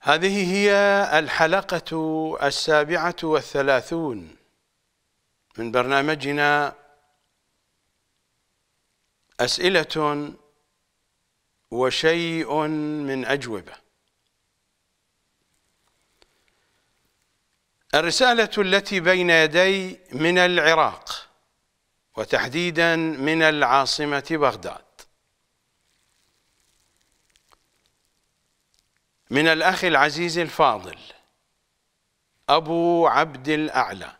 هذه هي الحلقة السابعة والثلاثون من برنامجنا أسئلة وشيء من أجوبة الرسالة التي بين يدي من العراق وتحديدا من العاصمة بغداد من الأخ العزيز الفاضل أبو عبد الأعلى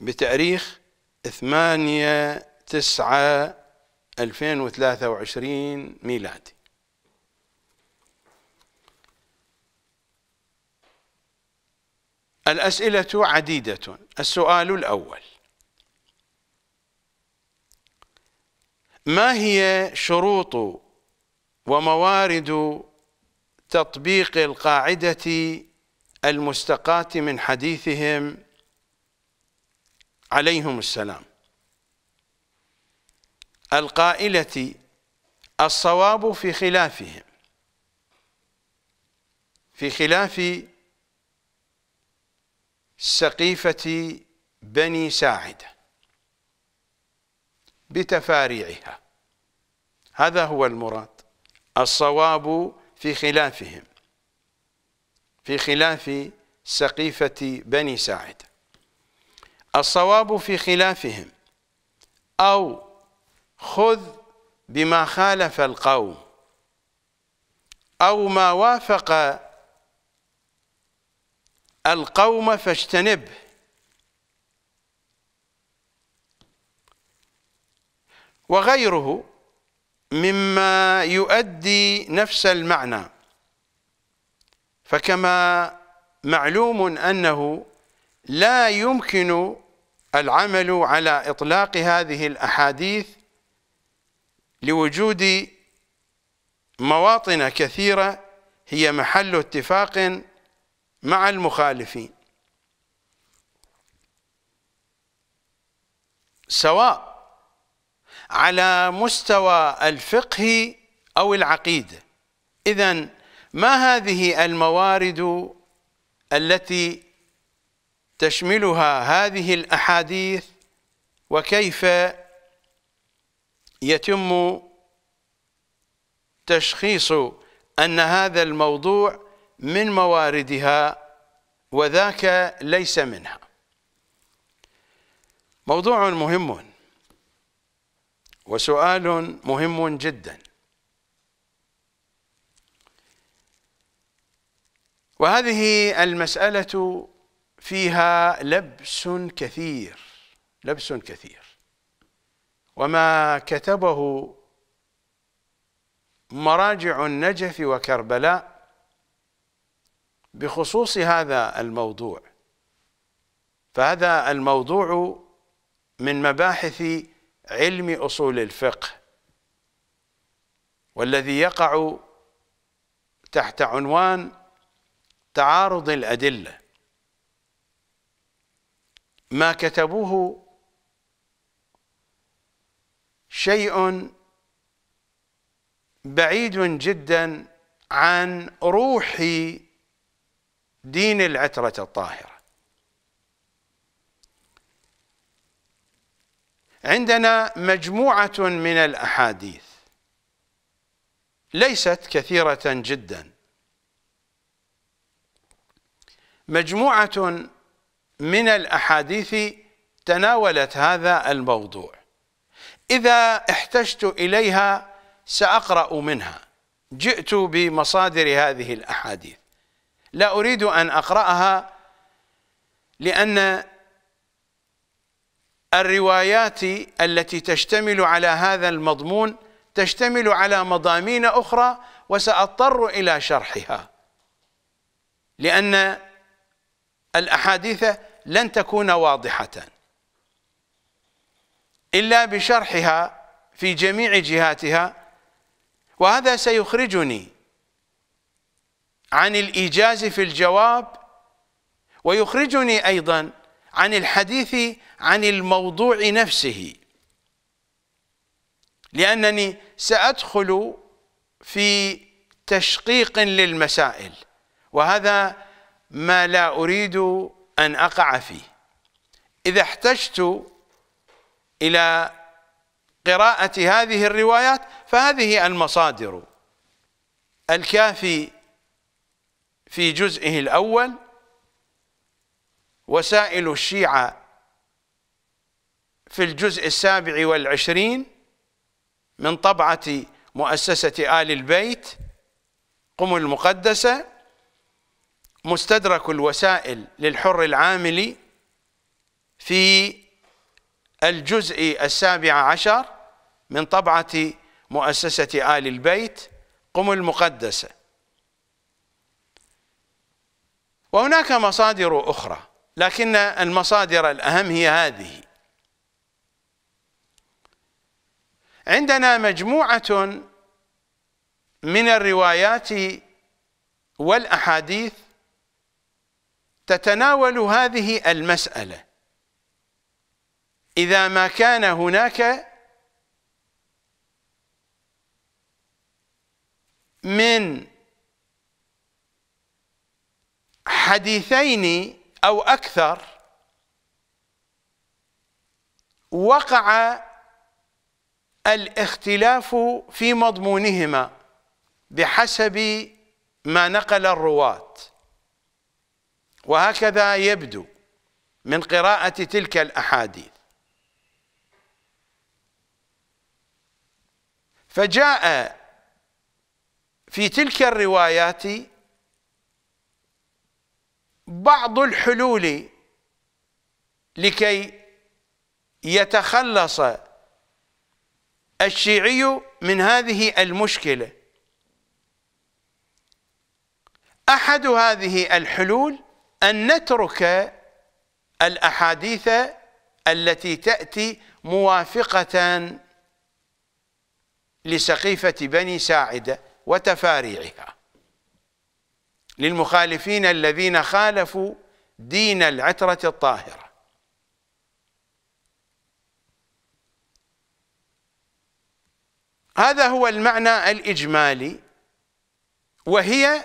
بتاريخ 8 9 2023 ميلادي الأسئلة عديدة السؤال الأول ما هي شروط وموارد تطبيق القاعدة المستقاة من حديثهم عليهم السلام القائلة الصواب في خلافهم في خلاف سقيفة بني ساعدة بتفاريعها هذا هو المراد الصواب في خلافهم في خلاف سقيفة بني ساعد الصواب في خلافهم أو خذ بما خالف القوم أو ما وافق القوم فاجتنبه وغيره مما يؤدي نفس المعنى فكما معلوم أنه لا يمكن العمل على إطلاق هذه الأحاديث لوجود مواطن كثيرة هي محل اتفاق مع المخالفين سواء على مستوى الفقه أو العقيدة إذا ما هذه الموارد التي تشملها هذه الأحاديث وكيف يتم تشخيص أن هذا الموضوع من مواردها وذاك ليس منها موضوع مهم وسؤال مهم جدا وهذه المسألة فيها لبس كثير لبس كثير وما كتبه مراجع النجف وكربلاء بخصوص هذا الموضوع فهذا الموضوع من مباحث علم أصول الفقه والذي يقع تحت عنوان تعارض الأدلة ما كتبوه شيء بعيد جدا عن روح دين العترة الطاهرة عندنا مجموعة من الأحاديث ليست كثيرة جدا مجموعة من الأحاديث تناولت هذا الموضوع إذا احتجت إليها سأقرأ منها جئت بمصادر هذه الأحاديث لا أريد أن أقرأها لأن الروايات التي تشتمل على هذا المضمون تشتمل على مضامين أخرى وسأضطر إلى شرحها لأن الأحاديث لن تكون واضحة إلا بشرحها في جميع جهاتها وهذا سيخرجني عن الإيجاز في الجواب ويخرجني أيضا عن الحديث عن الموضوع نفسه لأنني سأدخل في تشقيق للمسائل وهذا ما لا أريد أن أقع فيه إذا احتجت إلى قراءة هذه الروايات فهذه المصادر الكافي في جزئه الأول وسائل الشيعة في الجزء السابع والعشرين من طبعة مؤسسة آل البيت قم المقدسة مستدرك الوسائل للحر العامل في الجزء السابع عشر من طبعة مؤسسة آل البيت قم المقدسة وهناك مصادر أخرى لكن المصادر الأهم هي هذه عندنا مجموعة من الروايات والأحاديث تتناول هذه المسألة إذا ما كان هناك من حديثين أو أكثر وقع الاختلاف في مضمونهما بحسب ما نقل الرواة وهكذا يبدو من قراءة تلك الأحاديث فجاء في تلك الروايات بعض الحلول لكي يتخلص الشيعي من هذه المشكله احد هذه الحلول ان نترك الاحاديث التي تاتي موافقه لسقيفه بني ساعده وتفاريعها للمخالفين الذين خالفوا دين العتره الطاهره هذا هو المعنى الإجمالي وهي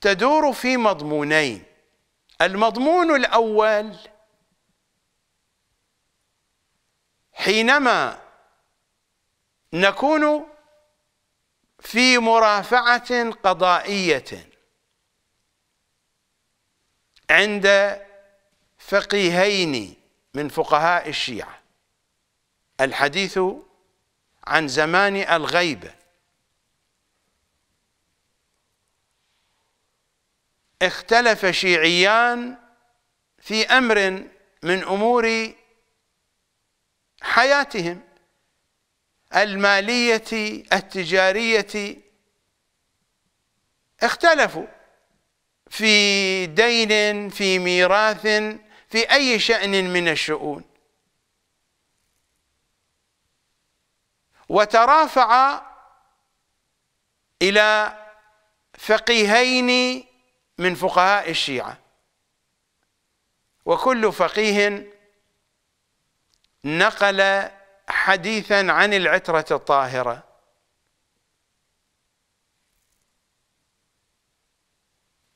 تدور في مضمونين المضمون الأول حينما نكون في مرافعة قضائية عند فقيهين من فقهاء الشيعة الحديث عن زمان الغيبة اختلف شيعيان في أمر من أمور حياتهم المالية التجارية اختلفوا في دين في ميراث في أي شأن من الشؤون وترافع إلى فقيهين من فقهاء الشيعة وكل فقيه نقل حديثا عن العترة الطاهرة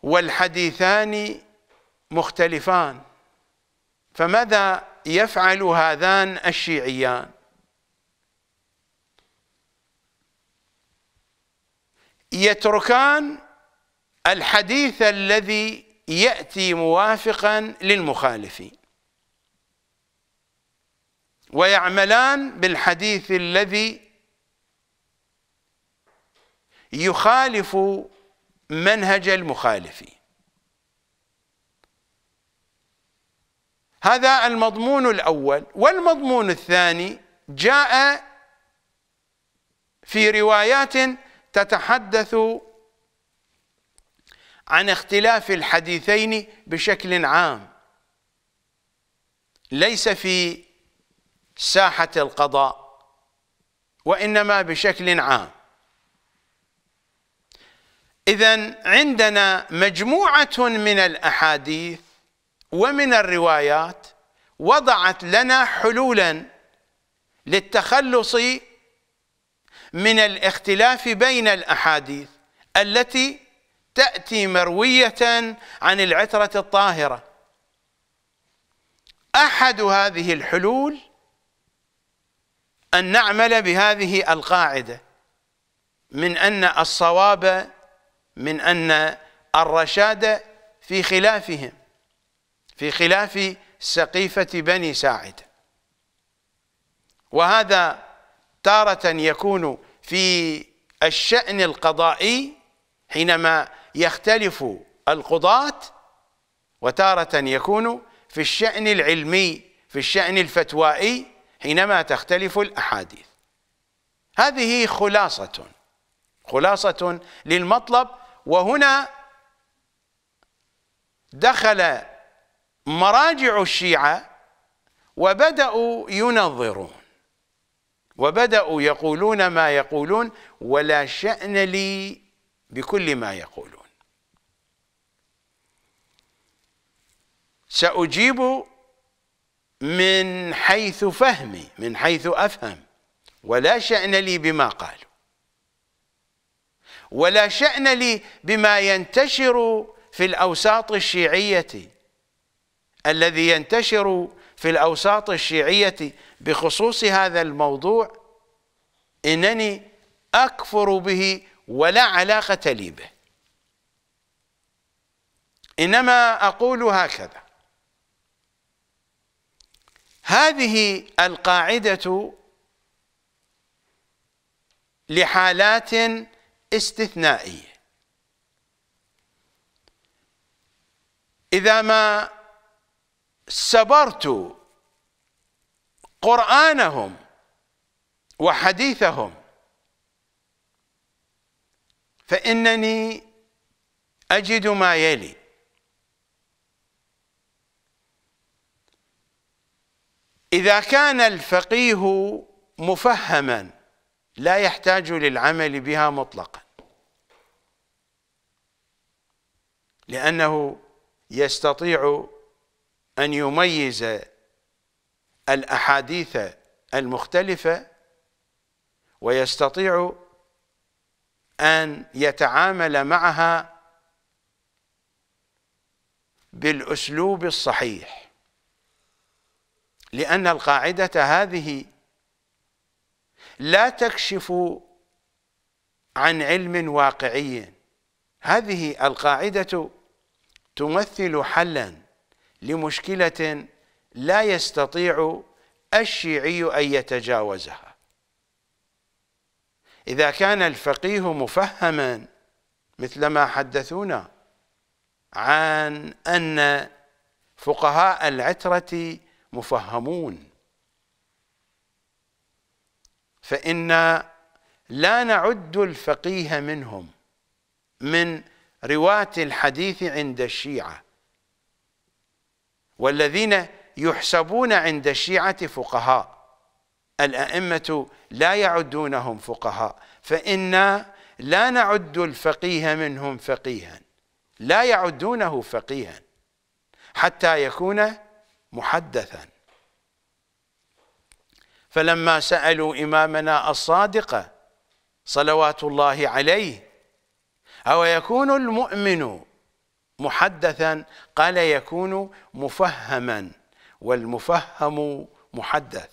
والحديثان مختلفان فماذا يفعل هذان الشيعيان يتركان الحديث الذي يأتي موافقا للمخالف ويعملان بالحديث الذي يخالف منهج المخالف هذا المضمون الأول والمضمون الثاني جاء في روايات تتحدث عن اختلاف الحديثين بشكل عام ليس في ساحة القضاء وإنما بشكل عام إذا عندنا مجموعة من الأحاديث ومن الروايات وضعت لنا حلولا للتخلص من الاختلاف بين الأحاديث التي تأتي مروية عن العترة الطاهرة أحد هذه الحلول أن نعمل بهذه القاعدة من أن الصواب من أن الرشاد في خلافهم في خلاف سقيفة بني ساعد وهذا تارة يكون في الشأن القضائي حينما يختلف القضاة وتارة يكون في الشأن العلمي في الشأن الفتوائي حينما تختلف الأحاديث هذه خلاصة خلاصة للمطلب وهنا دخل مراجع الشيعة وبدأوا ينظرون وبدأوا يقولون ما يقولون ولا شأن لي بكل ما يقولون سأجيب من حيث فهمي من حيث أفهم ولا شأن لي بما قالوا ولا شأن لي بما ينتشر في الأوساط الشيعية الذي ينتشر في الأوساط الشيعية بخصوص هذا الموضوع إنني أكفر به ولا علاقة لي به إنما أقول هكذا هذه القاعدة لحالات استثنائية إذا ما سبرت قرآنهم وحديثهم فإنني أجد ما يلي إذا كان الفقيه مفهما لا يحتاج للعمل بها مطلقا لأنه يستطيع أن يميز الأحاديث المختلفة ويستطيع أن يتعامل معها بالأسلوب الصحيح لأن القاعدة هذه لا تكشف عن علم واقعي هذه القاعدة تمثل حلاً لمشكلة لا يستطيع الشيعي أن يتجاوزها إذا كان الفقيه مفهما مثلما حدثونا عن أن فقهاء العترة مفهمون فإنا لا نعد الفقيه منهم من رواة الحديث عند الشيعة والذين يحسبون عند الشيعة فقهاء الأئمة لا يعدونهم فقهاء فإنا لا نعد الفقيه منهم فقيها لا يعدونه فقيها حتى يكون محدثا فلما سألوا إمامنا الصادق صلوات الله عليه أو يكون المؤمن محدثا قال يكون مفهما والمفهم محدث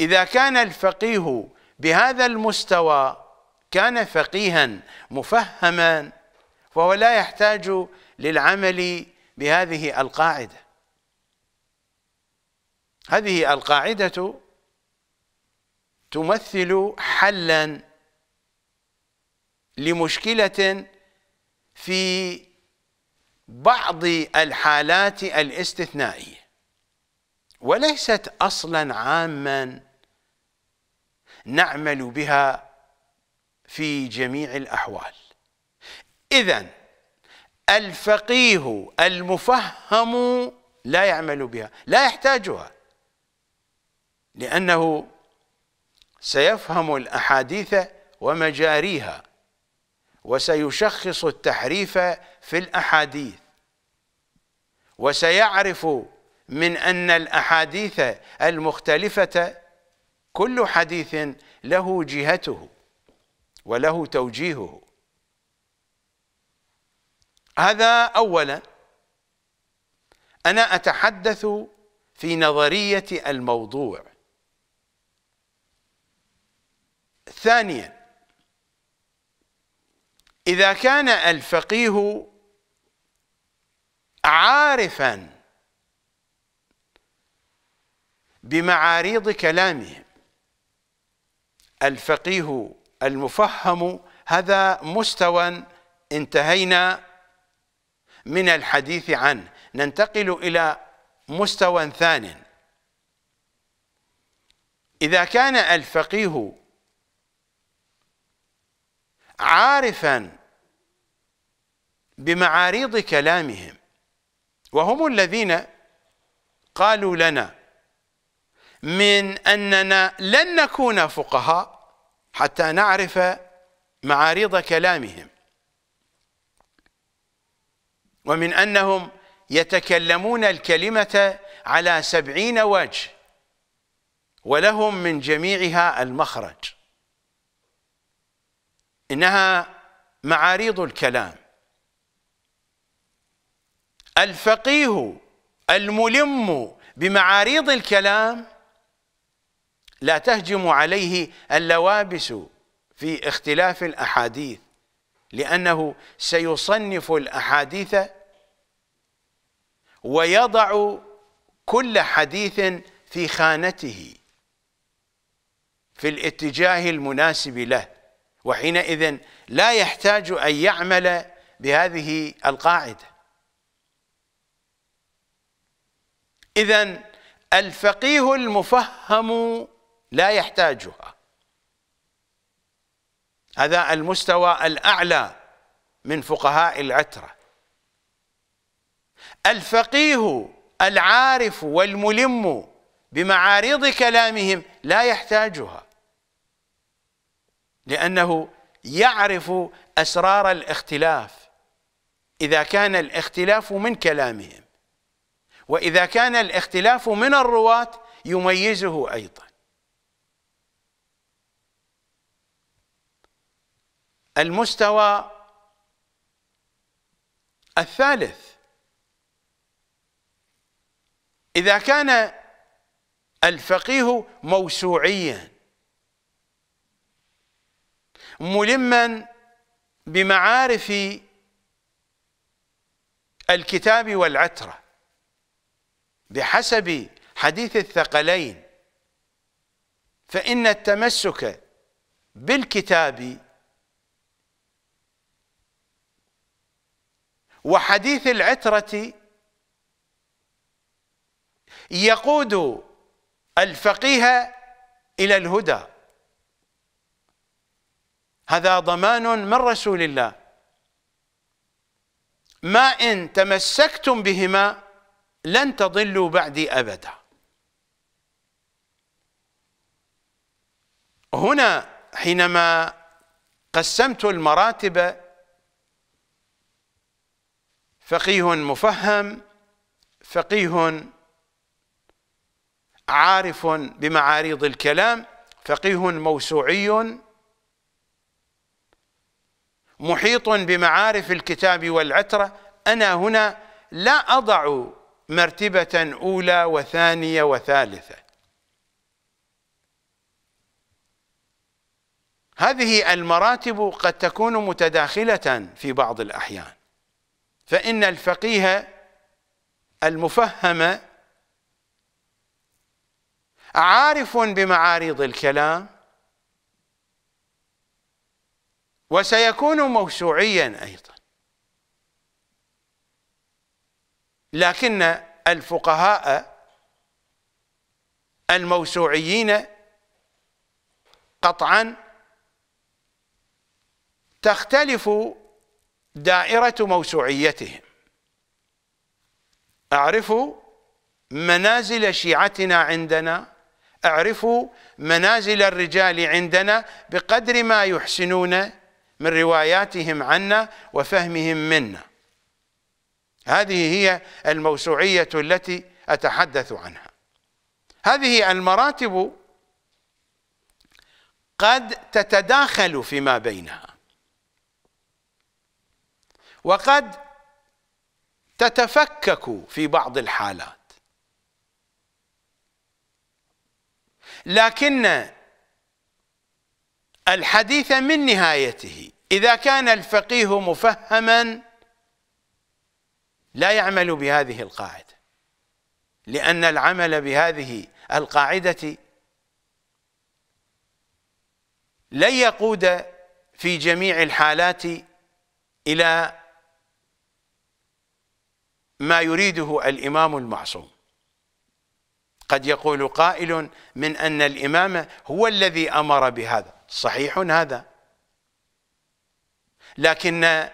إذا كان الفقيه بهذا المستوى كان فقيها مفهما فهو لا يحتاج للعمل بهذه القاعدة هذه القاعدة تمثل حلا لمشكلة في بعض الحالات الاستثنائية وليست أصلا عاما نعمل بها في جميع الأحوال إذا الفقيه المفهم لا يعمل بها لا يحتاجها لأنه سيفهم الأحاديث ومجاريها وسيشخص التحريف في الأحاديث وسيعرف من أن الأحاديث المختلفة كل حديث له جهته وله توجيهه هذا أولا أنا أتحدث في نظرية الموضوع ثانيا إذا كان الفقيه عارفا بمعاريض كلامهم الفقيه المفهم هذا مستوى انتهينا من الحديث عنه ننتقل إلى مستوى ثان إذا كان الفقيه عارفا بمعاريض كلامهم وهم الذين قالوا لنا من أننا لن نكون فقهاء حتى نعرف معاريض كلامهم ومن أنهم يتكلمون الكلمة على سبعين وجه ولهم من جميعها المخرج إنها معاريض الكلام الفقيه الملم بمعاريض الكلام لا تهجم عليه اللوابس في اختلاف الأحاديث لأنه سيصنف الأحاديث ويضع كل حديث في خانته في الاتجاه المناسب له وحينئذ لا يحتاج أن يعمل بهذه القاعدة إذا الفقيه المفهم لا يحتاجها هذا المستوى الأعلى من فقهاء العترة الفقيه العارف والملم بمعارض كلامهم لا يحتاجها لأنه يعرف أسرار الاختلاف إذا كان الاختلاف من كلامهم وإذا كان الاختلاف من الرواة يميزه أيضا المستوى الثالث إذا كان الفقيه موسوعيا ملما بمعارف الكتاب والعتره بحسب حديث الثقلين فإن التمسك بالكتاب وحديث العترة يقود الفقيه إلى الهدى هذا ضمان من رسول الله ما إن تمسكتم بهما لن تضلوا بعدي أبدا هنا حينما قسمت المراتب فقيه مفهم فقيه عارف بمعاريض الكلام فقيه موسوعي محيط بمعارف الكتاب والعترة أنا هنا لا أضع مرتبة أولى وثانية وثالثة هذه المراتب قد تكون متداخلة في بعض الأحيان فإن الفقيه المفهم عارف بمعارض الكلام وسيكون موسوعيا أيضا لكن الفقهاء الموسوعيين قطعا تختلف دائرة موسوعيتهم اعرفوا منازل شيعتنا عندنا اعرفوا منازل الرجال عندنا بقدر ما يحسنون من رواياتهم عنا وفهمهم منا هذه هي الموسوعية التي أتحدث عنها هذه المراتب قد تتداخل فيما بينها وقد تتفكك في بعض الحالات لكن الحديث من نهايته إذا كان الفقيه مفهما لا يعمل بهذه القاعدة لأن العمل بهذه القاعدة لن يقود في جميع الحالات إلى ما يريده الإمام المعصوم قد يقول قائل من أن الإمام هو الذي أمر بهذا صحيح هذا لكن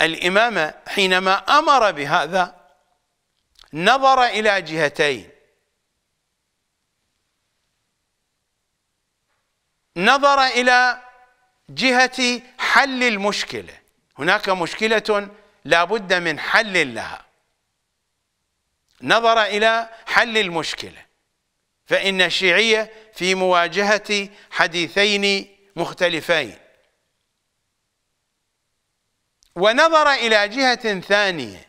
الإمام حينما أمر بهذا نظر إلى جهتين نظر إلى جهة حل المشكلة هناك مشكلة لا بد من حل لها نظر إلى حل المشكلة فإن الشيعية في مواجهة حديثين مختلفين ونظر إلى جهة ثانية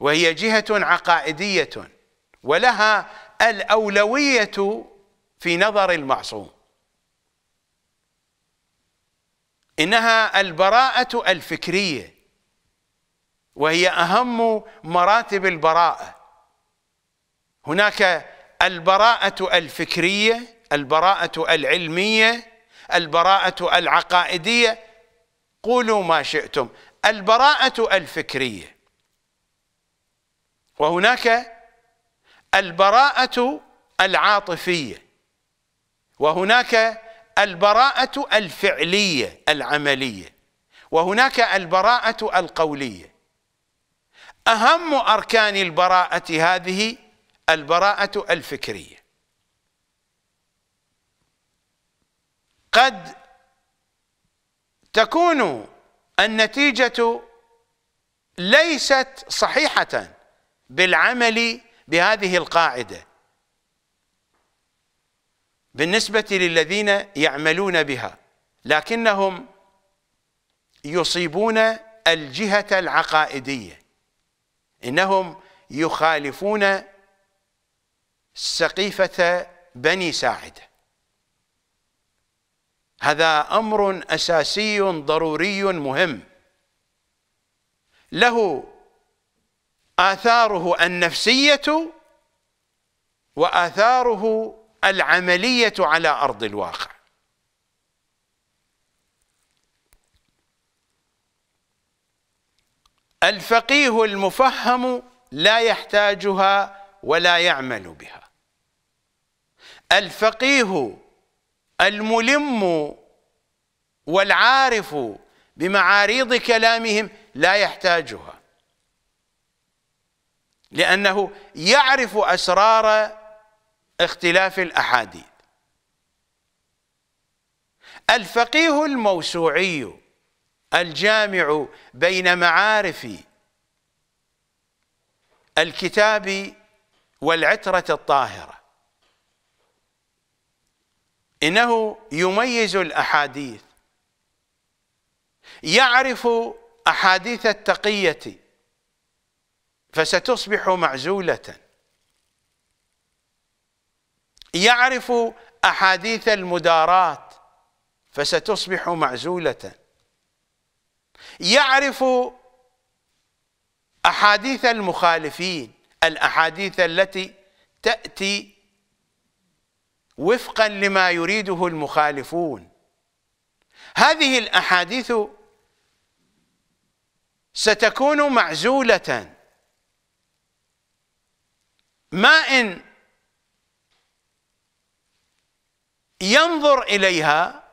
وهي جهة عقائدية ولها الأولوية في نظر المعصوم إنها البراءة الفكرية وهي أهم مراتب البراءة هناك البراءة الفكرية البراءة العلمية البراءة العقائدية قولوا ما شئتم البراءة الفكرية وهناك البراءة العاطفية وهناك البراءة الفعلية العملية وهناك البراءة القولية أهم أركان البراءة هذه البراءة الفكرية قد تكون النتيجة ليست صحيحة بالعمل بهذه القاعدة بالنسبة للذين يعملون بها لكنهم يصيبون الجهة العقائدية إنهم يخالفون سقيفة بني ساعده هذا امر اساسي ضروري مهم له اثاره النفسيه واثاره العمليه على ارض الواقع الفقيه المفهم لا يحتاجها ولا يعمل بها الفقيه الملم والعارف بمعاريض كلامهم لا يحتاجها لأنه يعرف أسرار اختلاف الأحاديث الفقيه الموسوعي الجامع بين معارف الكتاب والعترة الطاهرة إنه يميز الأحاديث يعرف أحاديث التقية فستصبح معزولة يعرف أحاديث المدارات فستصبح معزولة يعرف أحاديث المخالفين الأحاديث التي تأتي وفقا لما يريده المخالفون هذه الاحاديث ستكون معزوله ما ان ينظر اليها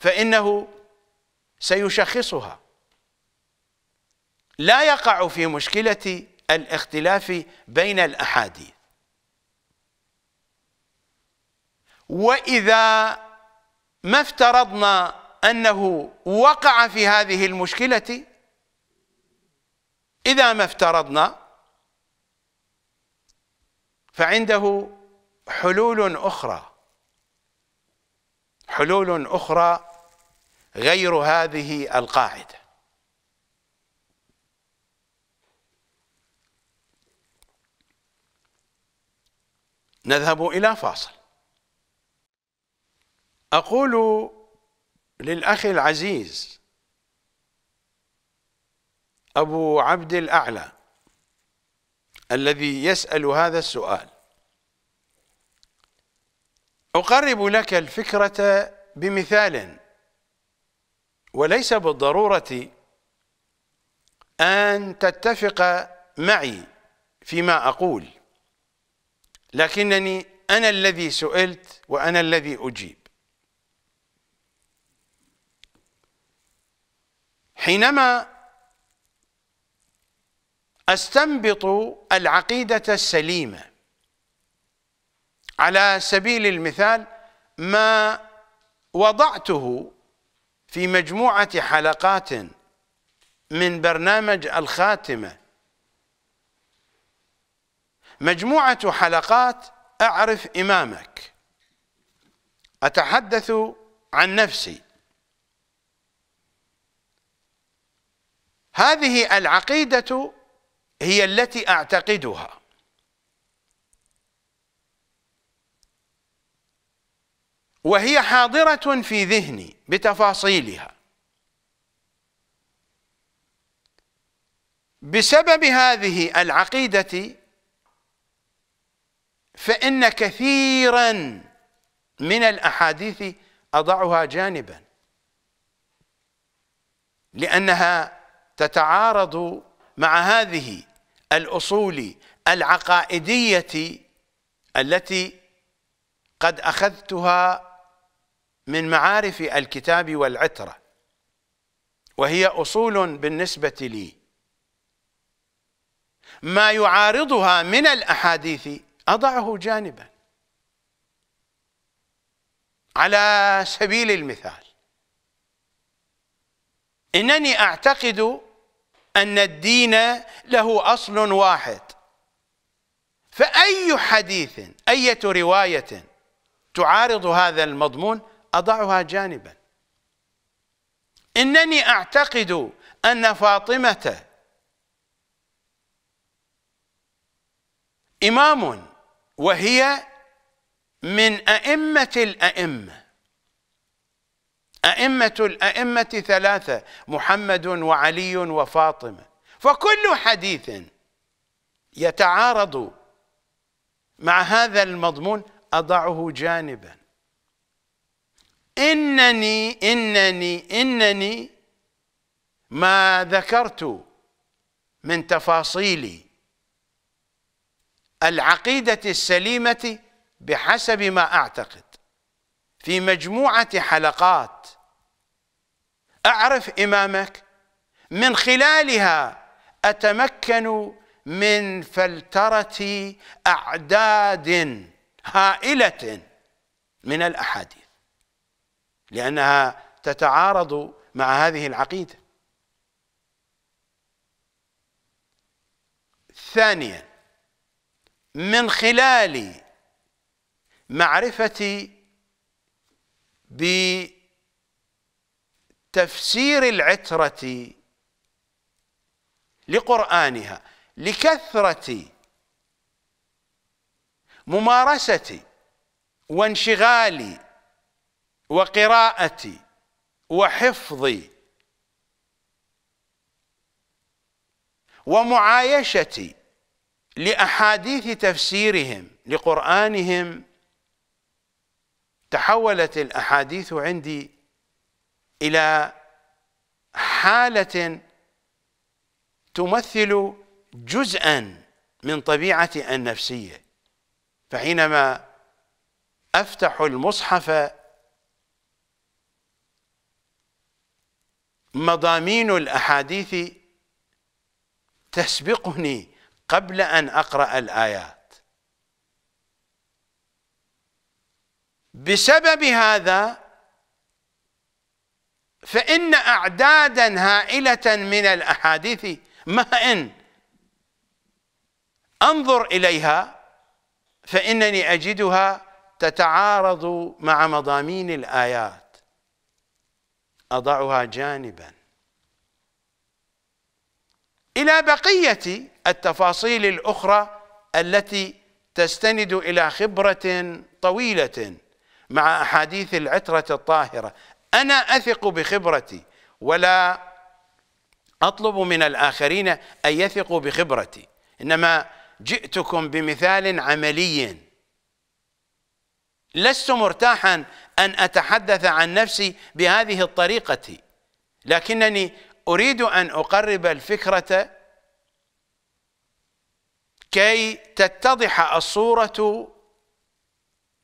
فانه سيشخصها لا يقع في مشكله الاختلاف بين الاحاديث واذا ما افترضنا انه وقع في هذه المشكله اذا ما افترضنا فعنده حلول اخرى حلول اخرى غير هذه القاعده نذهب الى فاصل أقول للأخ العزيز أبو عبد الأعلى الذي يسأل هذا السؤال أقرب لك الفكرة بمثال وليس بالضرورة أن تتفق معي فيما أقول لكنني أنا الذي سئلت وأنا الذي أجيب حينما استنبط العقيده السليمه على سبيل المثال ما وضعته في مجموعه حلقات من برنامج الخاتمه مجموعه حلقات اعرف امامك اتحدث عن نفسي هذه العقيدة هي التي أعتقدها وهي حاضرة في ذهني بتفاصيلها بسبب هذه العقيدة فإن كثيرا من الأحاديث أضعها جانبا لأنها تتعارض مع هذه الأصول العقائدية التي قد أخذتها من معارف الكتاب والعترة وهي أصول بالنسبة لي ما يعارضها من الأحاديث أضعه جانبا على سبيل المثال انني اعتقد ان الدين له اصل واحد فاي حديث اية رواية تعارض هذا المضمون اضعها جانبا انني اعتقد ان فاطمة امام وهي من ائمة الائمه أئمة الأئمة ثلاثة محمد وعلي وفاطمة فكل حديث يتعارض مع هذا المضمون أضعه جانبا إنني إنني إنني ما ذكرت من تفاصيل العقيدة السليمة بحسب ما أعتقد في مجموعة حلقات اعرف امامك من خلالها اتمكن من فلتره اعداد هائله من الاحاديث لانها تتعارض مع هذه العقيده ثانيا من خلال معرفتي ب تفسير العترة لقرآنها لكثرة ممارستي وانشغالي وقراءتي وحفظي ومعايشتي لأحاديث تفسيرهم لقرآنهم تحولت الأحاديث عندي إلى حالة تمثل جزءا من طبيعة النفسية فحينما أفتح المصحف مضامين الأحاديث تسبقني قبل أن أقرأ الآيات بسبب هذا فإن أعدادا هائلة من الأحاديث ما إن أنظر إليها فإنني أجدها تتعارض مع مضامين الآيات أضعها جانبا إلى بقية التفاصيل الأخرى التي تستند إلى خبرة طويلة مع أحاديث العترة الطاهرة أنا أثق بخبرتي ولا أطلب من الآخرين أن يثقوا بخبرتي إنما جئتكم بمثال عملي لست مرتاحا أن أتحدث عن نفسي بهذه الطريقة لكنني أريد أن أقرب الفكرة كي تتضح الصورة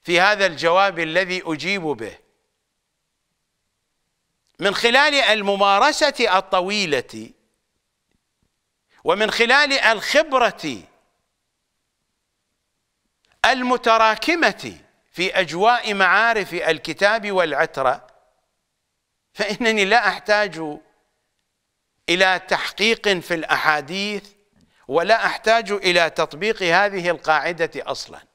في هذا الجواب الذي أجيب به من خلال الممارسة الطويلة ومن خلال الخبرة المتراكمة في أجواء معارف الكتاب والعترة فإنني لا أحتاج إلى تحقيق في الأحاديث ولا أحتاج إلى تطبيق هذه القاعدة أصلاً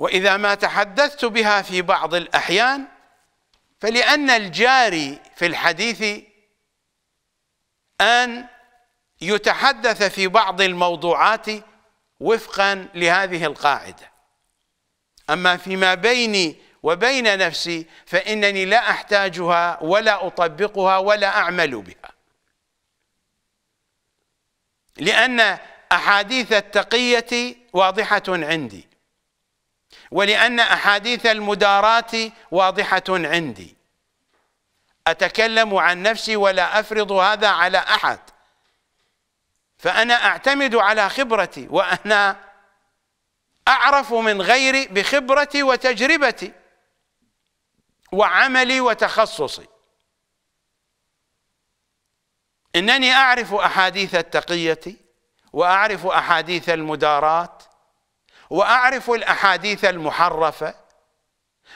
وإذا ما تحدثت بها في بعض الأحيان فلأن الجاري في الحديث أن يتحدث في بعض الموضوعات وفقا لهذه القاعدة أما فيما بيني وبين نفسي فإنني لا أحتاجها ولا أطبقها ولا أعمل بها لأن أحاديث التقية واضحة عندي ولأن أحاديث المدارات واضحة عندي أتكلم عن نفسي ولا أفرض هذا على أحد فأنا أعتمد على خبرتي وأنا أعرف من غيري بخبرتي وتجربتي وعملي وتخصصي إنني أعرف أحاديث التقية وأعرف أحاديث المدارات وأعرف الأحاديث المحرفة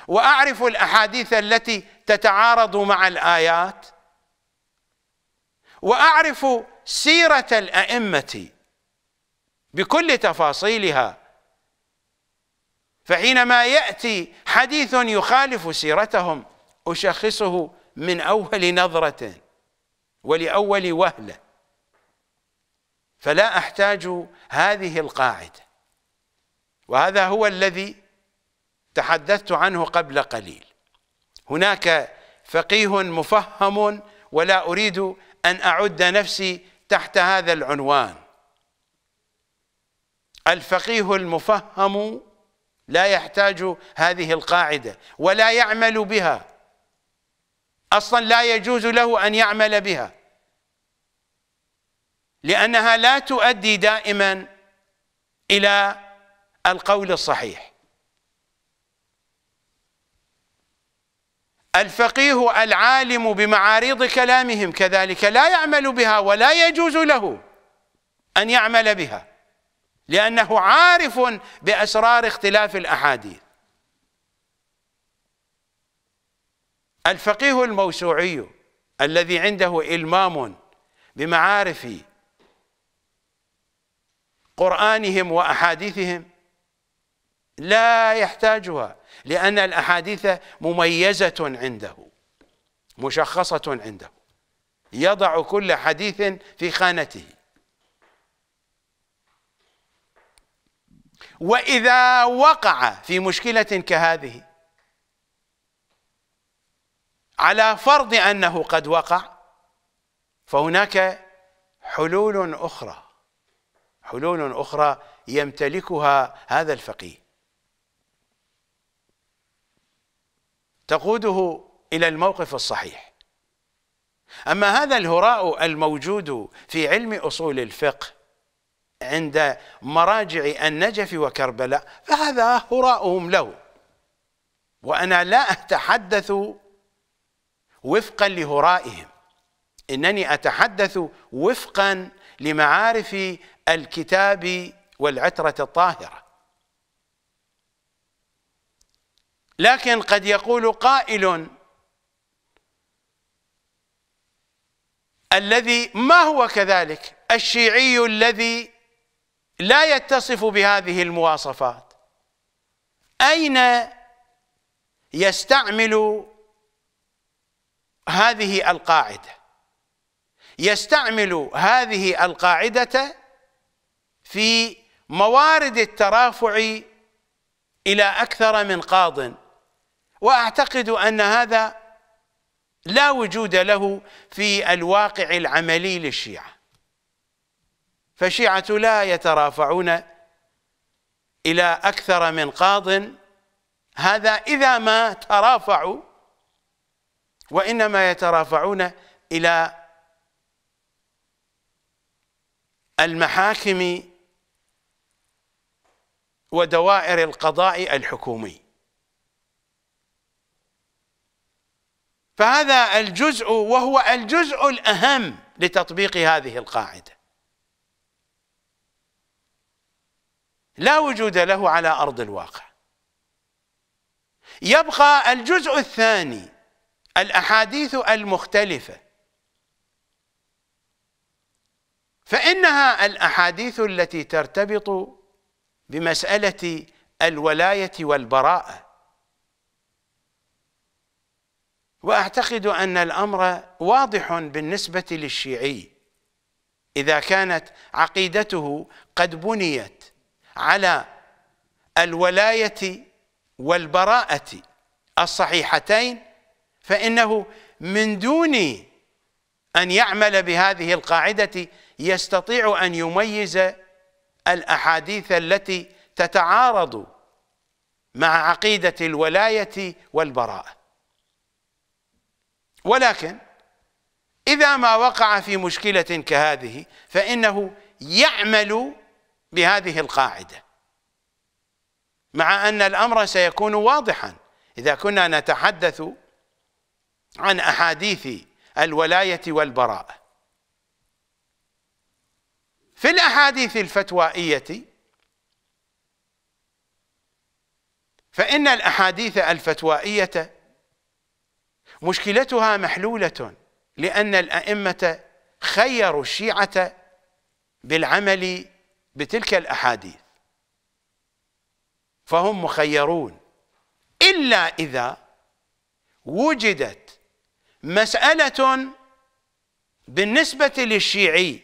وأعرف الأحاديث التي تتعارض مع الآيات وأعرف سيرة الأئمة بكل تفاصيلها فحينما يأتي حديث يخالف سيرتهم أشخصه من أول نظرة ولأول وهلة فلا أحتاج هذه القاعدة وهذا هو الذي تحدثت عنه قبل قليل هناك فقيه مفهم ولا أريد أن أعد نفسي تحت هذا العنوان الفقيه المفهم لا يحتاج هذه القاعدة ولا يعمل بها أصلا لا يجوز له أن يعمل بها لأنها لا تؤدي دائما إلى القول الصحيح الفقيه العالم بمعارض كلامهم كذلك لا يعمل بها ولا يجوز له أن يعمل بها لأنه عارف بأسرار اختلاف الأحاديث الفقيه الموسوعي الذي عنده إلمام بمعارف قرآنهم وأحاديثهم لا يحتاجها لأن الأحاديث مميزة عنده مشخصة عنده يضع كل حديث في خانته وإذا وقع في مشكلة كهذه على فرض أنه قد وقع فهناك حلول أخرى حلول أخرى يمتلكها هذا الفقيه تقوده إلى الموقف الصحيح أما هذا الهراء الموجود في علم أصول الفقه عند مراجع النجف وكربلاء فهذا هراؤهم له وأنا لا أتحدث وفقا لهرائهم إنني أتحدث وفقا لمعارف الكتاب والعترة الطاهرة لكن قد يقول قائل الذي ما هو كذلك الشيعي الذي لا يتصف بهذه المواصفات أين يستعمل هذه القاعدة يستعمل هذه القاعدة في موارد الترافع إلى أكثر من قاضٍ واعتقد ان هذا لا وجود له في الواقع العملي للشيعه فالشيعه لا يترافعون الى اكثر من قاض هذا اذا ما ترافعوا وانما يترافعون الى المحاكم ودوائر القضاء الحكومي فهذا الجزء وهو الجزء الأهم لتطبيق هذه القاعدة لا وجود له على أرض الواقع يبقى الجزء الثاني الأحاديث المختلفة فإنها الأحاديث التي ترتبط بمسألة الولاية والبراءة واعتقد ان الامر واضح بالنسبه للشيعي اذا كانت عقيدته قد بنيت على الولايه والبراءه الصحيحتين فانه من دون ان يعمل بهذه القاعده يستطيع ان يميز الاحاديث التي تتعارض مع عقيده الولايه والبراءه ولكن إذا ما وقع في مشكلة كهذه فإنه يعمل بهذه القاعدة مع أن الأمر سيكون واضحا إذا كنا نتحدث عن أحاديث الولاية والبراءة في الأحاديث الفتوائية فإن الأحاديث الفتوائية مشكلتها محلولة لأن الأئمة خيروا الشيعة بالعمل بتلك الأحاديث فهم مخيرون إلا إذا وجدت مسألة بالنسبة للشيعي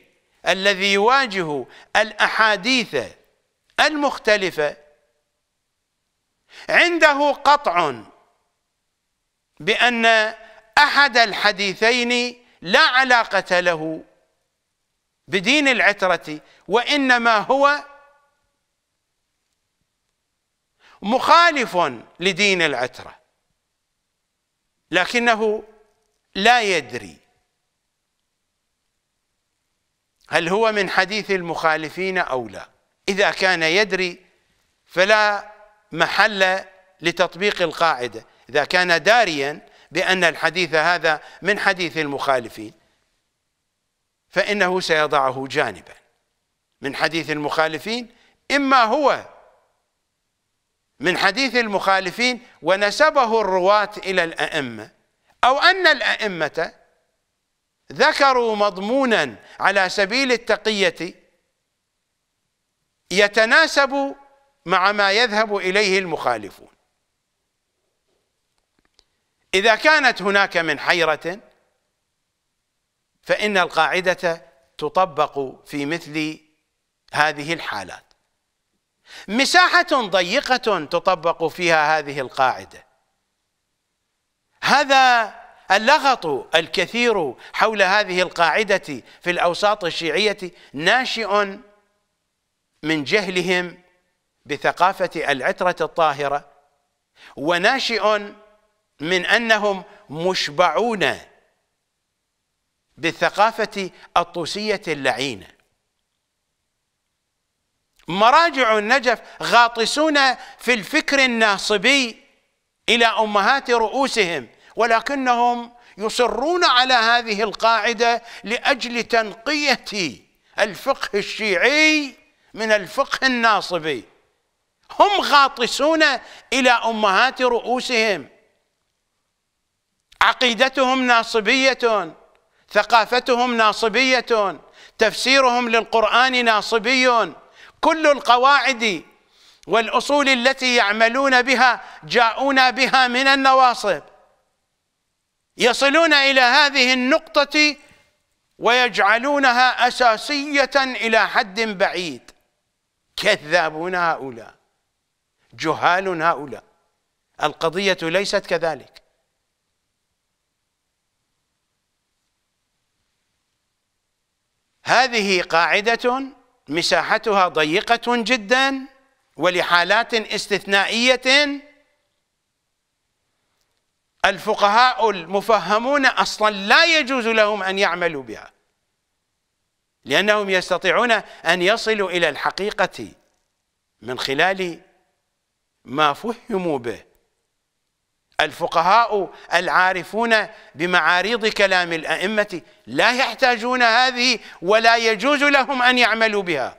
الذي يواجه الأحاديث المختلفة عنده قطع بأن أحد الحديثين لا علاقة له بدين العترة وإنما هو مخالف لدين العترة لكنه لا يدري هل هو من حديث المخالفين أو لا إذا كان يدري فلا محل لتطبيق القاعدة إذا كان داريا بأن الحديث هذا من حديث المخالفين فإنه سيضعه جانبا من حديث المخالفين إما هو من حديث المخالفين ونسبه الرواة إلى الأئمة أو أن الأئمة ذكروا مضمونا على سبيل التقية يتناسب مع ما يذهب إليه المخالفون إذا كانت هناك من حيرة فإن القاعدة تطبق في مثل هذه الحالات مساحة ضيقة تطبق فيها هذه القاعدة هذا اللغط الكثير حول هذه القاعدة في الأوساط الشيعية ناشئ من جهلهم بثقافة العترة الطاهرة وناشئ من أنهم مشبعون بالثقافة الطوسية اللعينة مراجع النجف غاطسون في الفكر الناصبي إلى أمهات رؤوسهم ولكنهم يصرون على هذه القاعدة لأجل تنقية الفقه الشيعي من الفقه الناصبي هم غاطسون إلى أمهات رؤوسهم عقيدتهم ناصبية ثقافتهم ناصبية تفسيرهم للقرآن ناصبي كل القواعد والأصول التي يعملون بها جاءونا بها من النواصب يصلون إلى هذه النقطة ويجعلونها أساسية إلى حد بعيد كذابون هؤلاء جهال هؤلاء القضية ليست كذلك هذه قاعدة مساحتها ضيقة جدا ولحالات استثنائية الفقهاء المفهمون أصلا لا يجوز لهم أن يعملوا بها لأنهم يستطيعون أن يصلوا إلى الحقيقة من خلال ما فهموا به الفقهاء العارفون بمعاريض كلام الأئمة لا يحتاجون هذه ولا يجوز لهم أن يعملوا بها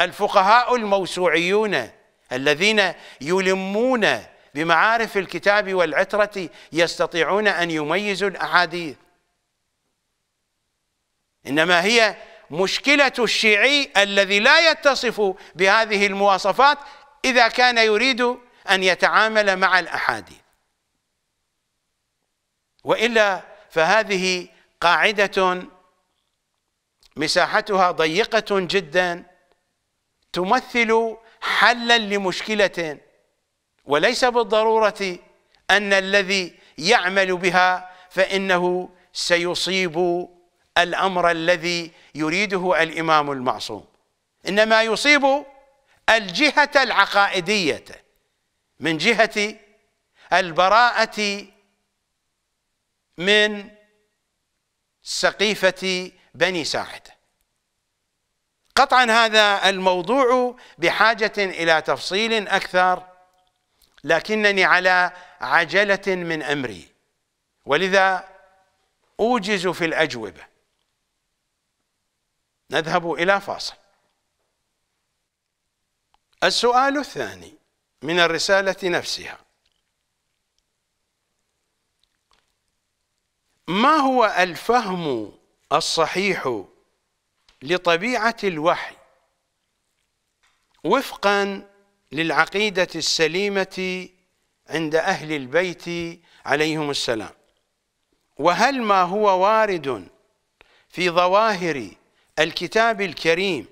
الفقهاء الموسوعيون الذين يلمون بمعارف الكتاب والعترة يستطيعون أن يميزوا الأحاديث إنما هي مشكلة الشيعي الذي لا يتصف بهذه المواصفات إذا كان يريد أن يتعامل مع الأحاديث وإلا فهذه قاعدة مساحتها ضيقة جدا تمثل حلا لمشكلة وليس بالضرورة أن الذي يعمل بها فإنه سيصيب الأمر الذي يريده الإمام المعصوم إنما يصيب الجهة العقائدية من جهة البراءة من سقيفة بني ساعده قطعا هذا الموضوع بحاجة إلى تفصيل أكثر لكنني على عجلة من أمري ولذا أوجز في الأجوبة نذهب إلى فاصل السؤال الثاني من الرسالة نفسها ما هو الفهم الصحيح لطبيعة الوحي وفقا للعقيدة السليمة عند أهل البيت عليهم السلام وهل ما هو وارد في ظواهر الكتاب الكريم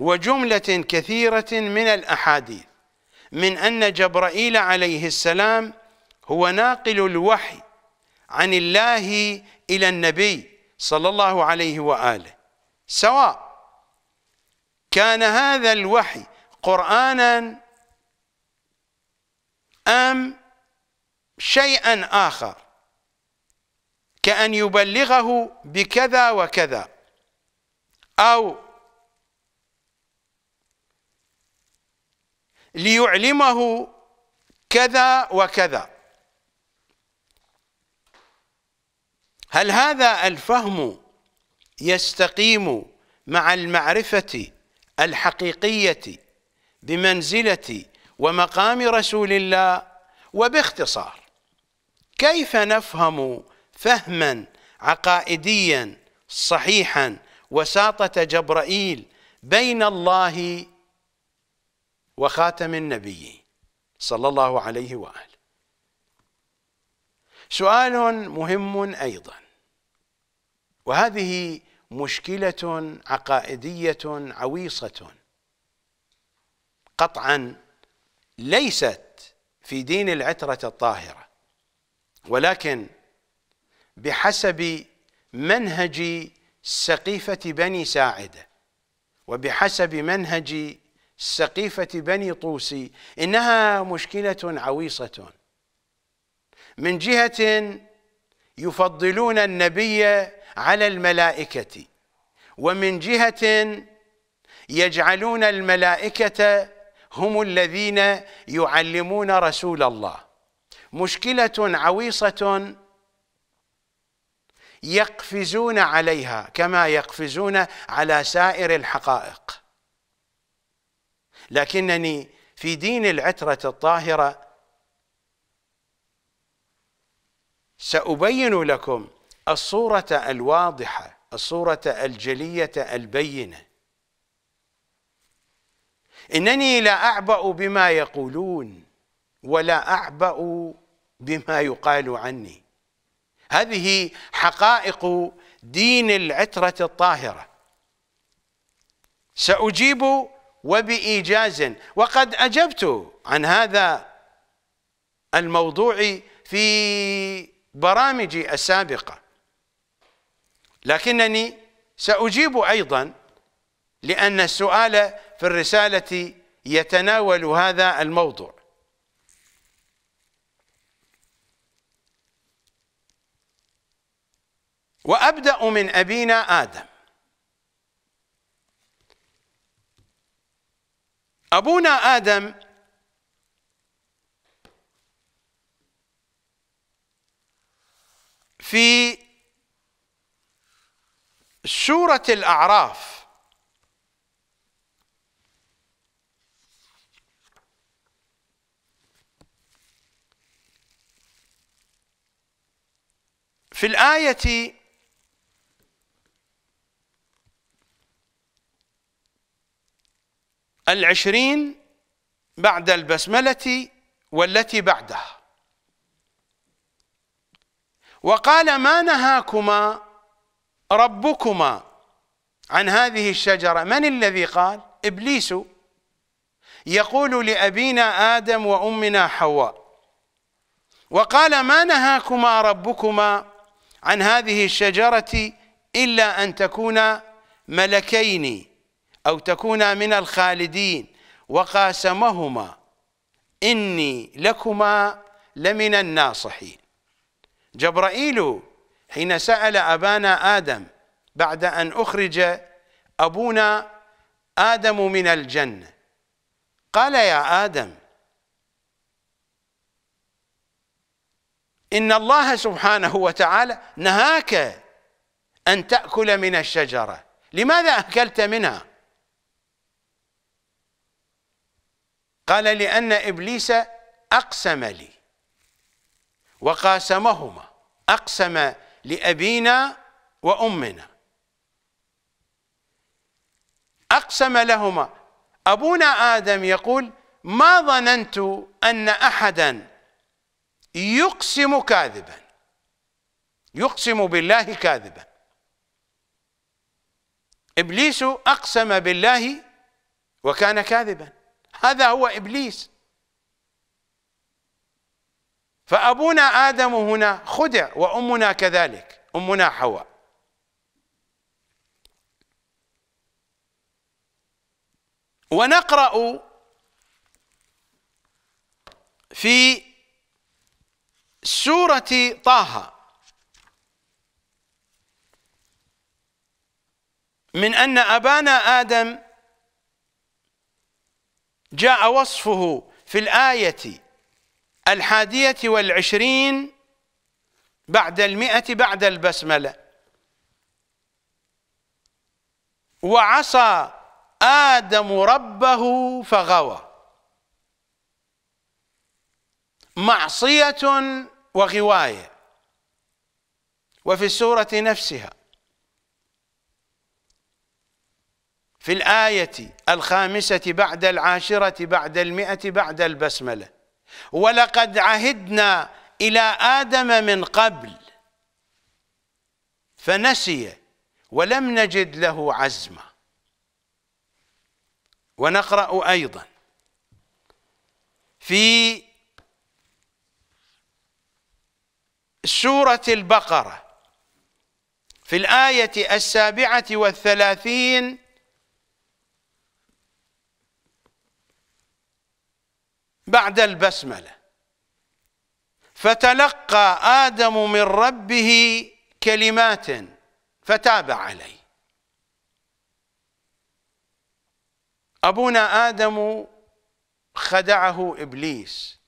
وجملة كثيرة من الأحاديث من أن جبرائيل عليه السلام هو ناقل الوحي عن الله إلى النبي صلى الله عليه وآله سواء كان هذا الوحي قرآنا أم شيئا آخر كأن يبلغه بكذا وكذا أو ليعلمه كذا وكذا هل هذا الفهم يستقيم مع المعرفة الحقيقية بمنزلة ومقام رسول الله وباختصار كيف نفهم فهما عقائديا صحيحا وساطة جبرائيل بين الله وخاتم النبيين صلى الله عليه وآله سؤال مهم أيضا وهذه مشكلة عقائدية عويصة قطعا ليست في دين العترة الطاهرة ولكن بحسب منهج سقيفة بني ساعدة وبحسب منهج سقيفة بني طوسي إنها مشكلة عويصة من جهة يفضلون النبي على الملائكة ومن جهة يجعلون الملائكة هم الذين يعلمون رسول الله مشكلة عويصة يقفزون عليها كما يقفزون على سائر الحقائق لكنني في دين العترة الطاهرة سأبين لكم الصورة الواضحة الصورة الجلية البينة إنني لا أعبأ بما يقولون ولا أعبأ بما يقال عني هذه حقائق دين العترة الطاهرة سأجيب وبإيجاز وقد أجبت عن هذا الموضوع في برامجي السابقة لكنني سأجيب أيضا لأن السؤال في الرسالة يتناول هذا الموضوع وأبدأ من أبينا آدم أبونا آدم في سورة الأعراف في الآية العشرين بعد البسملة والتي بعدها وقال ما نهاكما ربكما عن هذه الشجرة من الذي قال إبليس يقول لأبينا آدم وأمنا حواء وقال ما نهاكما ربكما عن هذه الشجرة إلا أن تكونا ملكين أو تكونا من الخالدين وقاسمهما إني لكما لمن الناصحين جبرائيل حين سأل أبانا آدم بعد أن أخرج أبونا آدم من الجنة قال يا آدم إن الله سبحانه وتعالى نهاك أن تأكل من الشجرة لماذا أكلت منها؟ قال لأن إبليس أقسم لي وقاسمهما أقسم لأبينا وأمنا أقسم لهما أبونا آدم يقول ما ظننت أن أحدا يقسم كاذبا يقسم بالله كاذبا إبليس أقسم بالله وكان كاذبا هذا هو ابليس فابونا ادم هنا خدع وامنا كذلك امنا حواء ونقرا في سوره طه من ان ابانا ادم جاء وصفه في الآية الحادية والعشرين بعد المئة بعد البسملة وعصى آدم ربه فغوى معصية وغواية وفي السورة نفسها في الآية الخامسة بعد العاشرة بعد المئة بعد البسملة ولقد عهدنا إلى آدم من قبل فنسي ولم نجد له عزما ونقرأ أيضا في سورة البقرة في الآية السابعة والثلاثين بعد البسملة فتلقى آدم من ربه كلمات فتاب عليه أبونا آدم خدعه إبليس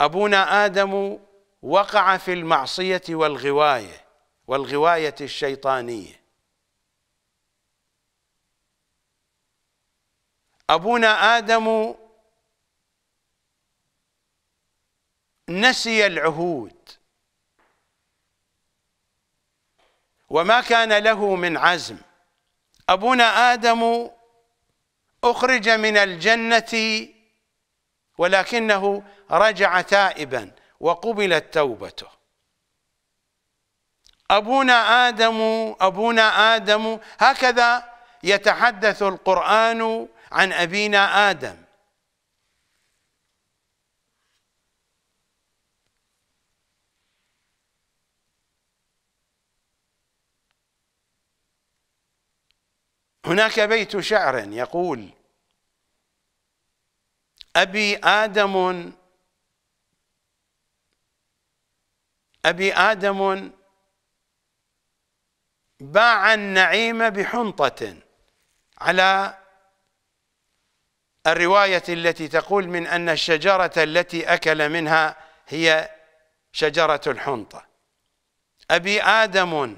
أبونا آدم وقع في المعصية والغواية والغواية الشيطانية أبونا آدم نسي العهود وما كان له من عزم أبونا آدم أخرج من الجنة ولكنه رجع تائبا وقبلت توبته أبونا آدم أبونا آدم هكذا يتحدث القرآن عن أبينا آدم هناك بيت شعر يقول أبي آدم أبي آدم باع النعيم بحنطة على الرواية التي تقول من أن الشجرة التي أكل منها هي شجرة الحنطة أبي آدم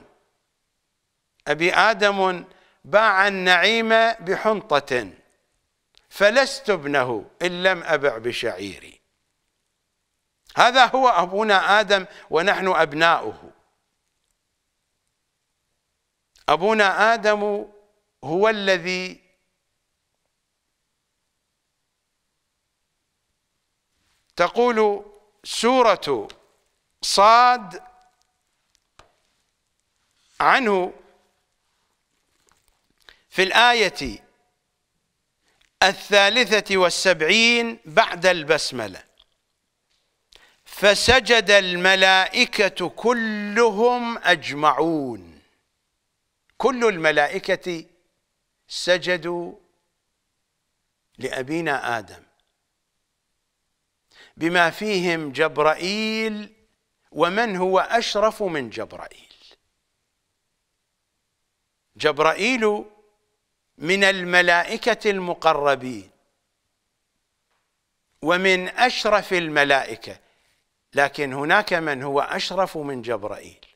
أبي آدم باع النعيم بحنطة فلست ابنه إن لم أبع بشعيري هذا هو أبونا آدم ونحن أبناؤه أبونا آدم هو الذي تقول سورة صاد عنه في الآية الثالثة والسبعين بعد البسملة فسجد الملائكة كلهم أجمعون كل الملائكة سجدوا لأبينا آدم بما فيهم جبرائيل ومن هو أشرف من جبرائيل جبرائيل من الملائكة المقربين ومن أشرف الملائكة لكن هناك من هو أشرف من جبرائيل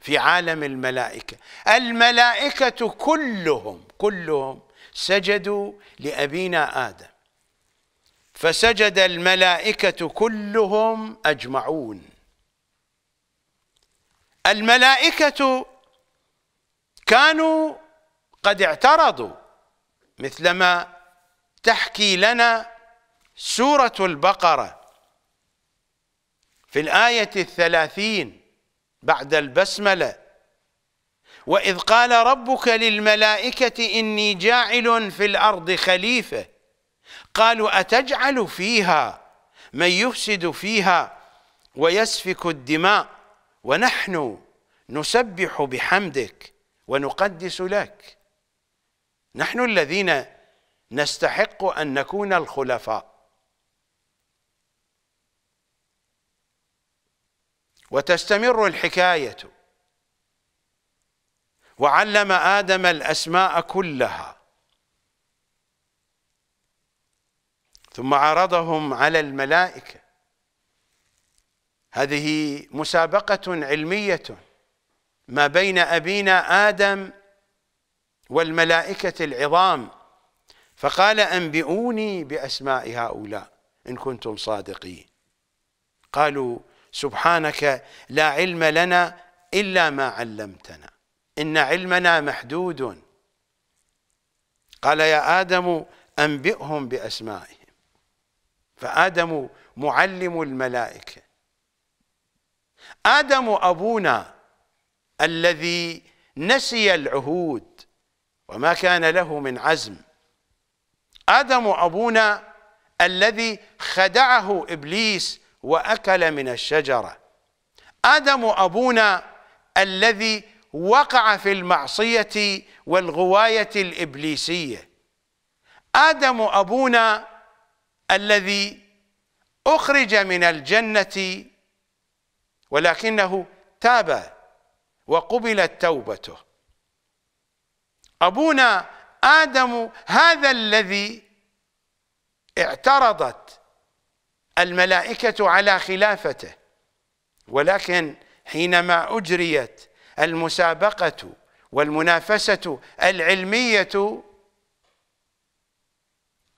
في عالم الملائكة الملائكة كلهم كلهم سجدوا لأبينا آدم فسجد الملائكة كلهم أجمعون الملائكة كانوا قد اعترضوا مثلما تحكي لنا سورة البقرة في الآية الثلاثين بعد البسملة وإذ قال ربك للملائكة إني جاعل في الأرض خليفة قالوا أتجعل فيها من يفسد فيها ويسفك الدماء ونحن نسبح بحمدك ونقدس لك نحن الذين نستحق أن نكون الخلفاء وتستمر الحكاية وعلم آدم الأسماء كلها ثم عرضهم على الملائكة هذه مسابقة علمية ما بين أبينا آدم والملائكة العظام فقال أنبئوني بأسماء هؤلاء إن كنتم صادقين قالوا سبحانك لا علم لنا إلا ما علمتنا إن علمنا محدود قال يا آدم أنبئهم بأسمائهم فآدم معلم الملائكة آدم أبونا الذي نسي العهود وما كان له من عزم آدم أبونا الذي خدعه إبليس وأكل من الشجرة آدم أبونا الذي وقع في المعصية والغواية الإبليسية آدم أبونا الذي أخرج من الجنة ولكنه تاب وقبلت توبته أبونا آدم هذا الذي اعترضت الملائكة على خلافته ولكن حينما أجريت المسابقة والمنافسة العلمية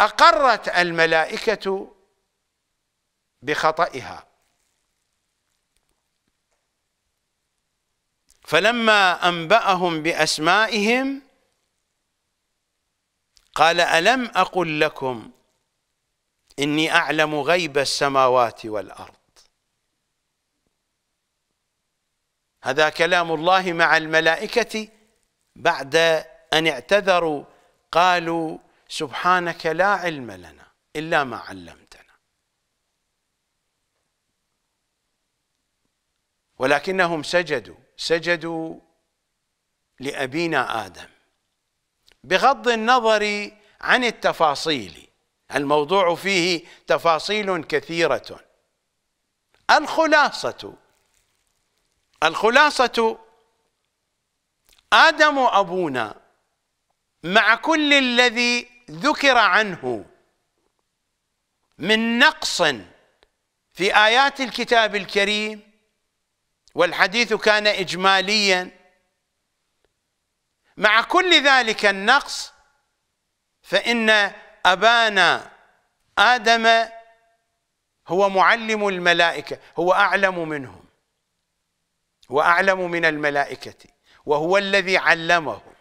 أقرت الملائكة بخطئها فلما أنبأهم بأسمائهم قال ألم أقل لكم إني أعلم غيب السماوات والأرض هذا كلام الله مع الملائكة بعد أن اعتذروا قالوا سبحانك لا علم لنا إلا ما علمتنا ولكنهم سجدوا سجدوا لأبينا آدم بغض النظر عن التفاصيل الموضوع فيه تفاصيل كثيرة الخلاصة الخلاصة آدم أبونا مع كل الذي ذكر عنه من نقص في آيات الكتاب الكريم والحديث كان إجماليا مع كل ذلك النقص فإن أبانا آدم هو معلم الملائكة هو أعلم منهم وأعلم من الملائكة وهو الذي علمهم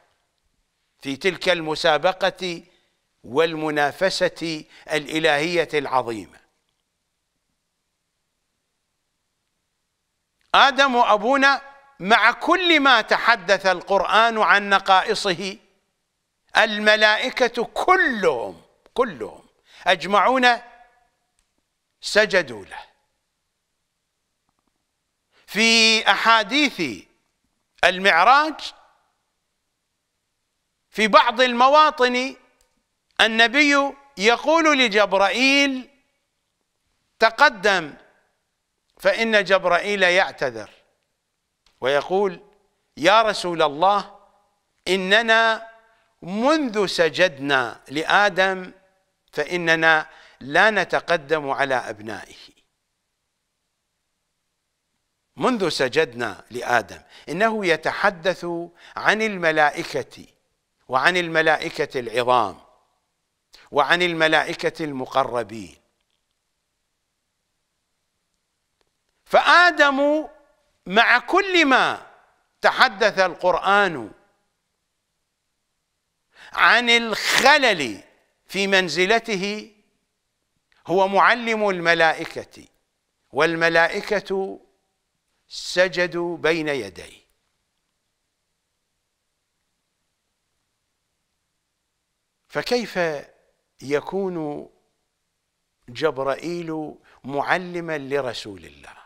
في تلك المسابقة والمنافسة الإلهية العظيمة آدم وأبونا مع كل ما تحدث القرآن عن نقائصه الملائكة كلهم كلهم أجمعون سجدوا له في أحاديث المعراج في بعض المواطن النبي يقول لجبرائيل تقدم فإن جبرائيل يعتذر ويقول يا رسول الله إننا منذ سجدنا لآدم فإننا لا نتقدم على أبنائه منذ سجدنا لآدم إنه يتحدث عن الملائكة وعن الملائكة العظام وعن الملائكة المقربين فآدم مع كل ما تحدث القرآن عن الخلل في منزلته هو معلم الملائكة والملائكة سجدوا بين يديه فكيف يكون جبرائيل معلما لرسول الله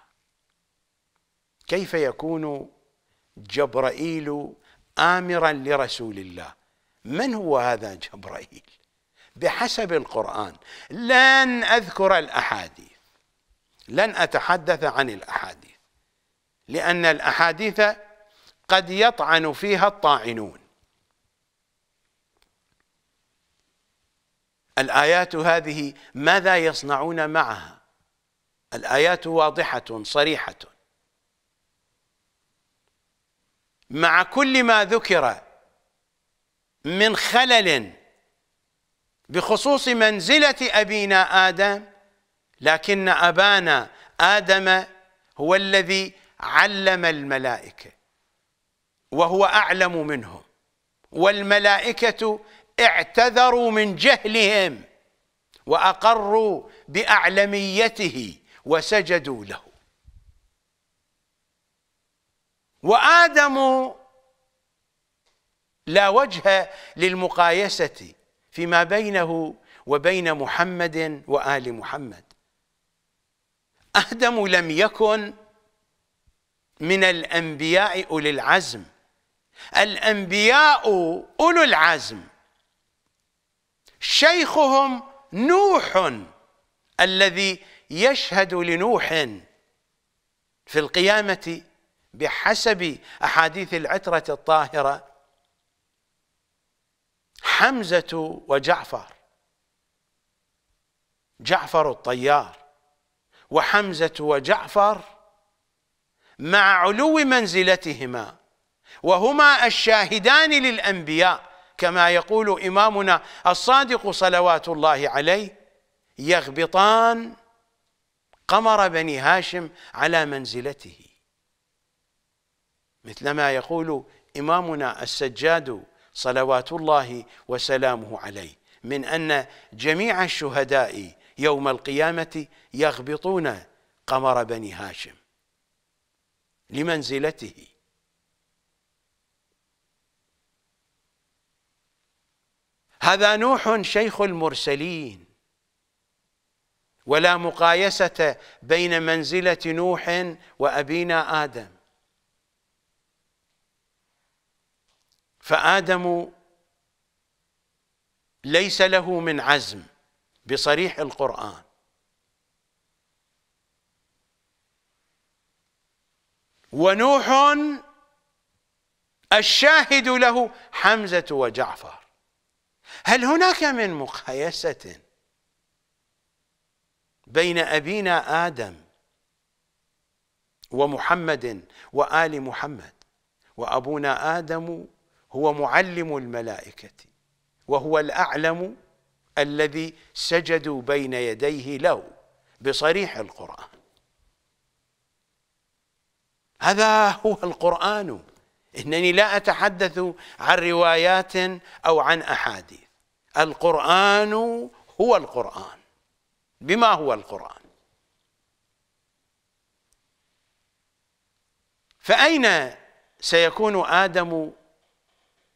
كيف يكون جبرائيل آمرا لرسول الله من هو هذا جبرائيل بحسب القرآن لن أذكر الأحاديث لن أتحدث عن الأحاديث لأن الأحاديث قد يطعن فيها الطاعنون الآيات هذه ماذا يصنعون معها الآيات واضحة صريحة مع كل ما ذكر من خلل بخصوص منزلة أبينا آدم لكن أبانا آدم هو الذي علم الملائكة وهو أعلم منهم والملائكة اعتذروا من جهلهم وأقروا بأعلميته وسجدوا له وآدم لا وجه للمقايسة فيما بينه وبين محمد وآل محمد آدم لم يكن من الأنبياء أولي العزم الأنبياء أولو العزم شيخهم نوح الذي يشهد لنوح في القيامة بحسب أحاديث العترة الطاهرة حمزة وجعفر جعفر الطيار وحمزة وجعفر مع علو منزلتهما وهما الشاهدان للأنبياء كما يقول إمامنا الصادق صلوات الله عليه يغبطان قمر بني هاشم على منزلته مثلما يقول إمامنا السجاد صلوات الله وسلامه عليه من أن جميع الشهداء يوم القيامة يغبطون قمر بني هاشم لمنزلته هذا نوح شيخ المرسلين ولا مقايسة بين منزلة نوح وأبينا آدم فآدم ليس له من عزم بصريح القرآن ونوح الشاهد له حمزة وجعفر هل هناك من مقايسة بين أبينا آدم ومحمد وآل محمد وأبونا آدم هو معلم الملائكة وهو الأعلم الذي سجدوا بين يديه له بصريح القرآن هذا هو القرآن إنني لا أتحدث عن روايات أو عن أحاديث القرآن هو القرآن بما هو القرآن فأين سيكون آدم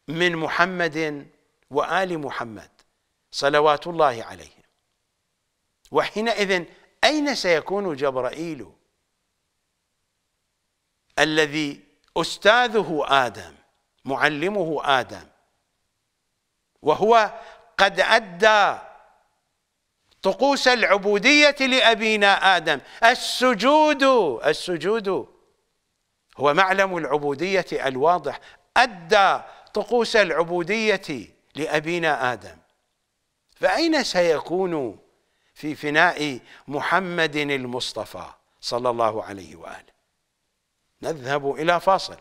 من محمد وآل محمد صلوات الله عليهم وحينئذ أين سيكون جبرائيل الذي أستاذه آدم معلمه آدم وهو قد أدى طقوس العبودية لأبينا آدم السجود السجود هو معلم العبودية الواضح أدى طقوس العبودية لأبينا آدم فأين سيكون في فناء محمد المصطفى صلى الله عليه وآله نذهب إلى فاصل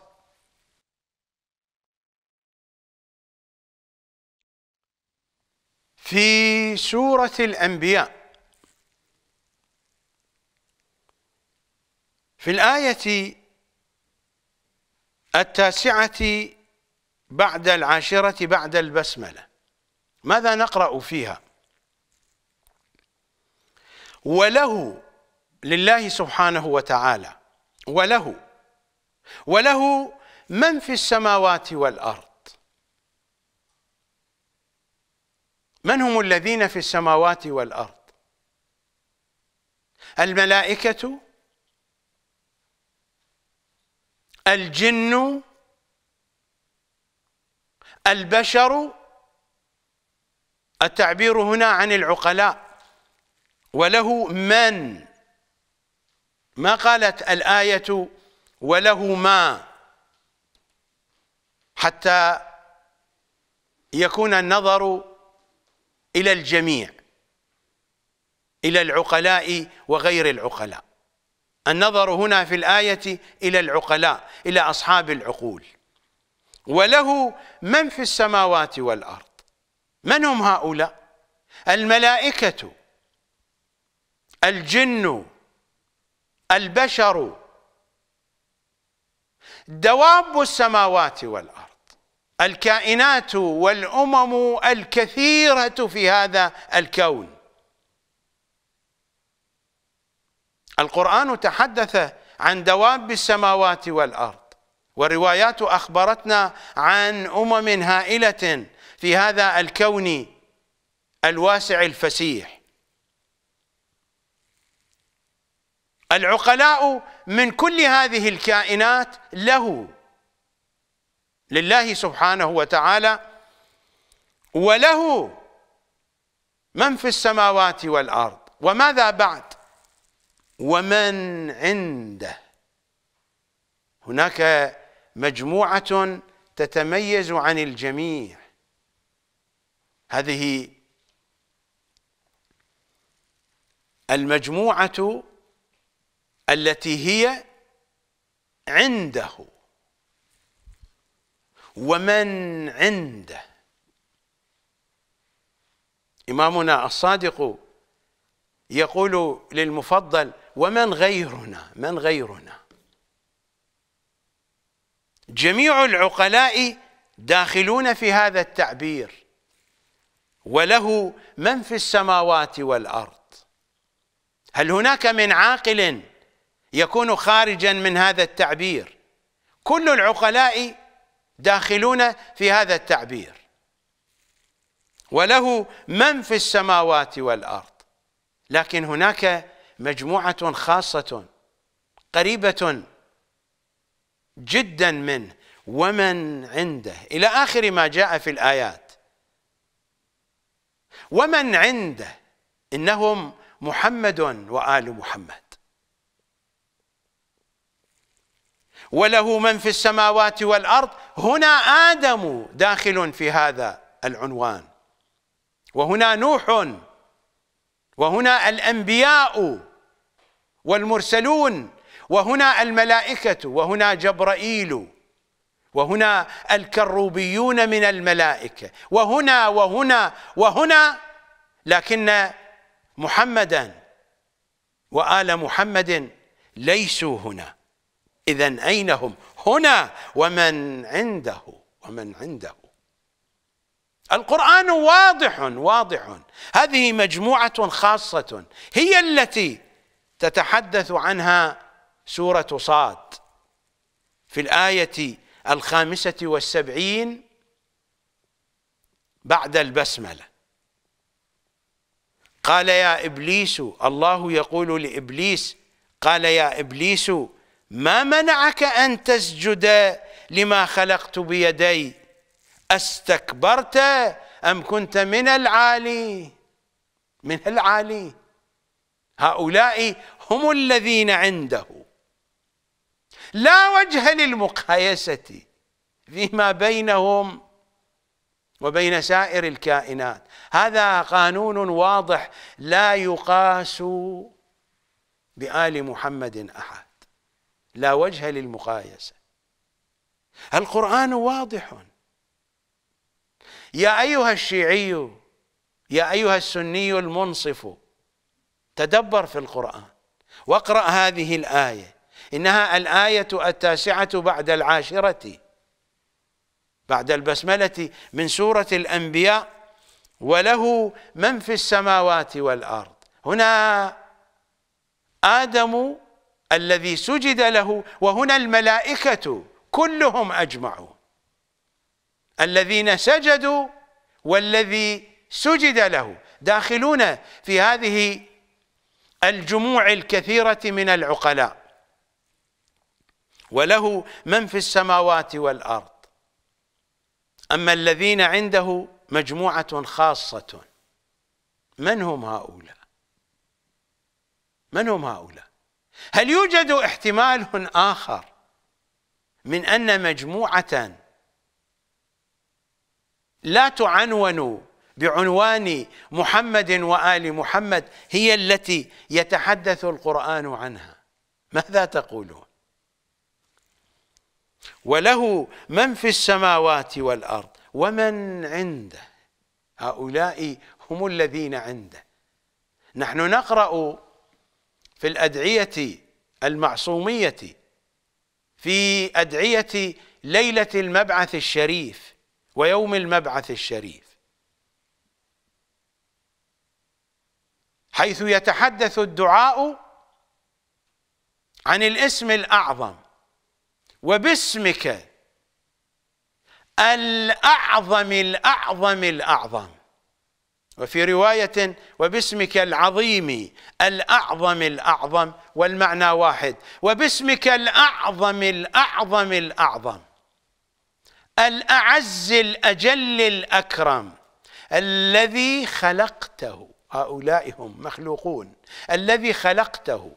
في سورة الأنبياء في الآية التاسعة بعد العاشرة بعد البسملة ماذا نقرأ فيها وله لله سبحانه وتعالى وله وله من في السماوات والأرض من هم الذين في السماوات والأرض الملائكة الجن البشر التعبير هنا عن العقلاء وله من ما قالت الآية وله ما حتى يكون النظر إلى الجميع إلى العقلاء وغير العقلاء النظر هنا في الآية إلى العقلاء إلى أصحاب العقول وله من في السماوات والأرض من هم هؤلاء الملائكة الجن البشر دواب السماوات والأرض الكائنات والأمم الكثيرة في هذا الكون القرآن تحدث عن دواب السماوات والأرض والروايات أخبرتنا عن أمم هائلة في هذا الكون الواسع الفسيح العقلاء من كل هذه الكائنات له لله سبحانه وتعالى وله من في السماوات والأرض وماذا بعد ومن عنده هناك مجموعة تتميز عن الجميع هذه المجموعة التي هي عنده ومن عنده إمامنا الصادق يقول للمفضل ومن غيرنا من غيرنا جميع العقلاء داخلون في هذا التعبير وله من في السماوات والأرض هل هناك من عاقل يكون خارجا من هذا التعبير كل العقلاء داخلون في هذا التعبير وله من في السماوات والأرض لكن هناك مجموعة خاصة قريبة جدا منه ومن عنده إلى آخر ما جاء في الآيات ومن عنده إنهم محمد وآل محمد وله من في السماوات والأرض هنا آدم داخل في هذا العنوان وهنا نوح وهنا الأنبياء والمرسلون وهنا الملائكة وهنا جبرائيل وهنا الكروبيون من الملائكة وهنا وهنا وهنا لكن محمدا وآل محمد ليسوا هنا إذا أين هم هنا ومن عنده ومن عنده القرآن واضح واضح هذه مجموعة خاصة هي التي تتحدث عنها سورة صاد في الآية الخامسة والسبعين بعد البسملة قال يا إبليس الله يقول لإبليس قال يا إبليس ما منعك أن تسجد لما خلقت بيدي أستكبرت أم كنت من العالي من العالي هؤلاء هم الذين عنده لا وجه للمقايسة فيما بينهم وبين سائر الكائنات هذا قانون واضح لا يقاس بآل محمد أحد لا وجه للمقايسة القرآن واضح يا أيها الشيعي يا أيها السني المنصف تدبر في القرآن واقرأ هذه الآية إنها الآية التاسعة بعد العاشرة بعد البسملة من سورة الأنبياء وله من في السماوات والأرض هنا آدم الذي سجد له وهنا الملائكة كلهم أجمعوا الذين سجدوا والذي سجد له داخلون في هذه الجموع الكثيرة من العقلاء وله من في السماوات والأرض أما الذين عنده مجموعة خاصة من هم هؤلاء من هم هؤلاء هل يوجد احتمال آخر من أن مجموعة لا تعنون بعنوان محمد وآل محمد هي التي يتحدث القرآن عنها ماذا تقولون وله من في السماوات والأرض ومن عنده هؤلاء هم الذين عنده نحن نقرأ في الأدعية المعصومية في أدعية ليلة المبعث الشريف ويوم المبعث الشريف حيث يتحدث الدعاء عن الاسم الأعظم وباسمك الأعظم الأعظم الأعظم وفي رواية وباسمك العظيم الأعظم الأعظم والمعنى واحد وباسمك الأعظم الأعظم الأعظم الأعز الأجل الأكرم الذي خلقته هؤلاء هم مخلوقون الذي خلقته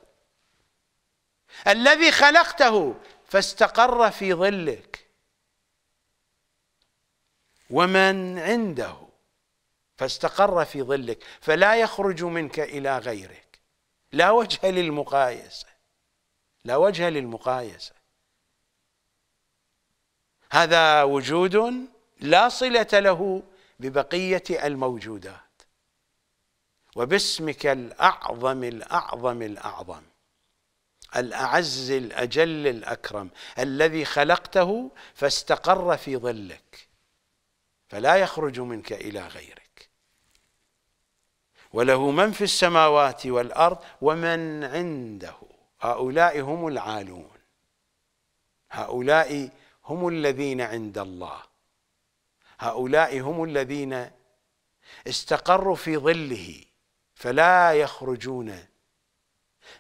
الذي خلقته فاستقر في ظلك ومن عنده فاستقر في ظلك فلا يخرج منك إلى غيرك لا وجه للمقايسة لا وجه للمقايسة هذا وجود لا صلة له ببقية الموجودات وباسمك الأعظم الأعظم الأعظم الأعز الأجل الأكرم الذي خلقته فاستقر في ظلك فلا يخرج منك إلى غيرك وله من في السماوات والأرض ومن عنده هؤلاء هم العالون هؤلاء هم الذين عند الله هؤلاء هم الذين استقروا في ظله فلا يخرجون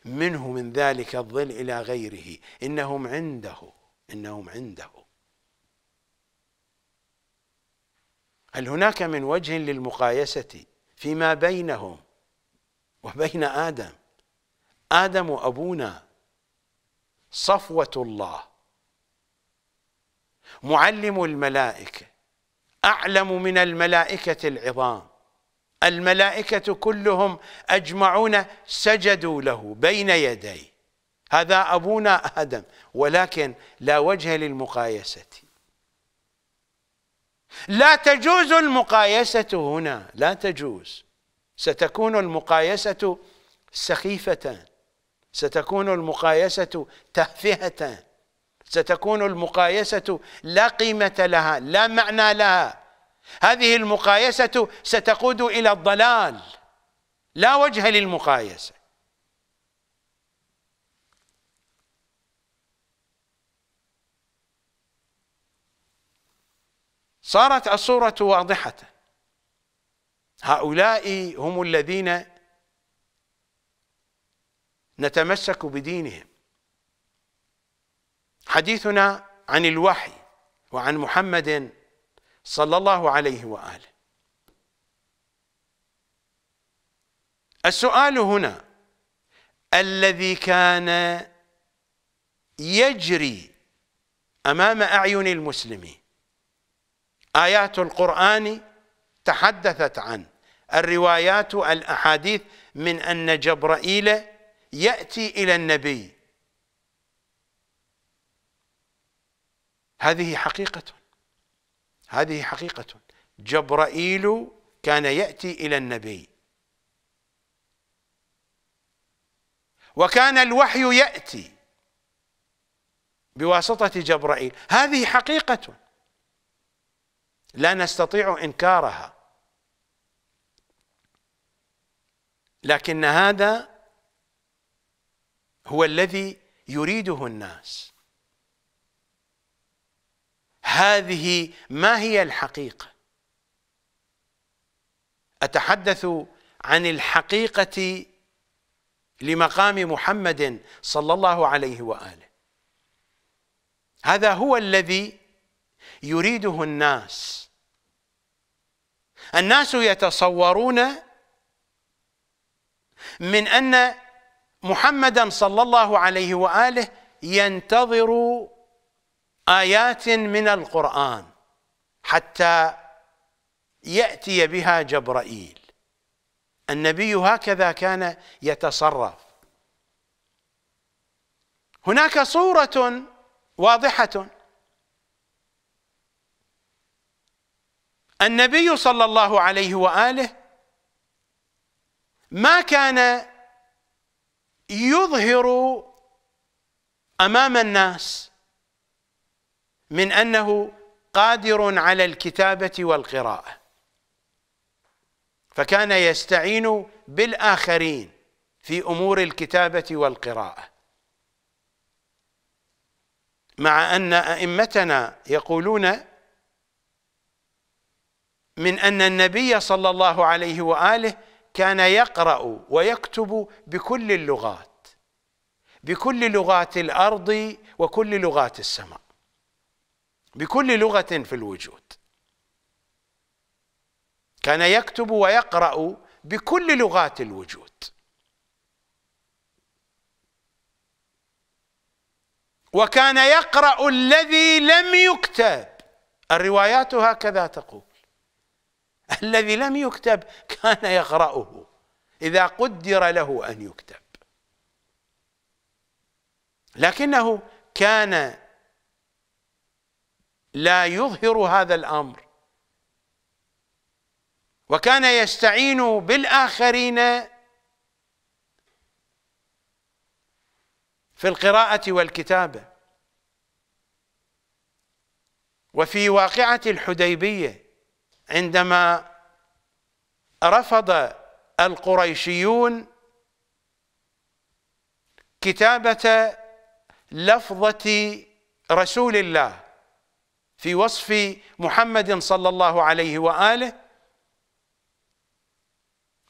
منه من ذلك الظل إلى غيره إنهم عنده إنهم عنده هل هناك من وجه للمقايسة فيما بينهم وبين آدم آدم أبونا صفوة الله معلم الملائكة أعلم من الملائكة العظام الملائكة كلهم أجمعون سجدوا له بين يديه هذا أبونا آدم ولكن لا وجه للمقايسة لا تجوز المقايسة هنا لا تجوز ستكون المقايسة سخيفة ستكون المقايسة تافهة ستكون المقايسة لا قيمة لها لا معنى لها هذه المقايسة ستقود إلى الضلال لا وجه للمقايسة صارت الصورة واضحة هؤلاء هم الذين نتمسك بدينهم حديثنا عن الوحي وعن محمد صلى الله عليه وآله السؤال هنا الذي كان يجري أمام أعين المسلمين آيات القرآن تحدثت عن الروايات الأحاديث من أن جبرائيل يأتي إلى النبي هذه حقيقة هذه حقيقة جبرائيل كان يأتي إلى النبي وكان الوحي يأتي بواسطة جبرائيل هذه حقيقة لا نستطيع إنكارها لكن هذا هو الذي يريده الناس هذه ما هي الحقيقة أتحدث عن الحقيقة لمقام محمد صلى الله عليه وآله هذا هو الذي يريده الناس الناس يتصورون من أن محمدا صلى الله عليه وآله ينتظر آيات من القرآن حتى يأتي بها جبرائيل النبي هكذا كان يتصرف هناك صورة واضحة النبي صلى الله عليه وآله ما كان يظهر أمام الناس من أنه قادر على الكتابة والقراءة فكان يستعين بالآخرين في أمور الكتابة والقراءة مع أن أئمتنا يقولون من أن النبي صلى الله عليه وآله كان يقرأ ويكتب بكل اللغات بكل لغات الأرض وكل لغات السماء بكل لغة في الوجود كان يكتب ويقرأ بكل لغات الوجود وكان يقرأ الذي لم يكتب الروايات هكذا تقول الذي لم يكتب كان يقرأه إذا قدر له أن يكتب لكنه كان لا يظهر هذا الامر وكان يستعين بالاخرين في القراءه والكتابه وفي واقعه الحديبيه عندما رفض القريشيون كتابه لفظه رسول الله في وصف محمد صلى الله عليه واله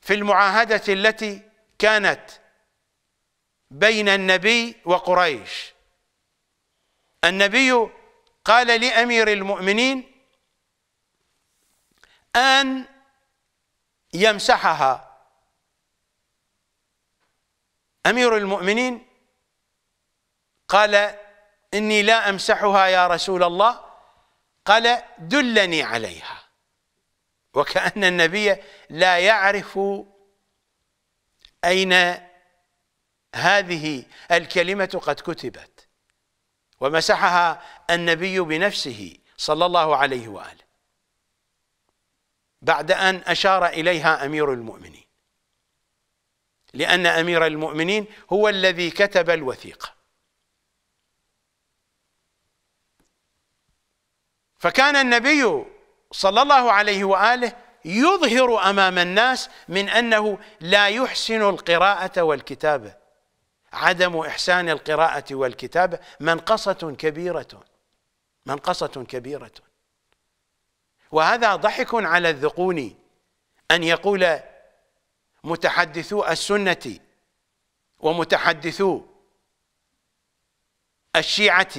في المعاهده التي كانت بين النبي وقريش النبي قال لامير المؤمنين ان يمسحها امير المؤمنين قال اني لا امسحها يا رسول الله قال دلني عليها وكأن النبي لا يعرف أين هذه الكلمة قد كتبت ومسحها النبي بنفسه صلى الله عليه وآله بعد أن أشار إليها أمير المؤمنين لأن أمير المؤمنين هو الذي كتب الوثيقة فكان النبي صلى الله عليه واله يظهر امام الناس من انه لا يحسن القراءه والكتابه عدم احسان القراءه والكتابه منقصه كبيره منقصه كبيره وهذا ضحك على الذقون ان يقول متحدثو السنه ومتحدثو الشيعه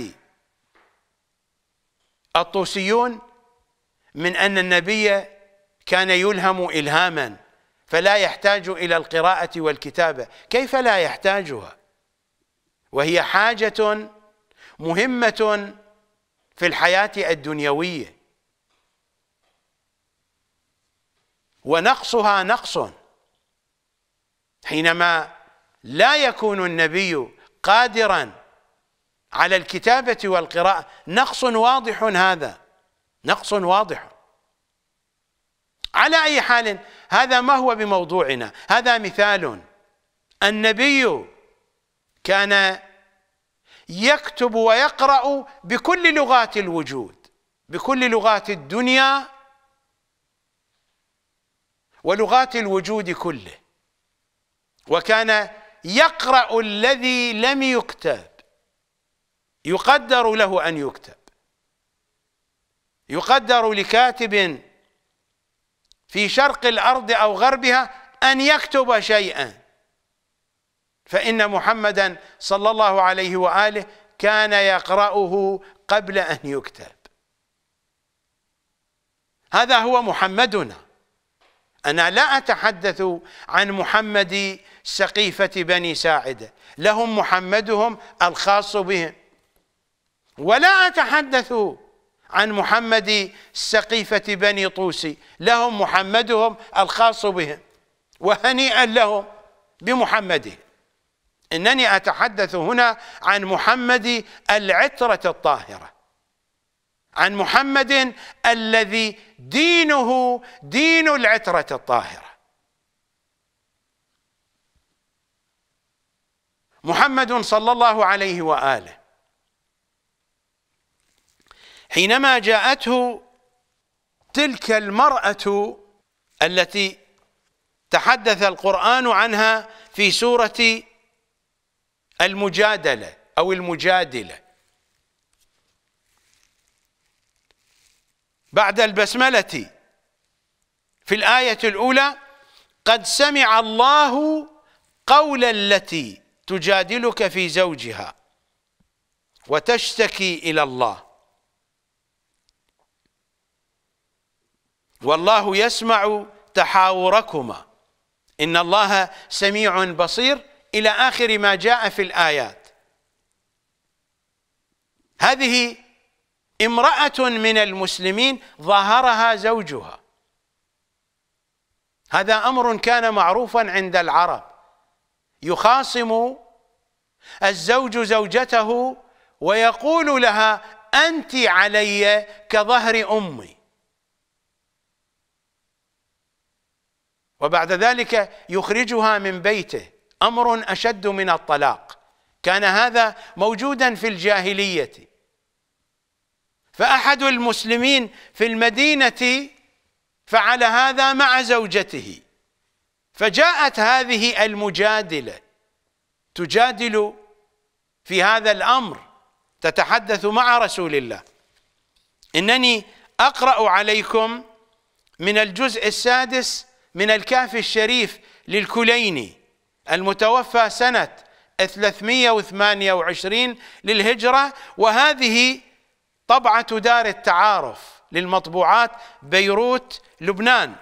الطوسيون من أن النبي كان يلهم إلهاما فلا يحتاج إلى القراءة والكتابة كيف لا يحتاجها وهي حاجة مهمة في الحياة الدنيوية ونقصها نقص حينما لا يكون النبي قادرا على الكتابة والقراءة نقص واضح هذا نقص واضح على أي حال هذا ما هو بموضوعنا هذا مثال النبي كان يكتب ويقرأ بكل لغات الوجود بكل لغات الدنيا ولغات الوجود كله وكان يقرأ الذي لم يكتب يقدر له أن يكتب يقدر لكاتب في شرق الأرض أو غربها أن يكتب شيئا فإن محمدا صلى الله عليه وآله كان يقرأه قبل أن يكتب هذا هو محمدنا أنا لا أتحدث عن محمد سقيفة بني ساعدة لهم محمدهم الخاص بهم ولا أتحدث عن محمد سقيفة بني طوسي لهم محمدهم الخاص بهم وهنيئا لهم بمحمدهم إنني أتحدث هنا عن محمد العترة الطاهرة عن محمد الذي دينه دين العترة الطاهرة محمد صلى الله عليه وآله حينما جاءته تلك المرأة التي تحدث القرآن عنها في سورة المجادلة أو المجادلة بعد البسملة في الآية الأولى قد سمع الله قول التي تجادلك في زوجها وتشتكي إلى الله والله يسمع تحاوركما إن الله سميع بصير إلى آخر ما جاء في الآيات هذه امرأة من المسلمين ظهرها زوجها هذا أمر كان معروفا عند العرب يخاصم الزوج زوجته ويقول لها أنت علي كظهر أمي وبعد ذلك يخرجها من بيته امر اشد من الطلاق كان هذا موجودا في الجاهليه فاحد المسلمين في المدينه فعل هذا مع زوجته فجاءت هذه المجادله تجادل في هذا الامر تتحدث مع رسول الله انني اقرا عليكم من الجزء السادس من الكهف الشريف للكليني المتوفى سنة 328 للهجرة وهذه طبعة دار التعارف للمطبوعات بيروت لبنان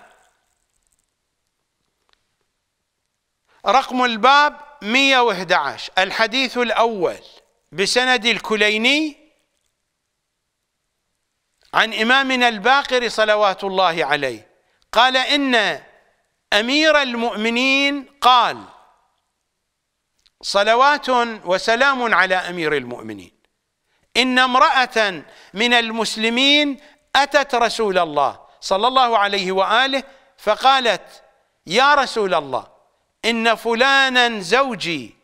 رقم الباب 111 الحديث الأول بسند الكليني عن إمامنا الباقر صلوات الله عليه قال إن امير المؤمنين قال صلوات وسلام على امير المؤمنين ان امراه من المسلمين اتت رسول الله صلى الله عليه واله فقالت يا رسول الله ان فلانا زوجي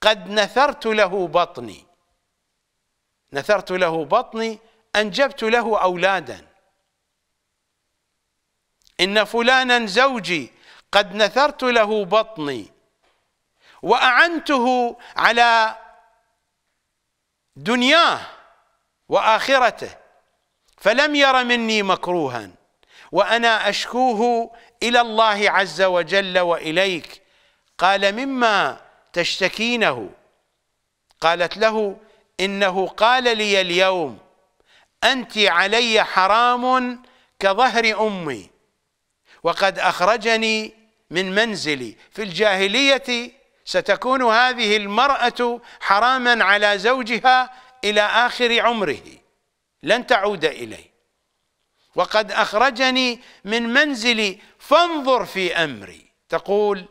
قد نثرت له بطني نثرت له بطني انجبت له اولادا ان فلانا زوجي قد نثرت له بطني وأعنته على دنياه وآخرته فلم ير مني مكروها وأنا أشكوه إلى الله عز وجل وإليك قال مما تشتكينه قالت له إنه قال لي اليوم أنت علي حرام كظهر أمي وقد أخرجني من منزلي في الجاهلية ستكون هذه المرأة حراما على زوجها إلى آخر عمره لن تعود إلي وقد أخرجني من منزلي فانظر في أمري تقول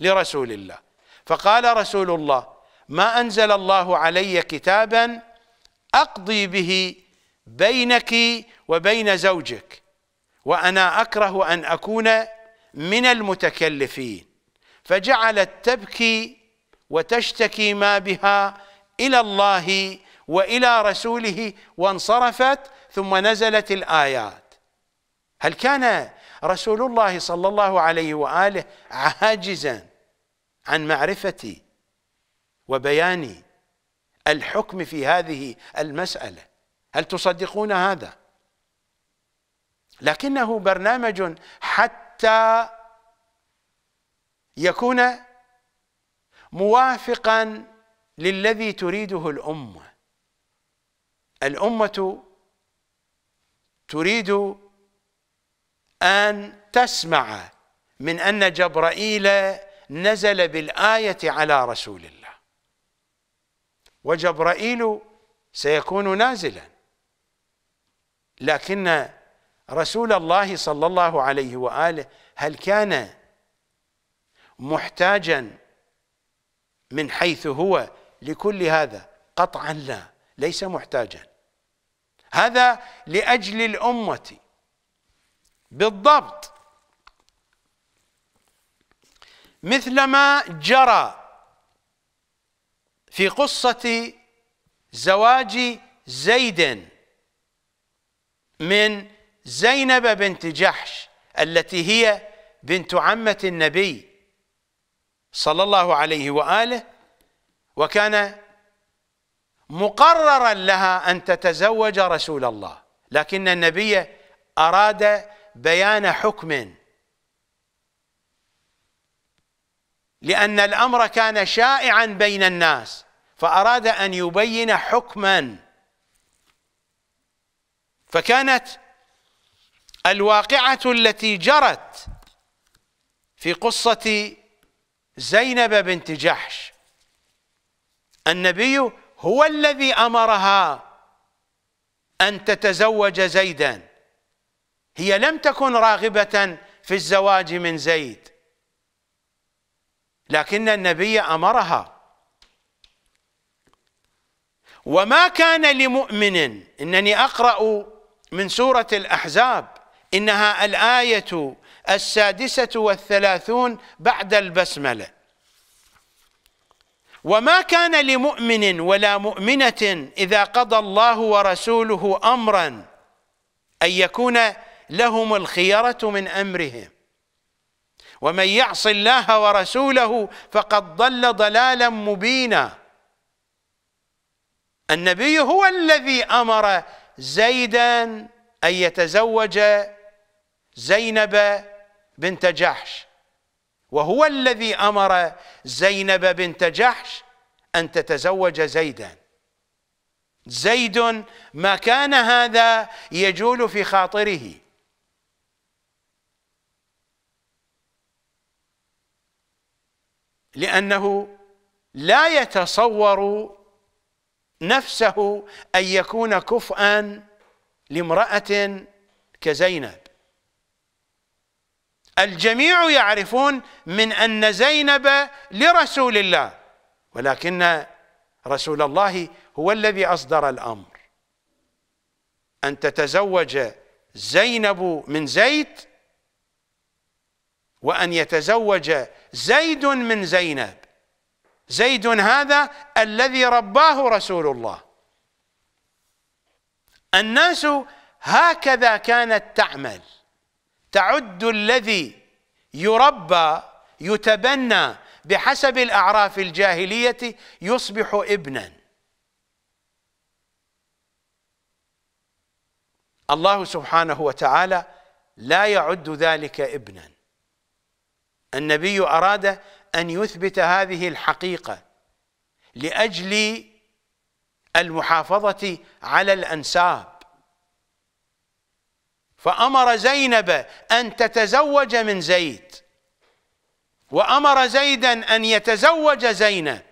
لرسول الله فقال رسول الله ما أنزل الله علي كتابا أقضي به بينك وبين زوجك وأنا أكره أن أكون من المتكلفين فجعلت تبكي وتشتكي ما بها إلى الله وإلى رسوله وانصرفت ثم نزلت الآيات هل كان رسول الله صلى الله عليه وآله عاجزا عن معرفة وبيان الحكم في هذه المسألة هل تصدقون هذا؟ لكنه برنامج حتى حتى يكون موافقا للذي تريده الامه الامه تريد ان تسمع من ان جبرائيل نزل بالايه على رسول الله وجبرائيل سيكون نازلا لكن رسول الله صلى الله عليه واله هل كان محتاجا من حيث هو لكل هذا قطعا لا ليس محتاجا هذا لاجل الامه بالضبط مثلما جرى في قصه زواج زيد من زينب بنت جحش التي هي بنت عمة النبي صلى الله عليه وآله وكان مقررا لها أن تتزوج رسول الله لكن النبي أراد بيان حكم لأن الأمر كان شائعا بين الناس فأراد أن يبين حكما فكانت الواقعة التي جرت في قصة زينب بنت جحش النبي هو الذي أمرها أن تتزوج زيدا هي لم تكن راغبة في الزواج من زيد لكن النبي أمرها وما كان لمؤمن إنني أقرأ من سورة الأحزاب إنها الآية السادسة والثلاثون بعد البسملة وما كان لمؤمن ولا مؤمنة إذا قضى الله ورسوله أمرا أن يكون لهم الخيرة من أمرهم ومن يعص الله ورسوله فقد ضل ضلالا مبينا النبي هو الذي أمر زيدا أن يتزوج زينب بنت جحش وهو الذي امر زينب بنت جحش ان تتزوج زيدا زيد ما كان هذا يجول في خاطره لانه لا يتصور نفسه ان يكون كفءا لامراه كزينب الجميع يعرفون من أن زينب لرسول الله ولكن رسول الله هو الذي أصدر الأمر أن تتزوج زينب من زيد وأن يتزوج زيد من زينب زيد هذا الذي رباه رسول الله الناس هكذا كانت تعمل تعد الذي يربى يتبنى بحسب الأعراف الجاهلية يصبح ابنا الله سبحانه وتعالى لا يعد ذلك ابنا النبي أراد أن يثبت هذه الحقيقة لأجل المحافظة على الأنساب فأمر زينب أن تتزوج من زيد وأمر زيدا أن يتزوج زينب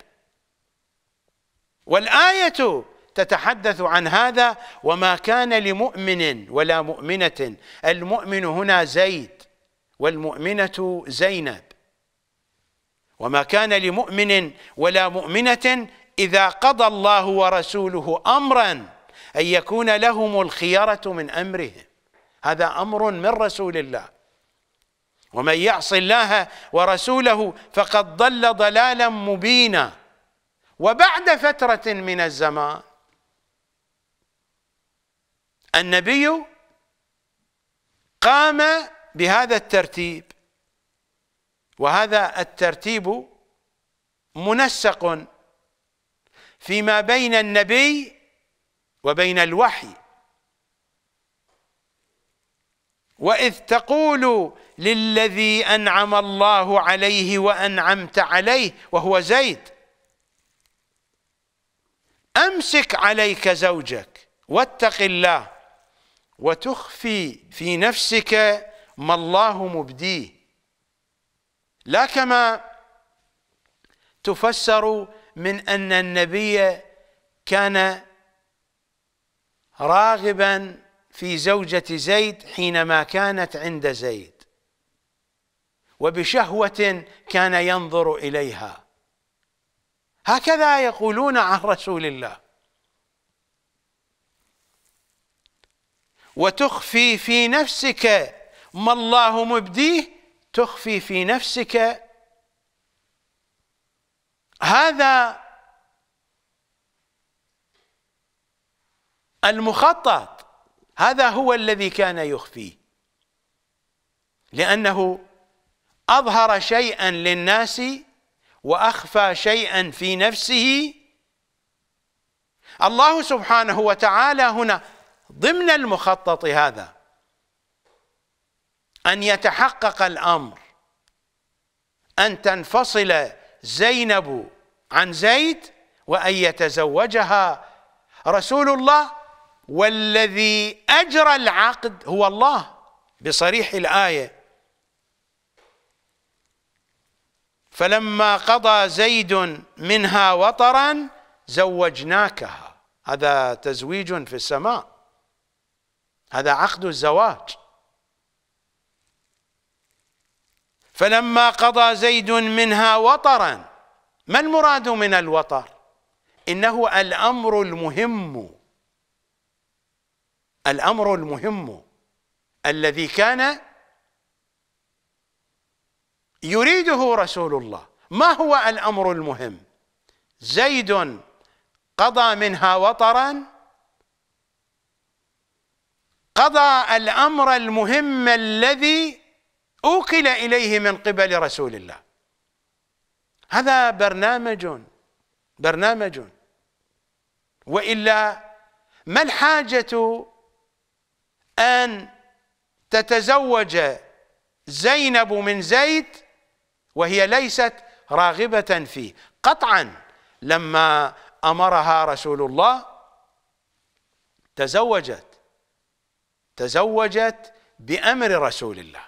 والآية تتحدث عن هذا وما كان لمؤمن ولا مؤمنة المؤمن هنا زيد والمؤمنة زينب وما كان لمؤمن ولا مؤمنة إذا قضى الله ورسوله أمرا أن يكون لهم الخيارة من أمرهم هذا امر من رسول الله ومن يعص الله ورسوله فقد ضل ضلالا مبينا وبعد فتره من الزمان النبي قام بهذا الترتيب وهذا الترتيب منسق فيما بين النبي وبين الوحي واذ تقول للذي انعم الله عليه وانعمت عليه وهو زيد امسك عليك زوجك واتق الله وتخفي في نفسك ما الله مبديه لا كما تفسر من ان النبي كان راغبا في زوجة زيد حينما كانت عند زيد وبشهوة كان ينظر إليها هكذا يقولون عن رسول الله وتخفي في نفسك ما الله مبديه تخفي في نفسك هذا المخطط هذا هو الذي كان يخفيه لأنه أظهر شيئا للناس وأخفى شيئا في نفسه الله سبحانه وتعالى هنا ضمن المخطط هذا أن يتحقق الأمر أن تنفصل زينب عن زيد وأن يتزوجها رسول الله والذي أجرى العقد هو الله بصريح الآية فلما قضى زيد منها وطرا زوجناكها هذا تزويج في السماء هذا عقد الزواج فلما قضى زيد منها وطرا ما المراد من الوطر انه الامر المهم الأمر المهم الذي كان يريده رسول الله ما هو الأمر المهم زيد قضى منها وطرا قضى الأمر المهم الذي أوكل إليه من قبل رسول الله هذا برنامج برنامج وإلا ما الحاجة أن تتزوج زينب من زيد وهي ليست راغبة فيه قطعا لما أمرها رسول الله تزوجت تزوجت بأمر رسول الله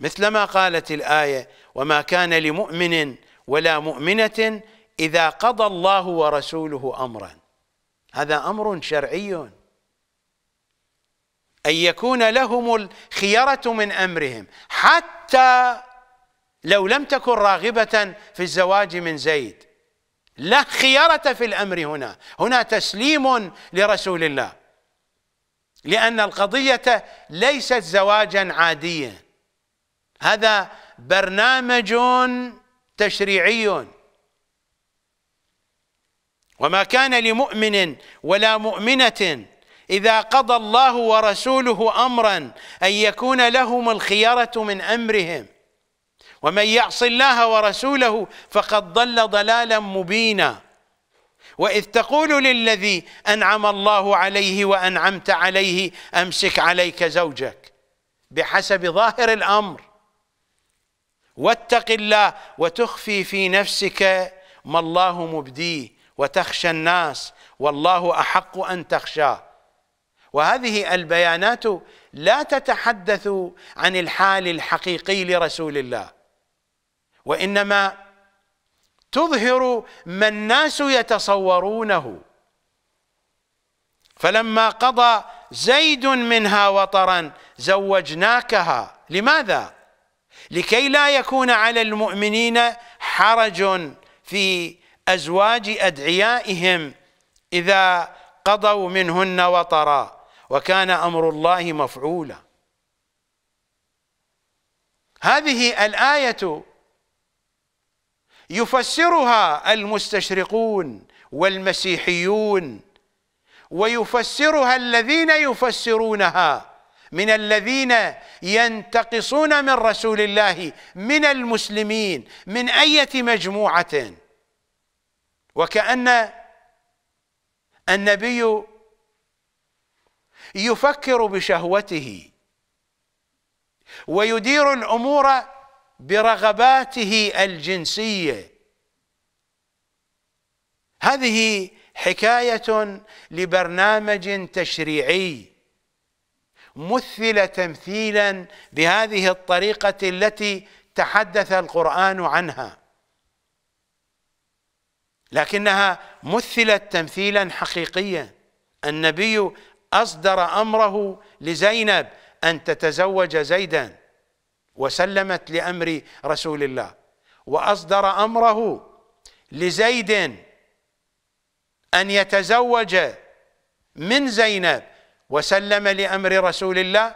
مثلما قالت الآية وما كان لمؤمن ولا مؤمنة إذا قضى الله ورسوله أمرا هذا أمر شرعي أن يكون لهم الخيرة من أمرهم حتى لو لم تكن راغبة في الزواج من زيد لا خيارة في الأمر هنا هنا تسليم لرسول الله لأن القضية ليست زواجا عاديا هذا برنامج تشريعي وما كان لمؤمن ولا مؤمنة إذا قضى الله ورسوله أمرا أن يكون لهم الخيرة من أمرهم ومن يعص الله ورسوله فقد ضل ضلالا مبينا وإذ تقول للذي أنعم الله عليه وأنعمت عليه أمسك عليك زوجك بحسب ظاهر الأمر واتق الله وتخفي في نفسك ما الله مبديه وتخشى الناس والله أحق أن تخشاه وهذه البيانات لا تتحدث عن الحال الحقيقي لرسول الله وانما تظهر ما الناس يتصورونه فلما قضى زيد منها وطرا زوجناكها لماذا لكي لا يكون على المؤمنين حرج في ازواج ادعيائهم اذا قضوا منهن وطرا وكان أمر الله مفعولا هذه الآية يفسرها المستشرقون والمسيحيون ويفسرها الذين يفسرونها من الذين ينتقصون من رسول الله من المسلمين من أية مجموعة وكأن النبي يفكر بشهوته ويدير الامور برغباته الجنسيه هذه حكايه لبرنامج تشريعي مثل تمثيلا بهذه الطريقه التي تحدث القران عنها لكنها مثلت تمثيلا حقيقيا النبي أصدر أمره لزينب أن تتزوج زيدا وسلمت لأمر رسول الله وأصدر أمره لزيد أن يتزوج من زينب وسلم لأمر رسول الله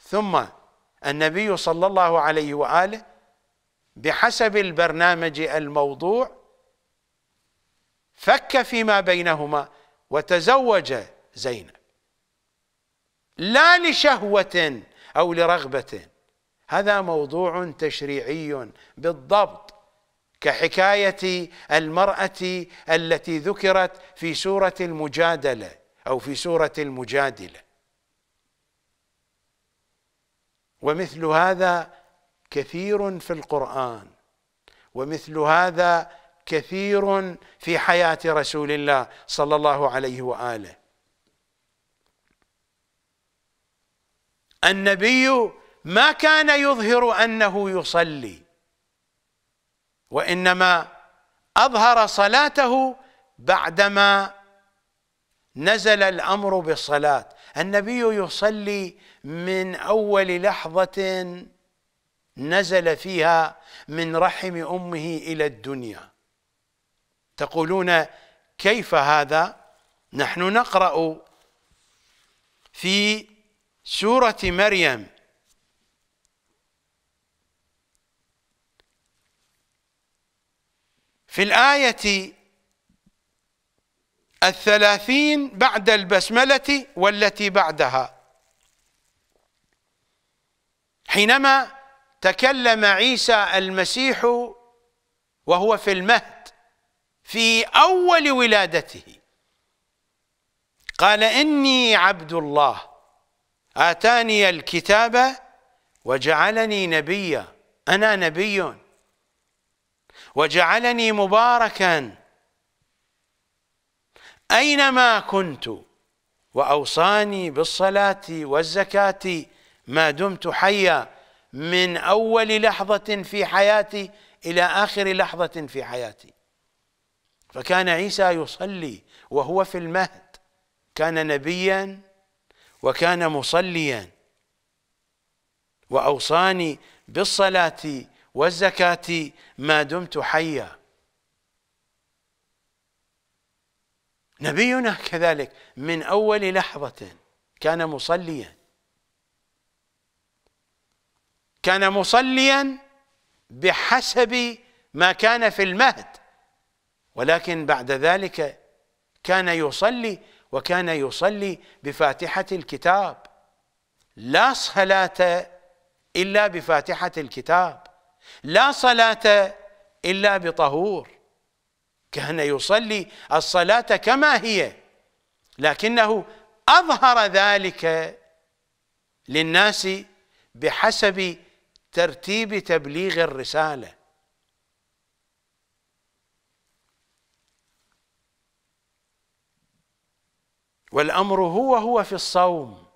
ثم النبي صلى الله عليه وآله بحسب البرنامج الموضوع فك فيما بينهما وتزوج زينب لا لشهوة أو لرغبة هذا موضوع تشريعي بالضبط كحكاية المرأة التي ذكرت في سورة المجادلة أو في سورة المجادلة ومثل هذا كثير في القرآن ومثل هذا كثير في حياة رسول الله صلى الله عليه وآله النبي ما كان يظهر انه يصلي وانما اظهر صلاته بعدما نزل الامر بالصلاه النبي يصلي من اول لحظه نزل فيها من رحم امه الى الدنيا تقولون كيف هذا نحن نقرا في سورة مريم في الآية الثلاثين بعد البسملة والتي بعدها حينما تكلم عيسى المسيح وهو في المهد في أول ولادته قال إني عبد الله آتاني الكتاب وجعلني نبيا أنا نبي وجعلني مباركا أينما كنت وأوصاني بالصلاة والزكاة ما دمت حيا من أول لحظة في حياتي إلى آخر لحظة في حياتي فكان عيسى يصلي وهو في المهد كان نبياً وكان مصليا وأوصاني بالصلاة والزكاة ما دمت حيا نبينا كذلك من أول لحظة كان مصليا كان مصليا بحسب ما كان في المهد ولكن بعد ذلك كان يصلي وكان يصلي بفاتحة الكتاب لا صلاة إلا بفاتحة الكتاب لا صلاة إلا بطهور كان يصلي الصلاة كما هي لكنه أظهر ذلك للناس بحسب ترتيب تبليغ الرساله والأمر هو هو في الصوم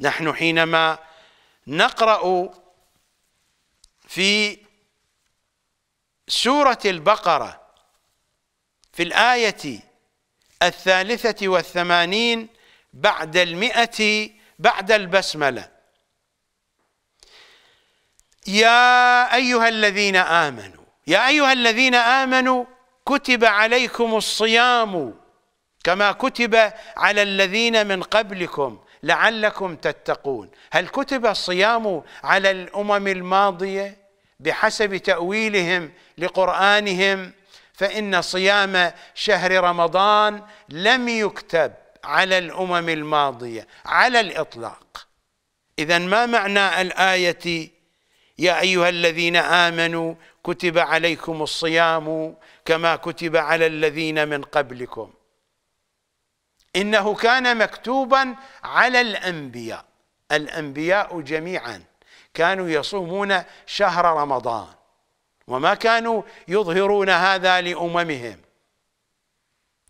نحن حينما نقرأ في سورة البقرة في الآية الثالثة والثمانين بعد المئة بعد البسملة يا أيها الذين آمنوا يا أيها الذين آمنوا كتب عليكم الصيام كما كتب على الذين من قبلكم لعلكم تتقون هل كتب الصيام على الامم الماضيه بحسب تاويلهم لقرانهم فان صيام شهر رمضان لم يكتب على الامم الماضيه على الاطلاق اذا ما معنى الايه يا ايها الذين امنوا كتب عليكم الصيام كما كتب على الذين من قبلكم إنه كان مكتوبا على الأنبياء الأنبياء جميعا كانوا يصومون شهر رمضان وما كانوا يظهرون هذا لأممهم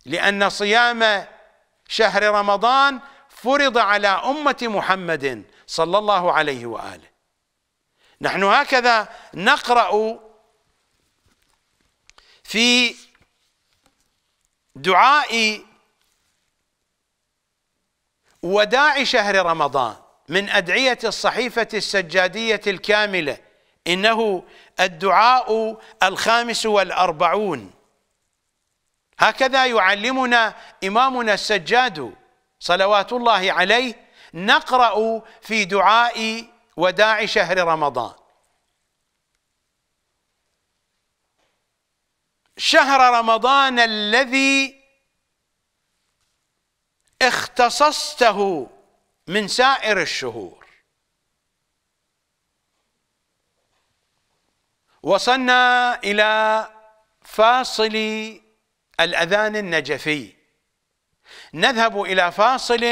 لأن صيام شهر رمضان فرض على أمة محمد صلى الله عليه وآله نحن هكذا نقرأ في دعاء وداع شهر رمضان من أدعية الصحيفة السجادية الكاملة إنه الدعاء الخامس والأربعون هكذا يعلمنا إمامنا السجاد صلوات الله عليه نقرأ في دعاء وداع شهر رمضان شهر رمضان الذي اختصصته من سائر الشهور وصلنا إلى فاصل الأذان النجفي نذهب إلى فاصل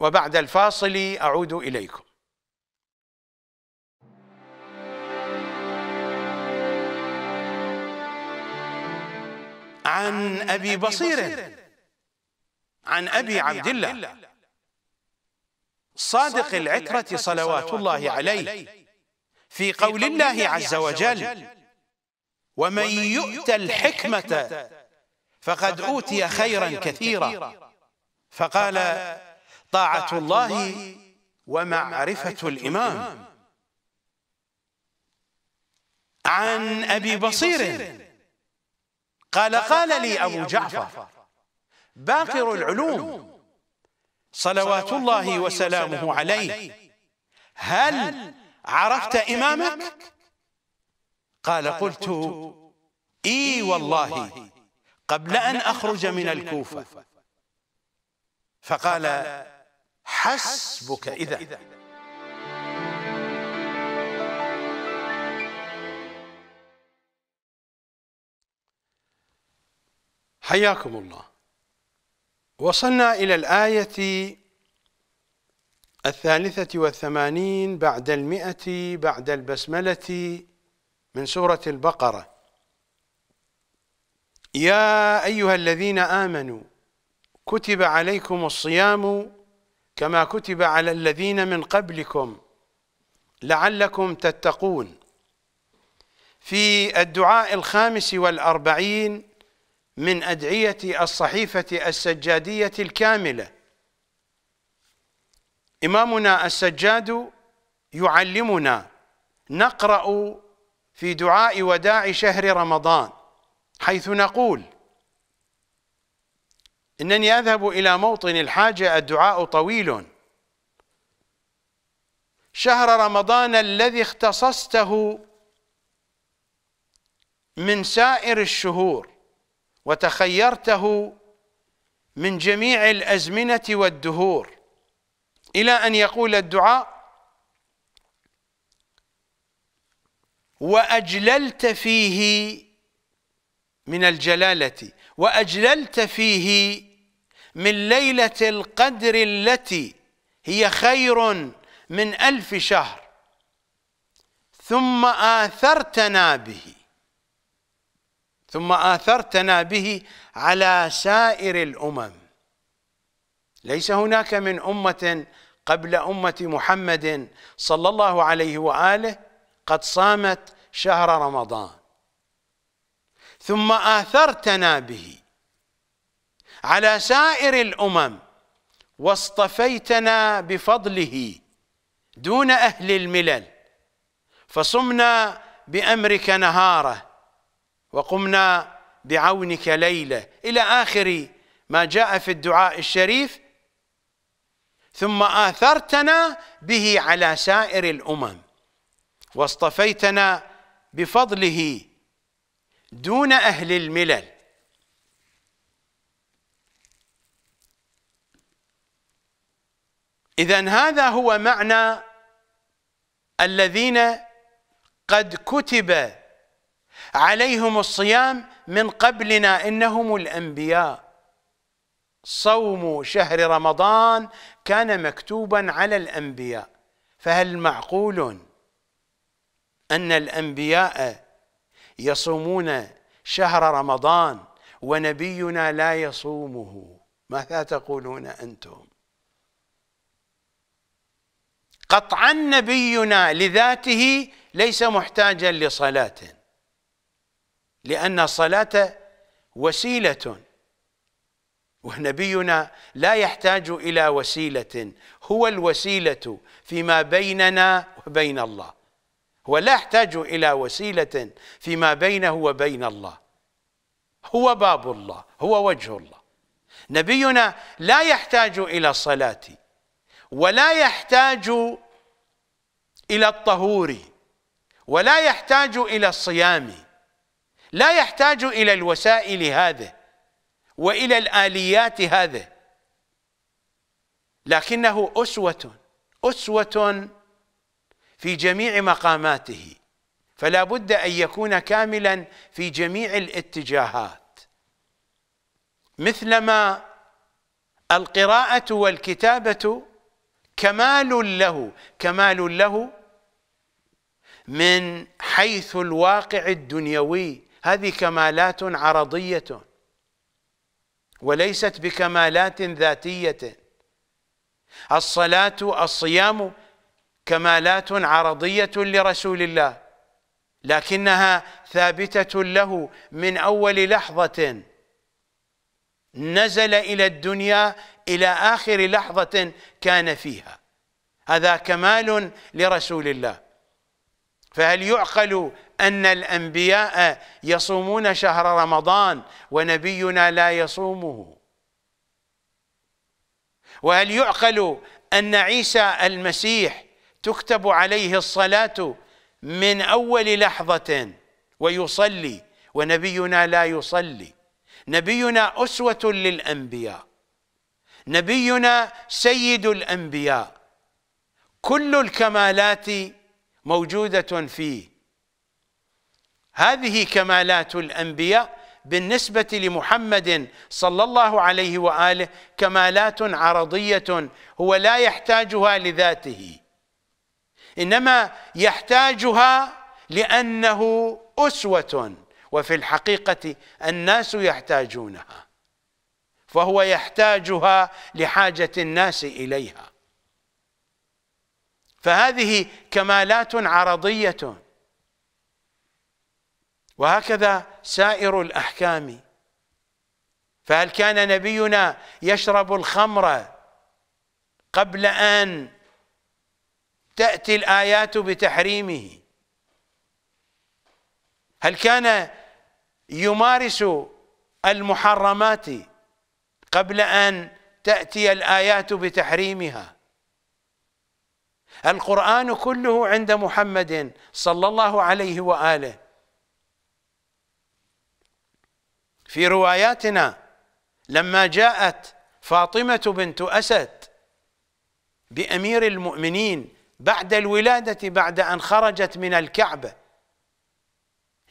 وبعد الفاصل أعود إليكم عن أبي بصير, عن أبي عبد الله صادق العترة صلوات الله عليه في قول الله عز وجل ومن يؤت الحكمة فقد أوتي خيرا كثيرا فقال طاعة الله ومعرفة الإمام عن أبي بصير قال قال لي أبو جعفر باقر العلوم صلوات الله وسلامه عليه هل عرفت إمامك قال قلت إي والله قبل أن أخرج من الكوفة فقال حسبك إذا حياكم الله وصلنا إلى الآية الثالثة والثمانين بعد المئة بعد البسملة من سورة البقرة يا أيها الذين آمنوا كتب عليكم الصيام كما كتب على الذين من قبلكم لعلكم تتقون في الدعاء الخامس والأربعين من أدعية الصحيفة السجادية الكاملة إمامنا السجاد يعلمنا نقرأ في دعاء وداع شهر رمضان حيث نقول إنني أذهب إلى موطن الحاجة الدعاء طويل شهر رمضان الذي اختصصته من سائر الشهور وتخيرته من جميع الازمنه والدهور الى ان يقول الدعاء واجللت فيه من الجلاله واجللت فيه من ليله القدر التي هي خير من الف شهر ثم اثرتنا به ثم آثرتنا به على سائر الأمم ليس هناك من أمة قبل أمة محمد صلى الله عليه وآله قد صامت شهر رمضان ثم آثرتنا به على سائر الأمم واصطفيتنا بفضله دون أهل الملل فصمنا بأمرك نهاره وقمنا بعونك ليلة إلى آخر ما جاء في الدعاء الشريف ثم آثرتنا به على سائر الأمم واصطفيتنا بفضله دون أهل الملل إذا هذا هو معنى الذين قد كتب عليهم الصيام من قبلنا انهم الانبياء صوم شهر رمضان كان مكتوبا على الانبياء فهل معقول ان الانبياء يصومون شهر رمضان ونبينا لا يصومه ماذا تقولون انتم قطعا نبينا لذاته ليس محتاجا لصلاه لأن الصلاة وسيلة ونبينا لا يحتاج إلى وسيلة هو الوسيلة فيما بيننا وبين الله هو لا يحتاج إلى وسيلة فيما بينه وبين الله هو باب الله هو وجه الله نبينا لا يحتاج إلى الصلاة ولا يحتاج إلى الطهور ولا يحتاج إلى الصيام لا يحتاج إلى الوسائل هذه وإلى الآليات هذه لكنه أسوة أسوة في جميع مقاماته فلا بد أن يكون كاملا في جميع الاتجاهات مثلما القراءة والكتابة كمال له كمال له من حيث الواقع الدنيوي هذه كمالات عرضية وليست بكمالات ذاتية الصلاة الصيام كمالات عرضية لرسول الله لكنها ثابتة له من أول لحظة نزل إلى الدنيا إلى آخر لحظة كان فيها هذا كمال لرسول الله فهل يعقل أن الأنبياء يصومون شهر رمضان ونبينا لا يصومه وهل يعقل أن عيسى المسيح تكتب عليه الصلاة من أول لحظة ويصلي ونبينا لا يصلي نبينا أسوة للأنبياء نبينا سيد الأنبياء كل الكمالات موجودة فيه هذه كمالات الأنبياء بالنسبة لمحمد صلى الله عليه وآله كمالات عرضية هو لا يحتاجها لذاته إنما يحتاجها لأنه أسوة وفي الحقيقة الناس يحتاجونها فهو يحتاجها لحاجة الناس إليها فهذه كمالات عرضية وهكذا سائر الأحكام فهل كان نبينا يشرب الخمر قبل أن تأتي الآيات بتحريمه هل كان يمارس المحرمات قبل أن تأتي الآيات بتحريمها القرآن كله عند محمد صلى الله عليه وآله في رواياتنا لما جاءت فاطمة بنت أسد بأمير المؤمنين بعد الولادة بعد أن خرجت من الكعبة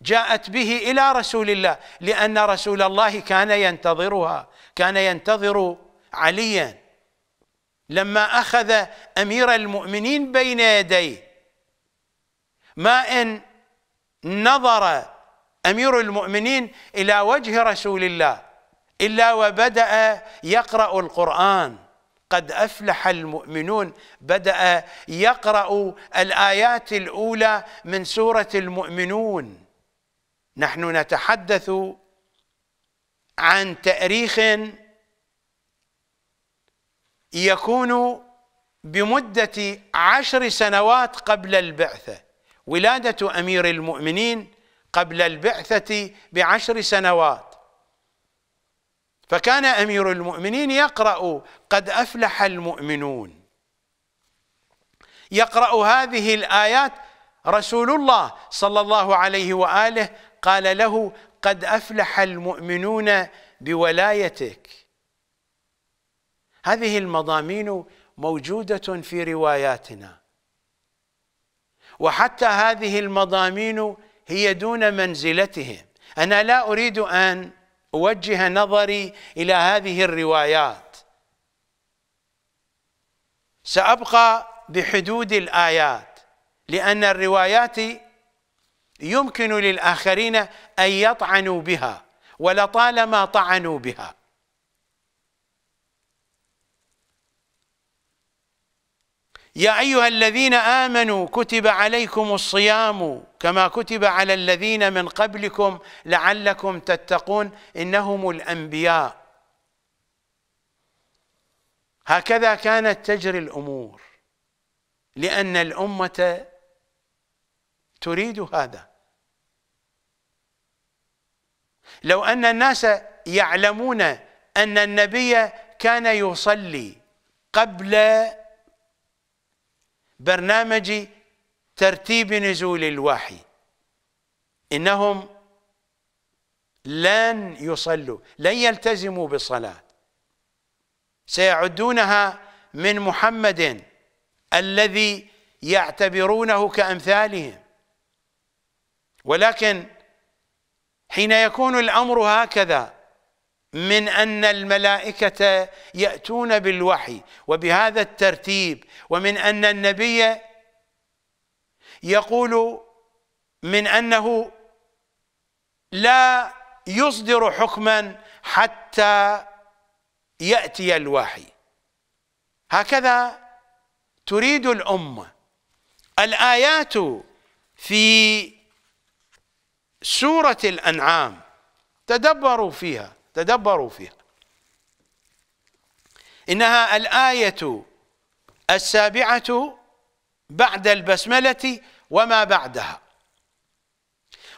جاءت به إلى رسول الله لأن رسول الله كان ينتظرها كان ينتظر عليا لما أخذ أمير المؤمنين بين يديه ما إن نظر امير المؤمنين الى وجه رسول الله الا وبدا يقرا القران قد افلح المؤمنون بدا يقرا الايات الاولى من سوره المؤمنون نحن نتحدث عن تاريخ يكون بمده عشر سنوات قبل البعثه ولاده امير المؤمنين قبل البعثة بعشر سنوات فكان أمير المؤمنين يقرأ قد أفلح المؤمنون يقرأ هذه الآيات رسول الله صلى الله عليه وآله قال له قد أفلح المؤمنون بولايتك هذه المضامين موجودة في رواياتنا وحتى هذه المضامين هي دون منزلتهم أنا لا أريد أن أوجه نظري إلى هذه الروايات سأبقى بحدود الآيات لأن الروايات يمكن للآخرين أن يطعنوا بها ولطالما طعنوا بها يا أيها الذين آمنوا كتب عليكم الصيام كما كتب على الذين من قبلكم لعلكم تتقون انهم الانبياء هكذا كانت تجري الامور لان الامه تريد هذا لو ان الناس يعلمون ان النبي كان يصلي قبل برنامج ترتيب نزول الوحي إنهم لن يصلوا لن يلتزموا بالصلاة سيعدونها من محمد الذي يعتبرونه كأمثالهم ولكن حين يكون الأمر هكذا من أن الملائكة يأتون بالوحي وبهذا الترتيب ومن أن النبي يقول من أنه لا يصدر حكما حتى يأتي الوحي هكذا تريد الأمة الآيات في سورة الأنعام تدبروا فيها تدبروا فيها إنها الآية السابعة بعد البسملة وما بعدها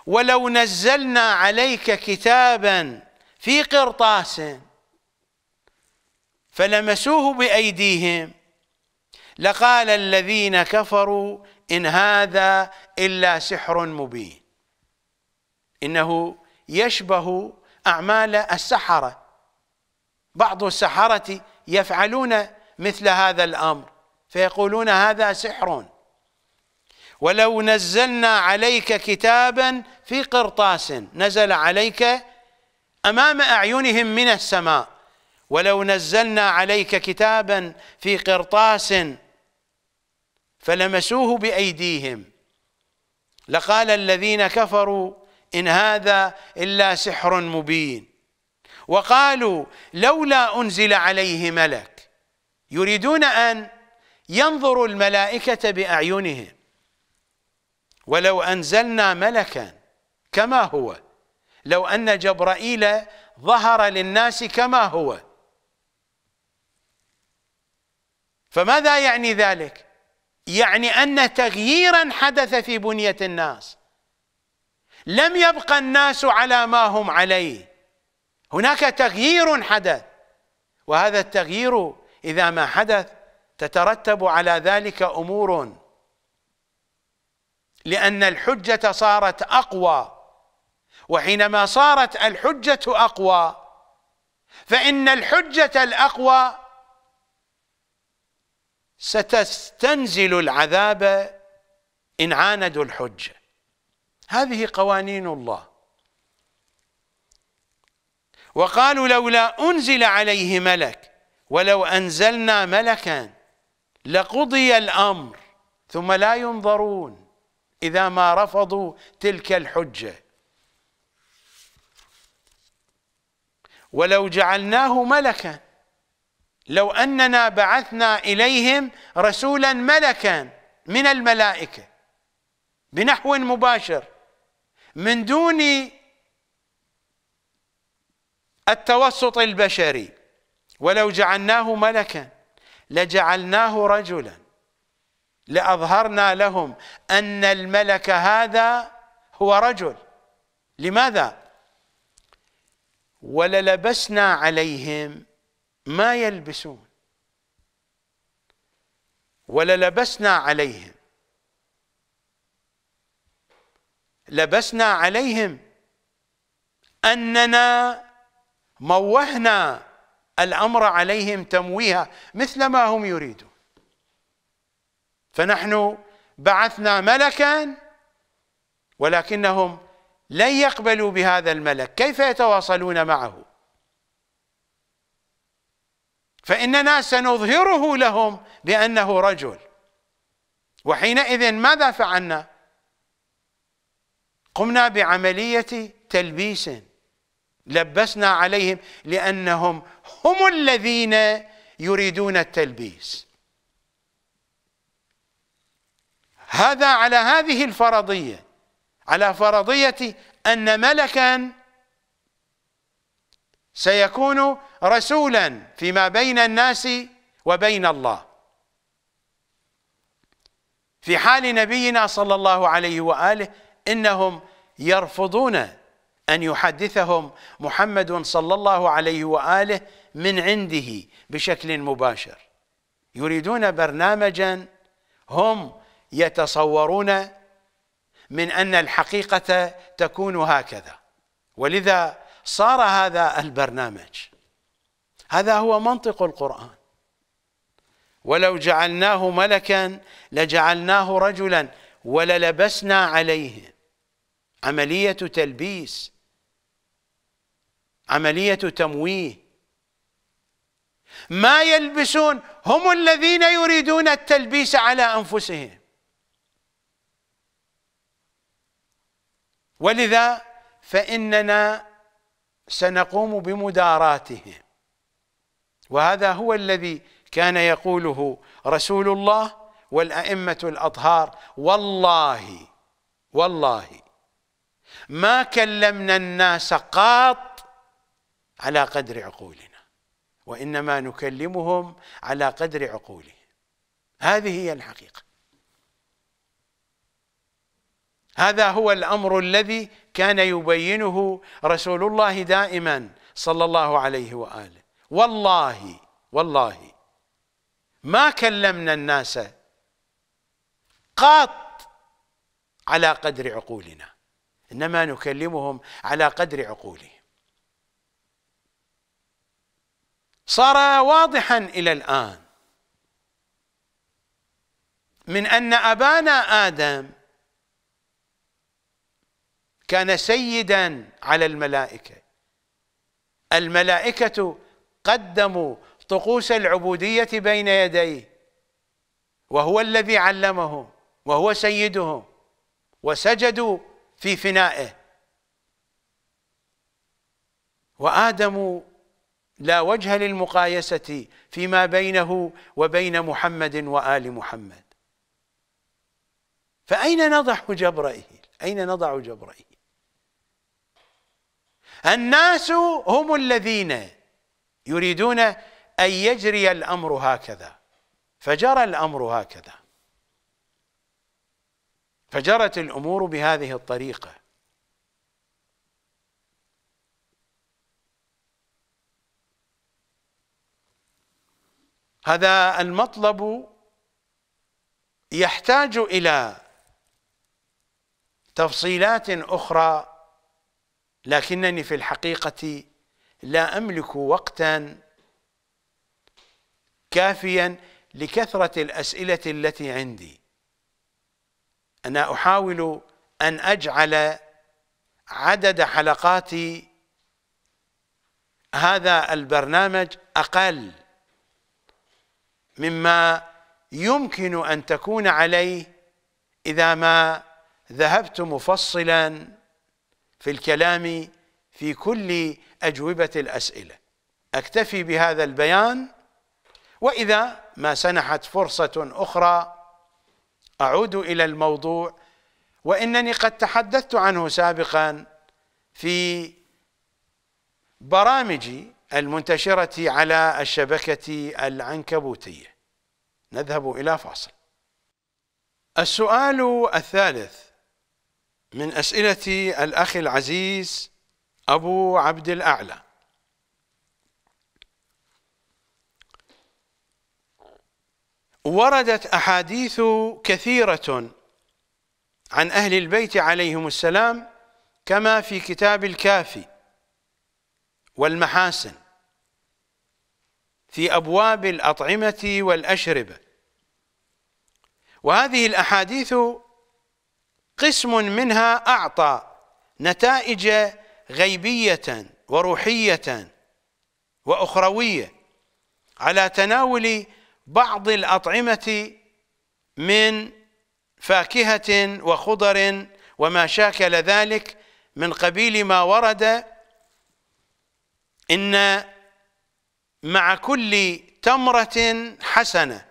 ولو نزلنا عليك كتابا في قرطاس فلمسوه بأيديهم لقال الذين كفروا إن هذا إلا سحر مبين إنه يشبه أعمال السحرة بعض السحرة يفعلون مثل هذا الأمر فيقولون هذا سحر ولو نزلنا عليك كتابا في قرطاس نزل عليك امام اعينهم من السماء ولو نزلنا عليك كتابا في قرطاس فلمسوه بايديهم لقال الذين كفروا ان هذا الا سحر مبين وقالوا لولا انزل عليه ملك يريدون ان ينظر الملائكة بأعينهم ولو أنزلنا ملكا كما هو لو أن جبرائيل ظهر للناس كما هو فماذا يعني ذلك يعني أن تغييرا حدث في بنية الناس لم يبقى الناس على ما هم عليه هناك تغيير حدث وهذا التغيير إذا ما حدث تترتب على ذلك امور لان الحجه صارت اقوى وحينما صارت الحجه اقوى فان الحجه الاقوى ستستنزل العذاب ان عاندوا الحجه هذه قوانين الله وقالوا لولا انزل عليه ملك ولو انزلنا ملكا لقضي الأمر ثم لا ينظرون إذا ما رفضوا تلك الحجة ولو جعلناه ملكا لو أننا بعثنا إليهم رسولا ملكا من الملائكة بنحو مباشر من دون التوسط البشري ولو جعلناه ملكا لجعلناه رجلا لأظهرنا لهم أن الملك هذا هو رجل لماذا وللبسنا عليهم ما يلبسون وللبسنا عليهم لبسنا عليهم أننا موهنا الامر عليهم تمويها مثل ما هم يريدون فنحن بعثنا ملكا ولكنهم لن يقبلوا بهذا الملك كيف يتواصلون معه فاننا سنظهره لهم بانه رجل وحينئذ ماذا فعلنا قمنا بعمليه تلبيس لبسنا عليهم لانهم هم الذين يريدون التلبيس هذا على هذه الفرضية على فرضية أن ملكا سيكون رسولا فيما بين الناس وبين الله في حال نبينا صلى الله عليه وآله إنهم يرفضون أن يحدثهم محمد صلى الله عليه وآله من عنده بشكل مباشر يريدون برنامجا هم يتصورون من ان الحقيقه تكون هكذا ولذا صار هذا البرنامج هذا هو منطق القران ولو جعلناه ملكا لجعلناه رجلا وللبسنا عليه عمليه تلبيس عمليه تمويه ما يلبسون هم الذين يريدون التلبيس على انفسهم ولذا فاننا سنقوم بمداراتهم وهذا هو الذي كان يقوله رسول الله والائمه الاطهار والله والله ما كلمنا الناس قاط على قدر عقولنا وإنما نكلمهم على قدر عقولهم هذه هي الحقيقة هذا هو الأمر الذي كان يبينه رسول الله دائما صلى الله عليه وآله والله والله ما كلمنا الناس قط على قدر عقولنا إنما نكلمهم على قدر عقولهم صار واضحا الى الان من ان ابانا ادم كان سيدا على الملائكه الملائكه قدموا طقوس العبوديه بين يديه وهو الذي علمهم وهو سيدهم وسجدوا في فنائه وادم لا وجه للمقايسة فيما بينه وبين محمد وآل محمد فأين نضع جبرائيل أين نضع جبرائيل الناس هم الذين يريدون أن يجري الأمر هكذا فجرى الأمر هكذا فجرت الأمور بهذه الطريقة هذا المطلب يحتاج إلى تفصيلات أخرى لكنني في الحقيقة لا أملك وقتا كافيا لكثرة الأسئلة التي عندي أنا أحاول أن أجعل عدد حلقات هذا البرنامج أقل مما يمكن أن تكون عليه إذا ما ذهبت مفصلا في الكلام في كل أجوبة الأسئلة أكتفي بهذا البيان وإذا ما سنحت فرصة أخرى أعود إلى الموضوع وإنني قد تحدثت عنه سابقا في برامجي المنتشرة على الشبكة العنكبوتية نذهب إلى فاصل السؤال الثالث من أسئلة الأخ العزيز أبو عبد الأعلى وردت أحاديث كثيرة عن أهل البيت عليهم السلام كما في كتاب الكافي والمحاسن في أبواب الأطعمة والأشربة وهذه الأحاديث قسم منها أعطى نتائج غيبية وروحية وأخروية على تناول بعض الأطعمة من فاكهة وخضر وما شاكل ذلك من قبيل ما ورد إن مع كل تمرة حسنة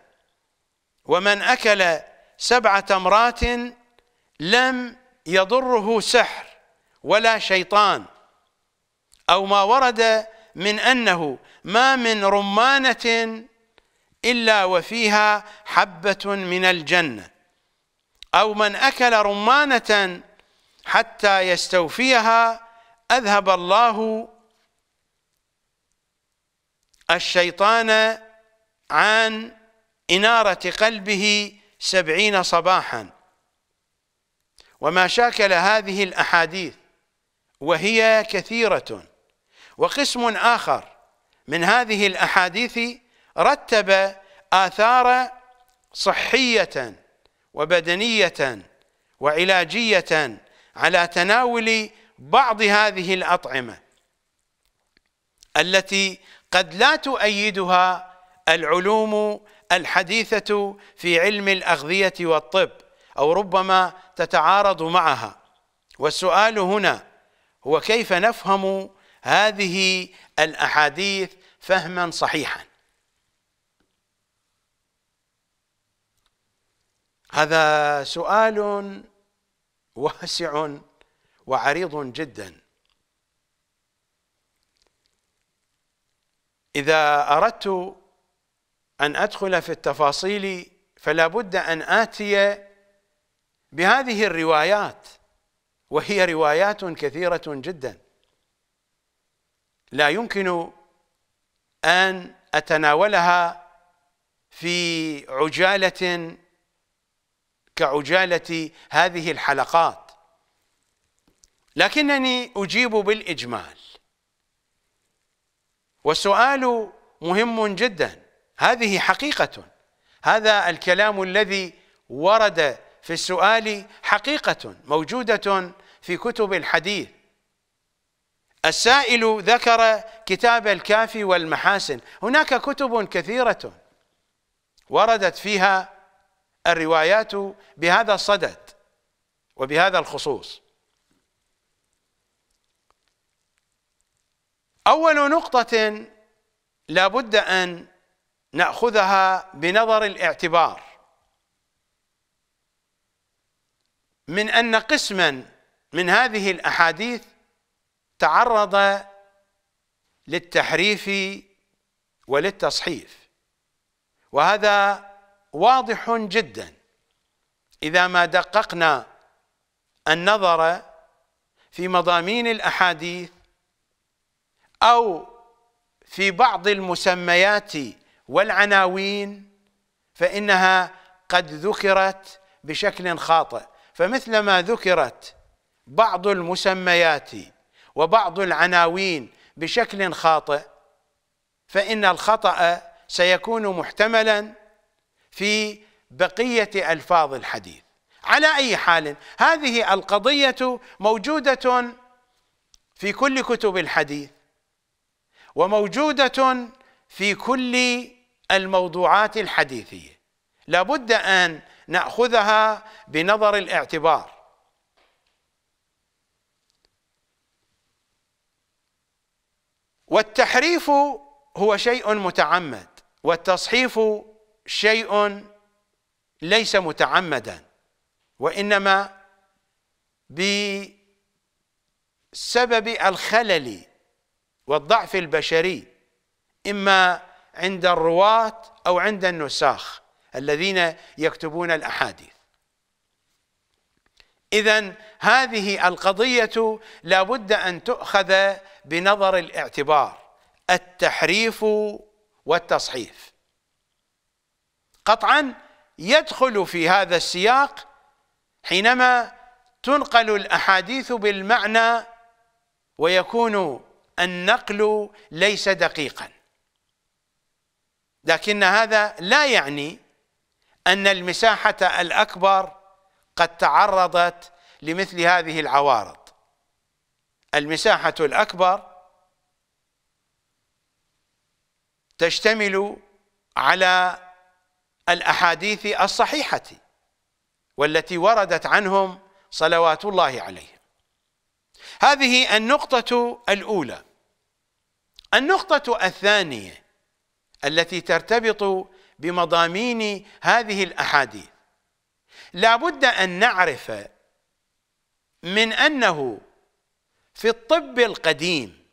ومن أكل سبع تمرات لم يضره سحر ولا شيطان أو ما ورد من أنه ما من رمانة إلا وفيها حبة من الجنة أو من أكل رمانة حتى يستوفيها أذهب الله الشيطان عن إنارة قلبه سبعين صباحا وما شاكل هذه الأحاديث وهي كثيرة وقسم آخر من هذه الأحاديث رتب آثار صحية وبدنية وعلاجية على تناول بعض هذه الأطعمة التي قد لا تؤيدها العلوم الحديثة في علم الأغذية والطب أو ربما تتعارض معها والسؤال هنا هو كيف نفهم هذه الأحاديث فهما صحيحا هذا سؤال واسع وعريض جدا إذا أردت أن أدخل في التفاصيل فلا بد أن آتي بهذه الروايات وهي روايات كثيرة جدا لا يمكن أن أتناولها في عجالة كعجالة هذه الحلقات لكنني أجيب بالإجمال والسؤال مهم جدا هذه حقيقة هذا الكلام الذي ورد في السؤال حقيقة موجودة في كتب الحديث السائل ذكر كتاب الكافي والمحاسن هناك كتب كثيرة وردت فيها الروايات بهذا الصدد وبهذا الخصوص أول نقطة لا بد أن نأخذها بنظر الاعتبار من أن قسما من هذه الأحاديث تعرض للتحريف وللتصحيف وهذا واضح جدا إذا ما دققنا النظر في مضامين الأحاديث أو في بعض المسميات والعناوين فإنها قد ذكرت بشكل خاطئ فمثلما ذكرت بعض المسميات وبعض العناوين بشكل خاطئ فإن الخطأ سيكون محتملا في بقية ألفاظ الحديث على أي حال هذه القضية موجودة في كل كتب الحديث وموجودة في كل الموضوعات الحديثية لابد أن نأخذها بنظر الاعتبار والتحريف هو شيء متعمد والتصحيف شيء ليس متعمدا وإنما بسبب الخلل والضعف البشري إما عند الرواة أو عند النساخ الذين يكتبون الأحاديث إذا هذه القضية لا بد أن تؤخذ بنظر الاعتبار التحريف والتصحيف قطعا يدخل في هذا السياق حينما تنقل الأحاديث بالمعنى ويكون النقل ليس دقيقا لكن هذا لا يعني أن المساحة الأكبر قد تعرضت لمثل هذه العوارض المساحة الأكبر تشتمل على الأحاديث الصحيحة والتي وردت عنهم صلوات الله عليهم هذه النقطة الأولى النقطة الثانية التي ترتبط بمضامين هذه الأحاديث لابد أن نعرف من أنه في الطب القديم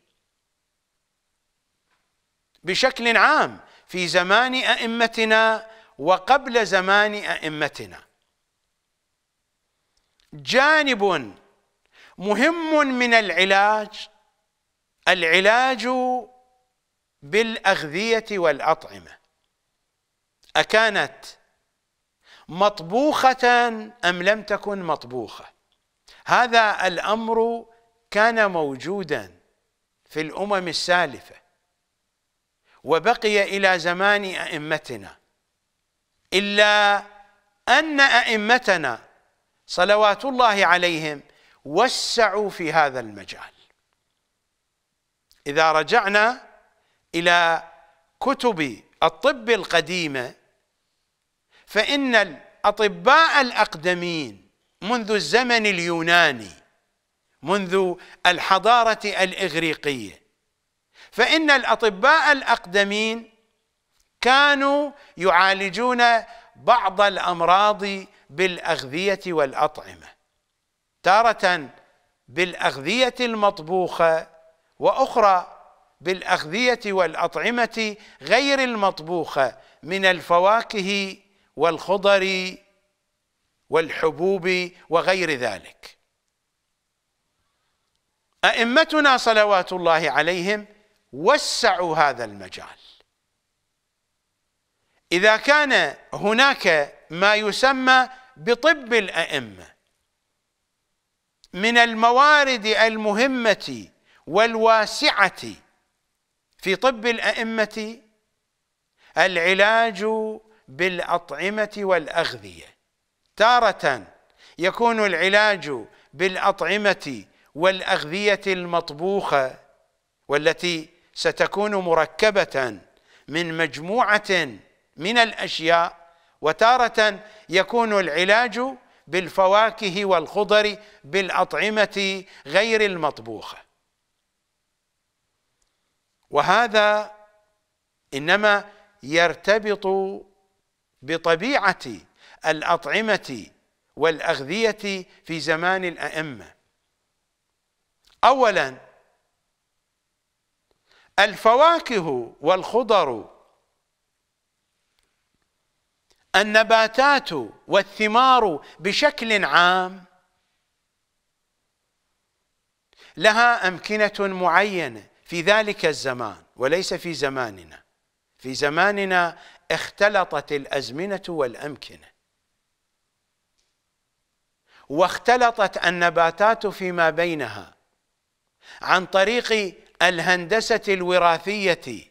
بشكل عام في زمان أئمتنا وقبل زمان أئمتنا جانب مهم من العلاج العلاج بالاغذيه والاطعمه اكانت مطبوخه ام لم تكن مطبوخه هذا الامر كان موجودا في الامم السالفه وبقي الى زمان ائمتنا الا ان ائمتنا صلوات الله عليهم وسعوا في هذا المجال اذا رجعنا الى كتب الطب القديمه فان الاطباء الاقدمين منذ الزمن اليوناني منذ الحضاره الاغريقيه فان الاطباء الاقدمين كانوا يعالجون بعض الامراض بالاغذيه والاطعمه تاره بالاغذيه المطبوخه واخرى بالاغذيه والاطعمه غير المطبوخه من الفواكه والخضر والحبوب وغير ذلك ائمتنا صلوات الله عليهم وسعوا هذا المجال اذا كان هناك ما يسمى بطب الائمه من الموارد المهمه والواسعة في طب الأئمة العلاج بالأطعمة والأغذية تارة يكون العلاج بالأطعمة والأغذية المطبوخة والتي ستكون مركبة من مجموعة من الأشياء وتارة يكون العلاج بالفواكه والخضر بالأطعمة غير المطبوخة وهذا انما يرتبط بطبيعه الاطعمه والاغذيه في زمان الائمه اولا الفواكه والخضر النباتات والثمار بشكل عام لها امكنه معينه في ذلك الزمان وليس في زماننا في زماننا اختلطت الازمنه والامكنه واختلطت النباتات فيما بينها عن طريق الهندسه الوراثيه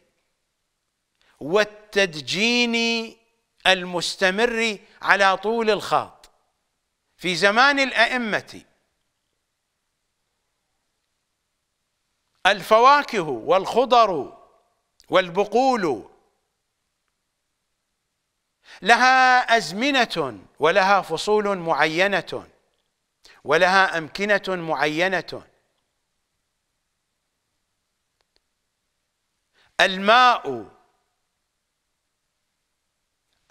والتدجين المستمر على طول الخاط في زمان الائمه الفواكه والخضر والبقول لها أزمنة ولها فصول معينة ولها أمكنة معينة الماء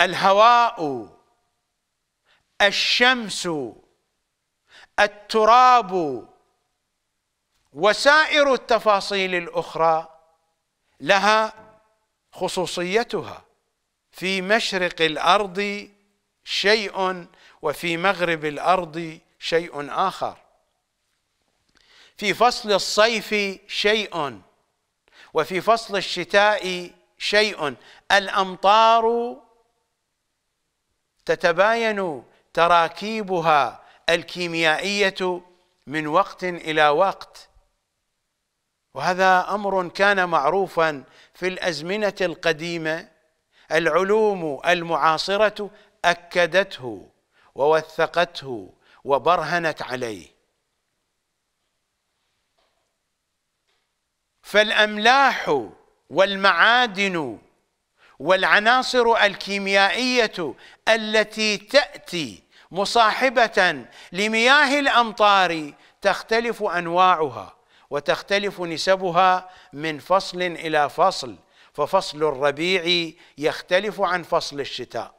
الهواء الشمس التراب وسائر التفاصيل الاخرى لها خصوصيتها في مشرق الارض شيء وفي مغرب الارض شيء اخر في فصل الصيف شيء وفي فصل الشتاء شيء الامطار تتباين تراكيبها الكيميائيه من وقت الى وقت وهذا امر كان معروفا في الازمنه القديمه العلوم المعاصره اكدته ووثقته وبرهنت عليه فالاملاح والمعادن والعناصر الكيميائيه التي تاتي مصاحبه لمياه الامطار تختلف انواعها وتختلف نسبها من فصل إلى فصل ففصل الربيع يختلف عن فصل الشتاء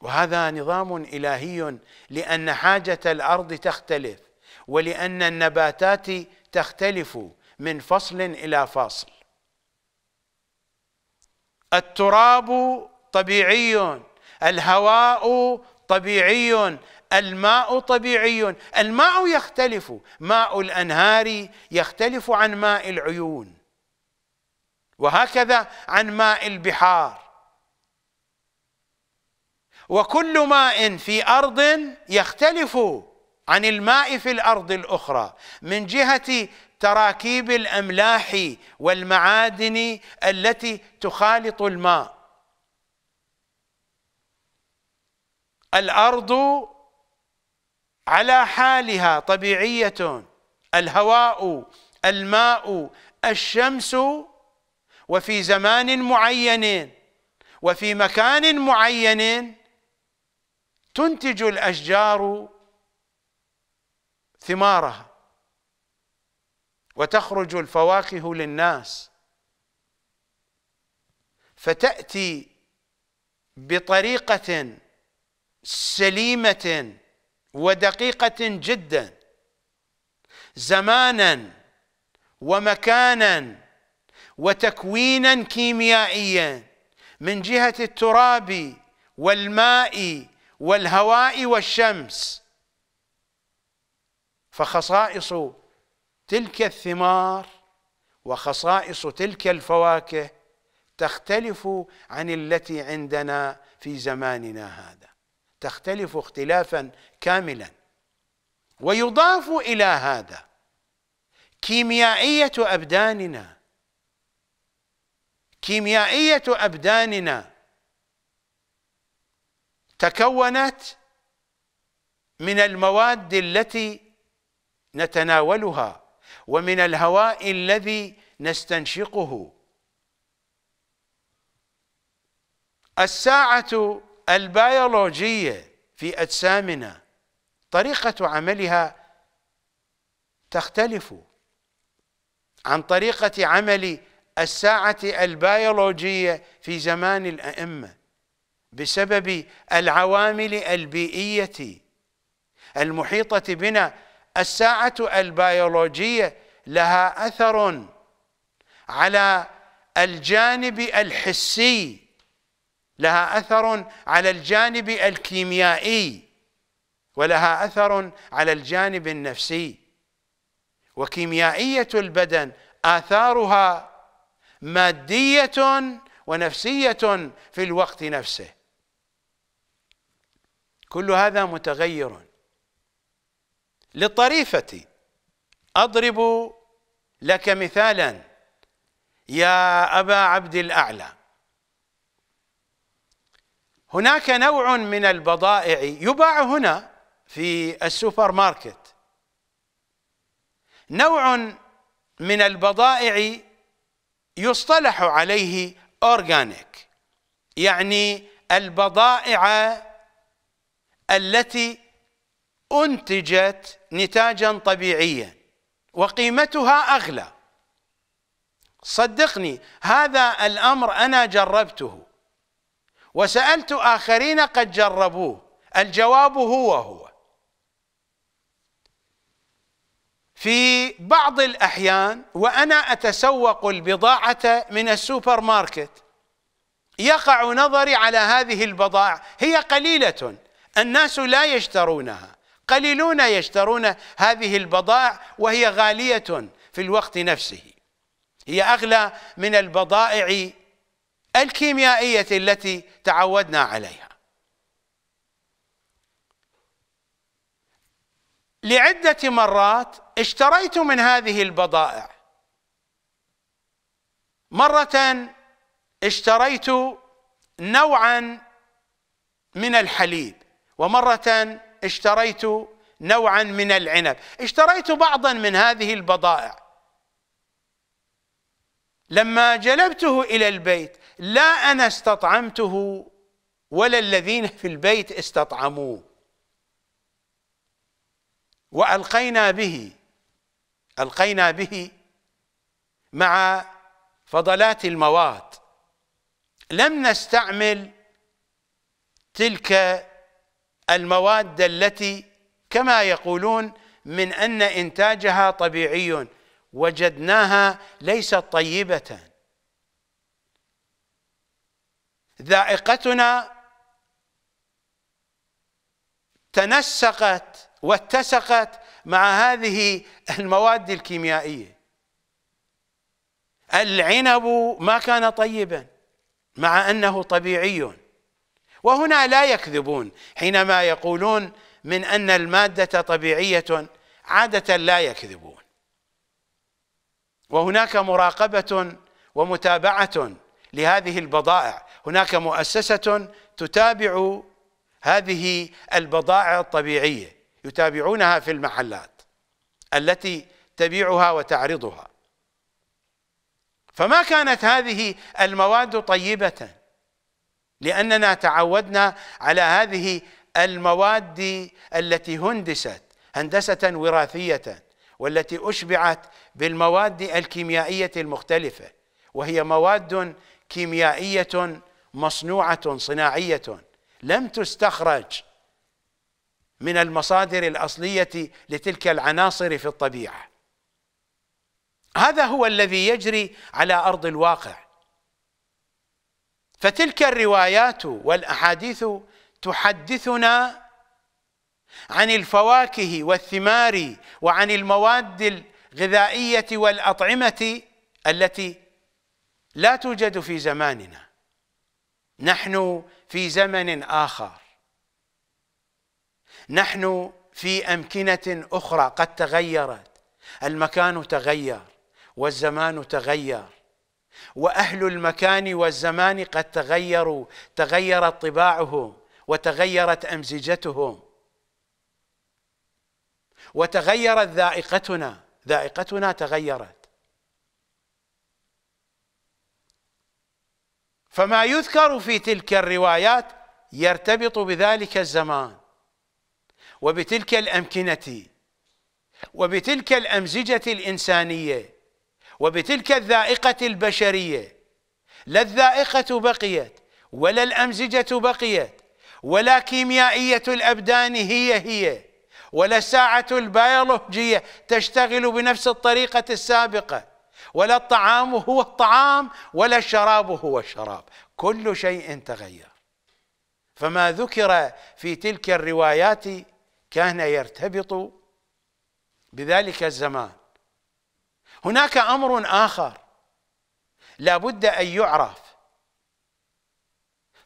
وهذا نظام إلهي لأن حاجة الأرض تختلف ولأن النباتات تختلف من فصل إلى فصل التراب طبيعي الهواء طبيعي الماء طبيعي الماء يختلف ماء الانهار يختلف عن ماء العيون وهكذا عن ماء البحار وكل ماء في ارض يختلف عن الماء في الارض الاخرى من جهه تراكيب الاملاح والمعادن التي تخالط الماء الارض على حالها طبيعية الهواء الماء الشمس وفي زمان معين وفي مكان معين تنتج الأشجار ثمارها وتخرج الفواكه للناس فتأتي بطريقة سليمة ودقيقة جدا زمانا ومكانا وتكوينا كيميائيا من جهة التراب والماء والهواء والشمس فخصائص تلك الثمار وخصائص تلك الفواكه تختلف عن التي عندنا في زماننا هذا تختلف اختلافا كاملا ويضاف الى هذا كيميائيه ابداننا كيميائيه ابداننا تكونت من المواد التي نتناولها ومن الهواء الذي نستنشقه الساعه البيولوجيه في اجسامنا طريقه عملها تختلف عن طريقه عمل الساعه البيولوجيه في زمان الائمه بسبب العوامل البيئيه المحيطه بنا الساعه البيولوجيه لها اثر على الجانب الحسي لها أثر على الجانب الكيميائي ولها أثر على الجانب النفسي وكيميائية البدن آثارها مادية ونفسية في الوقت نفسه كل هذا متغير للطريفة أضرب لك مثالا يا أبا عبد الأعلى هناك نوع من البضائع يباع هنا في السوبر ماركت نوع من البضائع يصطلح عليه اورجانيك يعني البضائع التي انتجت نتاجا طبيعيا وقيمتها اغلى صدقني هذا الامر انا جربته وسألت آخرين قد جربوه الجواب هو هو في بعض الأحيان وأنا أتسوق البضاعة من السوبر ماركت يقع نظري على هذه البضائع هي قليلة الناس لا يشترونها قليلون يشترون هذه البضائع وهي غالية في الوقت نفسه هي أغلى من البضائع الكيميائية التي تعودنا عليها لعدة مرات اشتريت من هذه البضائع مرة اشتريت نوعا من الحليب ومرة اشتريت نوعا من العنب اشتريت بعضا من هذه البضائع لما جلبته إلى البيت لا انا استطعمته ولا الذين في البيت استطعموه والقينا به القينا به مع فضلات المواد لم نستعمل تلك المواد التي كما يقولون من ان انتاجها طبيعي وجدناها ليست طيبه ذائقتنا تنسقت واتسقت مع هذه المواد الكيميائيه العنب ما كان طيبا مع انه طبيعي وهنا لا يكذبون حينما يقولون من ان الماده طبيعيه عاده لا يكذبون وهناك مراقبه ومتابعه لهذه البضائع هناك مؤسسة تتابع هذه البضائع الطبيعية يتابعونها في المحلات التي تبيعها وتعرضها فما كانت هذه المواد طيبة لأننا تعودنا على هذه المواد التي هندست هندسة وراثية والتي أشبعت بالمواد الكيميائية المختلفة وهي مواد كيميائية مصنوعة صناعية لم تستخرج من المصادر الأصلية لتلك العناصر في الطبيعة هذا هو الذي يجري على أرض الواقع فتلك الروايات والأحاديث تحدثنا عن الفواكه والثمار وعن المواد الغذائية والأطعمة التي لا توجد في زماننا نحن في زمن اخر نحن في امكنه اخرى قد تغيرت المكان تغير والزمان تغير واهل المكان والزمان قد تغيروا تغيرت طباعهم وتغيرت امزجتهم وتغيرت ذائقتنا ذائقتنا تغيرت فما يذكر في تلك الروايات يرتبط بذلك الزمان وبتلك الامكنه وبتلك الامزجه الانسانيه وبتلك الذائقه البشريه لا الذائقه بقيت ولا الامزجه بقيت ولا كيميائيه الابدان هي هي ولا الساعه البيولوجيه تشتغل بنفس الطريقه السابقه ولا الطعام هو الطعام ولا الشراب هو الشراب كل شيء تغير فما ذكر في تلك الروايات كان يرتبط بذلك الزمان هناك امر اخر لا بد ان يعرف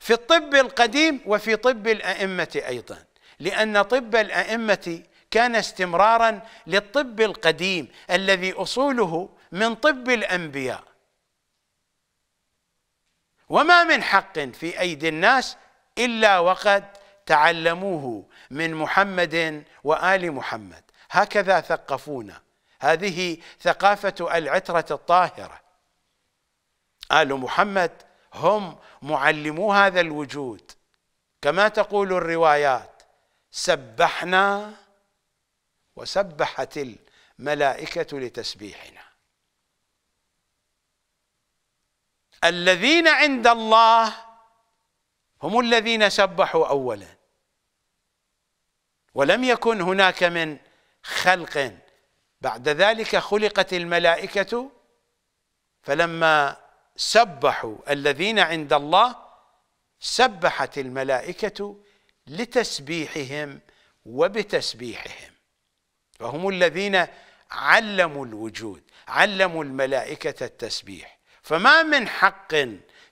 في الطب القديم وفي طب الائمه ايضا لان طب الائمه كان استمرارا للطب القديم الذي اصوله من طب الأنبياء وما من حق في أيدي الناس إلا وقد تعلموه من محمد وآل محمد هكذا ثقفونا هذه ثقافة العترة الطاهرة آل محمد هم معلمو هذا الوجود كما تقول الروايات سبحنا وسبحت الملائكة لتسبيحنا الذين عند الله هم الذين سبحوا اولا ولم يكن هناك من خلق بعد ذلك خلقت الملائكه فلما سبحوا الذين عند الله سبحت الملائكه لتسبيحهم وبتسبيحهم فهم الذين علموا الوجود علموا الملائكه التسبيح فما من حق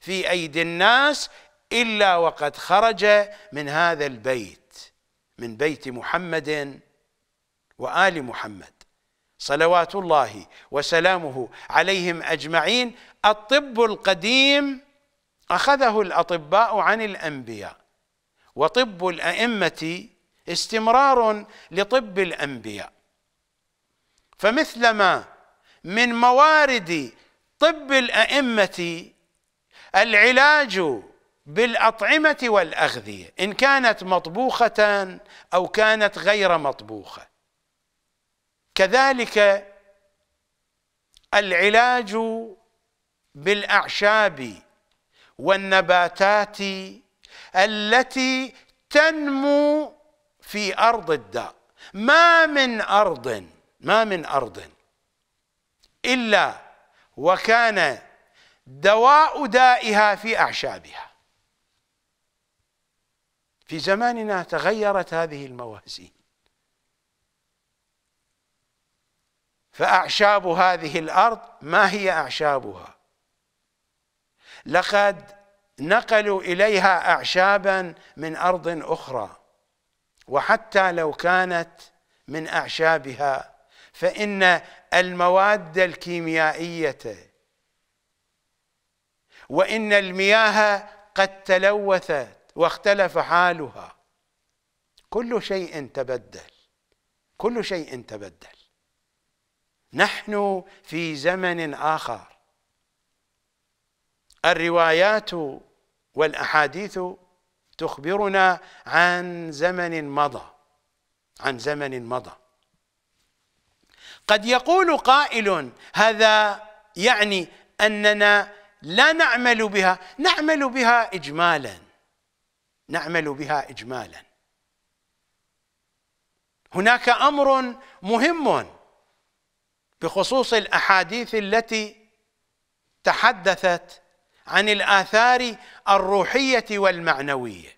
في ايدي الناس الا وقد خرج من هذا البيت من بيت محمد وال محمد صلوات الله وسلامه عليهم اجمعين الطب القديم اخذه الاطباء عن الانبياء وطب الائمه استمرار لطب الانبياء فمثلما من موارد طب الأئمة العلاج بالأطعمة والأغذية إن كانت مطبوخة أو كانت غير مطبوخة كذلك العلاج بالأعشاب والنباتات التي تنمو في أرض الداء ما من أرض ما من أرض إلا وكان دواء دائها في أعشابها في زماننا تغيرت هذه الموازين فأعشاب هذه الأرض ما هي أعشابها لقد نقلوا إليها أعشابا من أرض أخرى وحتى لو كانت من أعشابها فإن المواد الكيميائية وإن المياه قد تلوثت واختلف حالها كل شيء تبدل كل شيء تبدل نحن في زمن آخر الروايات والأحاديث تخبرنا عن زمن مضى عن زمن مضى قد يقول قائل هذا يعني اننا لا نعمل بها نعمل بها اجمالا نعمل بها اجمالا هناك امر مهم بخصوص الاحاديث التي تحدثت عن الاثار الروحيه والمعنويه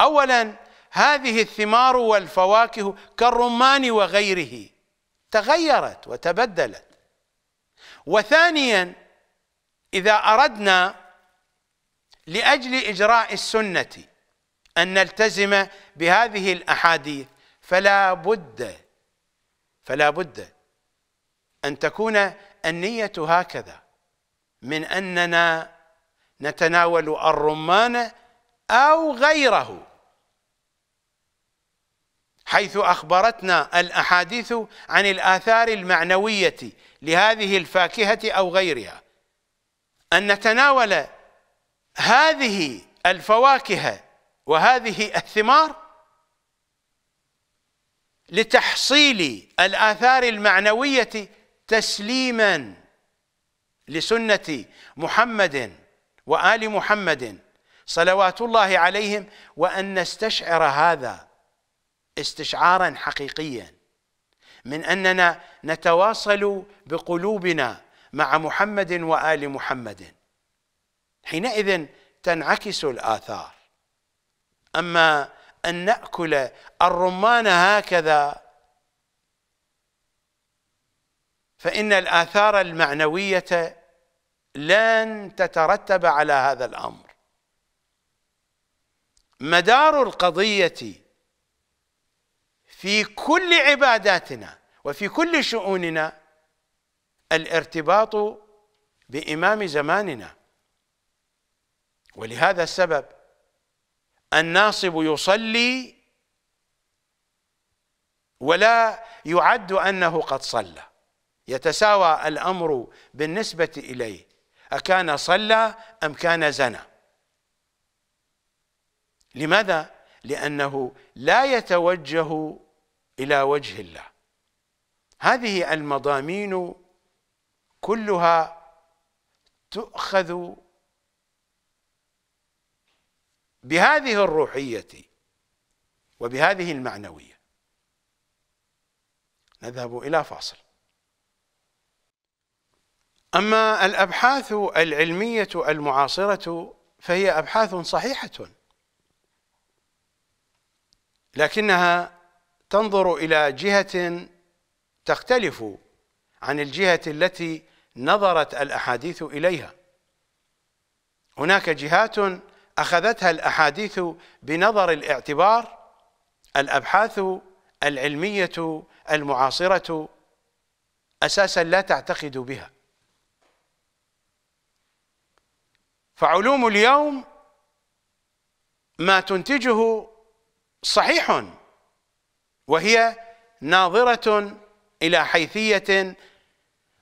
اولا هذه الثمار والفواكه كالرمان وغيره تغيرت وتبدلت وثانيا اذا اردنا لاجل اجراء السنه ان نلتزم بهذه الاحاديث فلا بد فلا بد ان تكون النيه هكذا من اننا نتناول الرمان او غيره حيث أخبرتنا الأحاديث عن الآثار المعنوية لهذه الفاكهة أو غيرها أن نتناول هذه الفواكه وهذه الثمار لتحصيل الآثار المعنوية تسليما لسنة محمد وآل محمد صلوات الله عليهم وأن نستشعر هذا استشعارا حقيقيا من اننا نتواصل بقلوبنا مع محمد وال محمد حينئذ تنعكس الاثار اما ان ناكل الرمان هكذا فان الاثار المعنويه لن تترتب على هذا الامر مدار القضيه في كل عباداتنا وفي كل شؤوننا الارتباط بإمام زماننا ولهذا السبب الناصب يصلي ولا يعد أنه قد صلى يتساوى الأمر بالنسبة إليه أكان صلى أم كان زنى لماذا؟ لأنه لا يتوجه إلى وجه الله هذه المضامين كلها تؤخذ بهذه الروحية وبهذه المعنوية نذهب إلى فاصل أما الأبحاث العلمية المعاصرة فهي أبحاث صحيحة لكنها تنظر الى جهه تختلف عن الجهه التي نظرت الاحاديث اليها هناك جهات اخذتها الاحاديث بنظر الاعتبار الابحاث العلميه المعاصره اساسا لا تعتقد بها فعلوم اليوم ما تنتجه صحيح وهي ناظرة إلى حيثية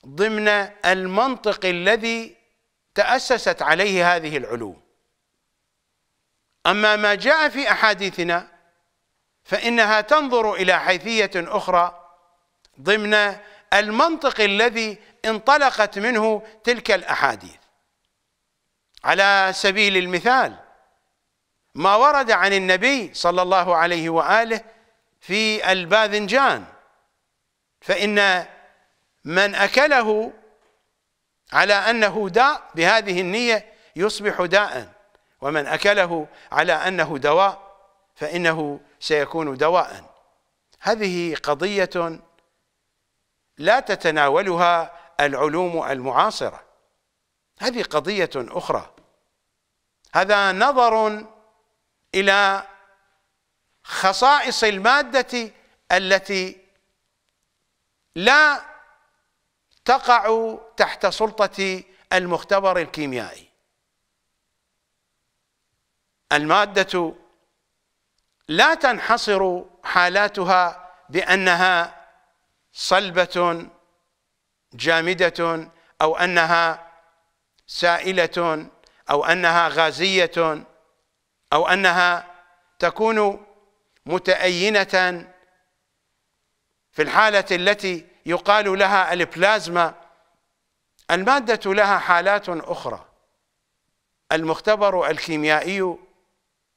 ضمن المنطق الذي تأسست عليه هذه العلوم أما ما جاء في أحاديثنا فإنها تنظر إلى حيثية أخرى ضمن المنطق الذي انطلقت منه تلك الأحاديث على سبيل المثال ما ورد عن النبي صلى الله عليه وآله في الباذنجان فإن من أكله على أنه داء بهذه النية يصبح داء ومن أكله على أنه دواء فإنه سيكون دواء هذه قضية لا تتناولها العلوم المعاصرة هذه قضية أخرى هذا نظر الى خصائص الماده التي لا تقع تحت سلطه المختبر الكيميائي الماده لا تنحصر حالاتها بانها صلبه جامده او انها سائله او انها غازيه أو أنها تكون متأينة في الحالة التي يقال لها البلازما المادة لها حالات أخرى المختبر الكيميائي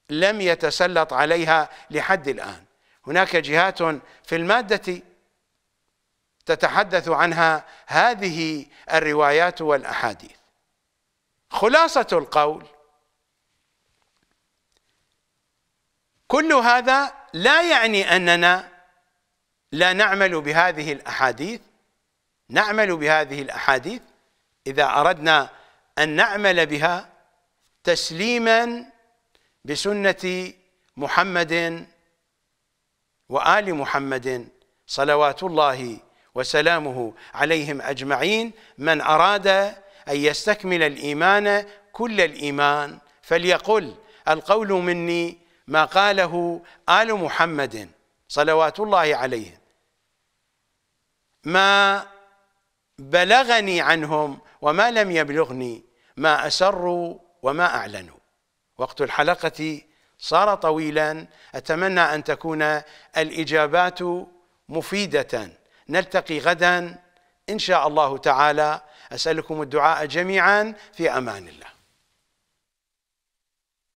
لم يتسلط عليها لحد الآن هناك جهات في المادة تتحدث عنها هذه الروايات والأحاديث خلاصة القول كل هذا لا يعني أننا لا نعمل بهذه الأحاديث نعمل بهذه الأحاديث إذا أردنا أن نعمل بها تسليما بسنة محمد وآل محمد صلوات الله وسلامه عليهم أجمعين من أراد أن يستكمل الإيمان كل الإيمان فليقل القول مني ما قاله آل محمد صلوات الله عليهم ما بلغني عنهم وما لم يبلغني ما أسروا وما أعلنوا وقت الحلقة صار طويلا أتمنى أن تكون الإجابات مفيدة نلتقي غدا إن شاء الله تعالى أسألكم الدعاء جميعا في أمان الله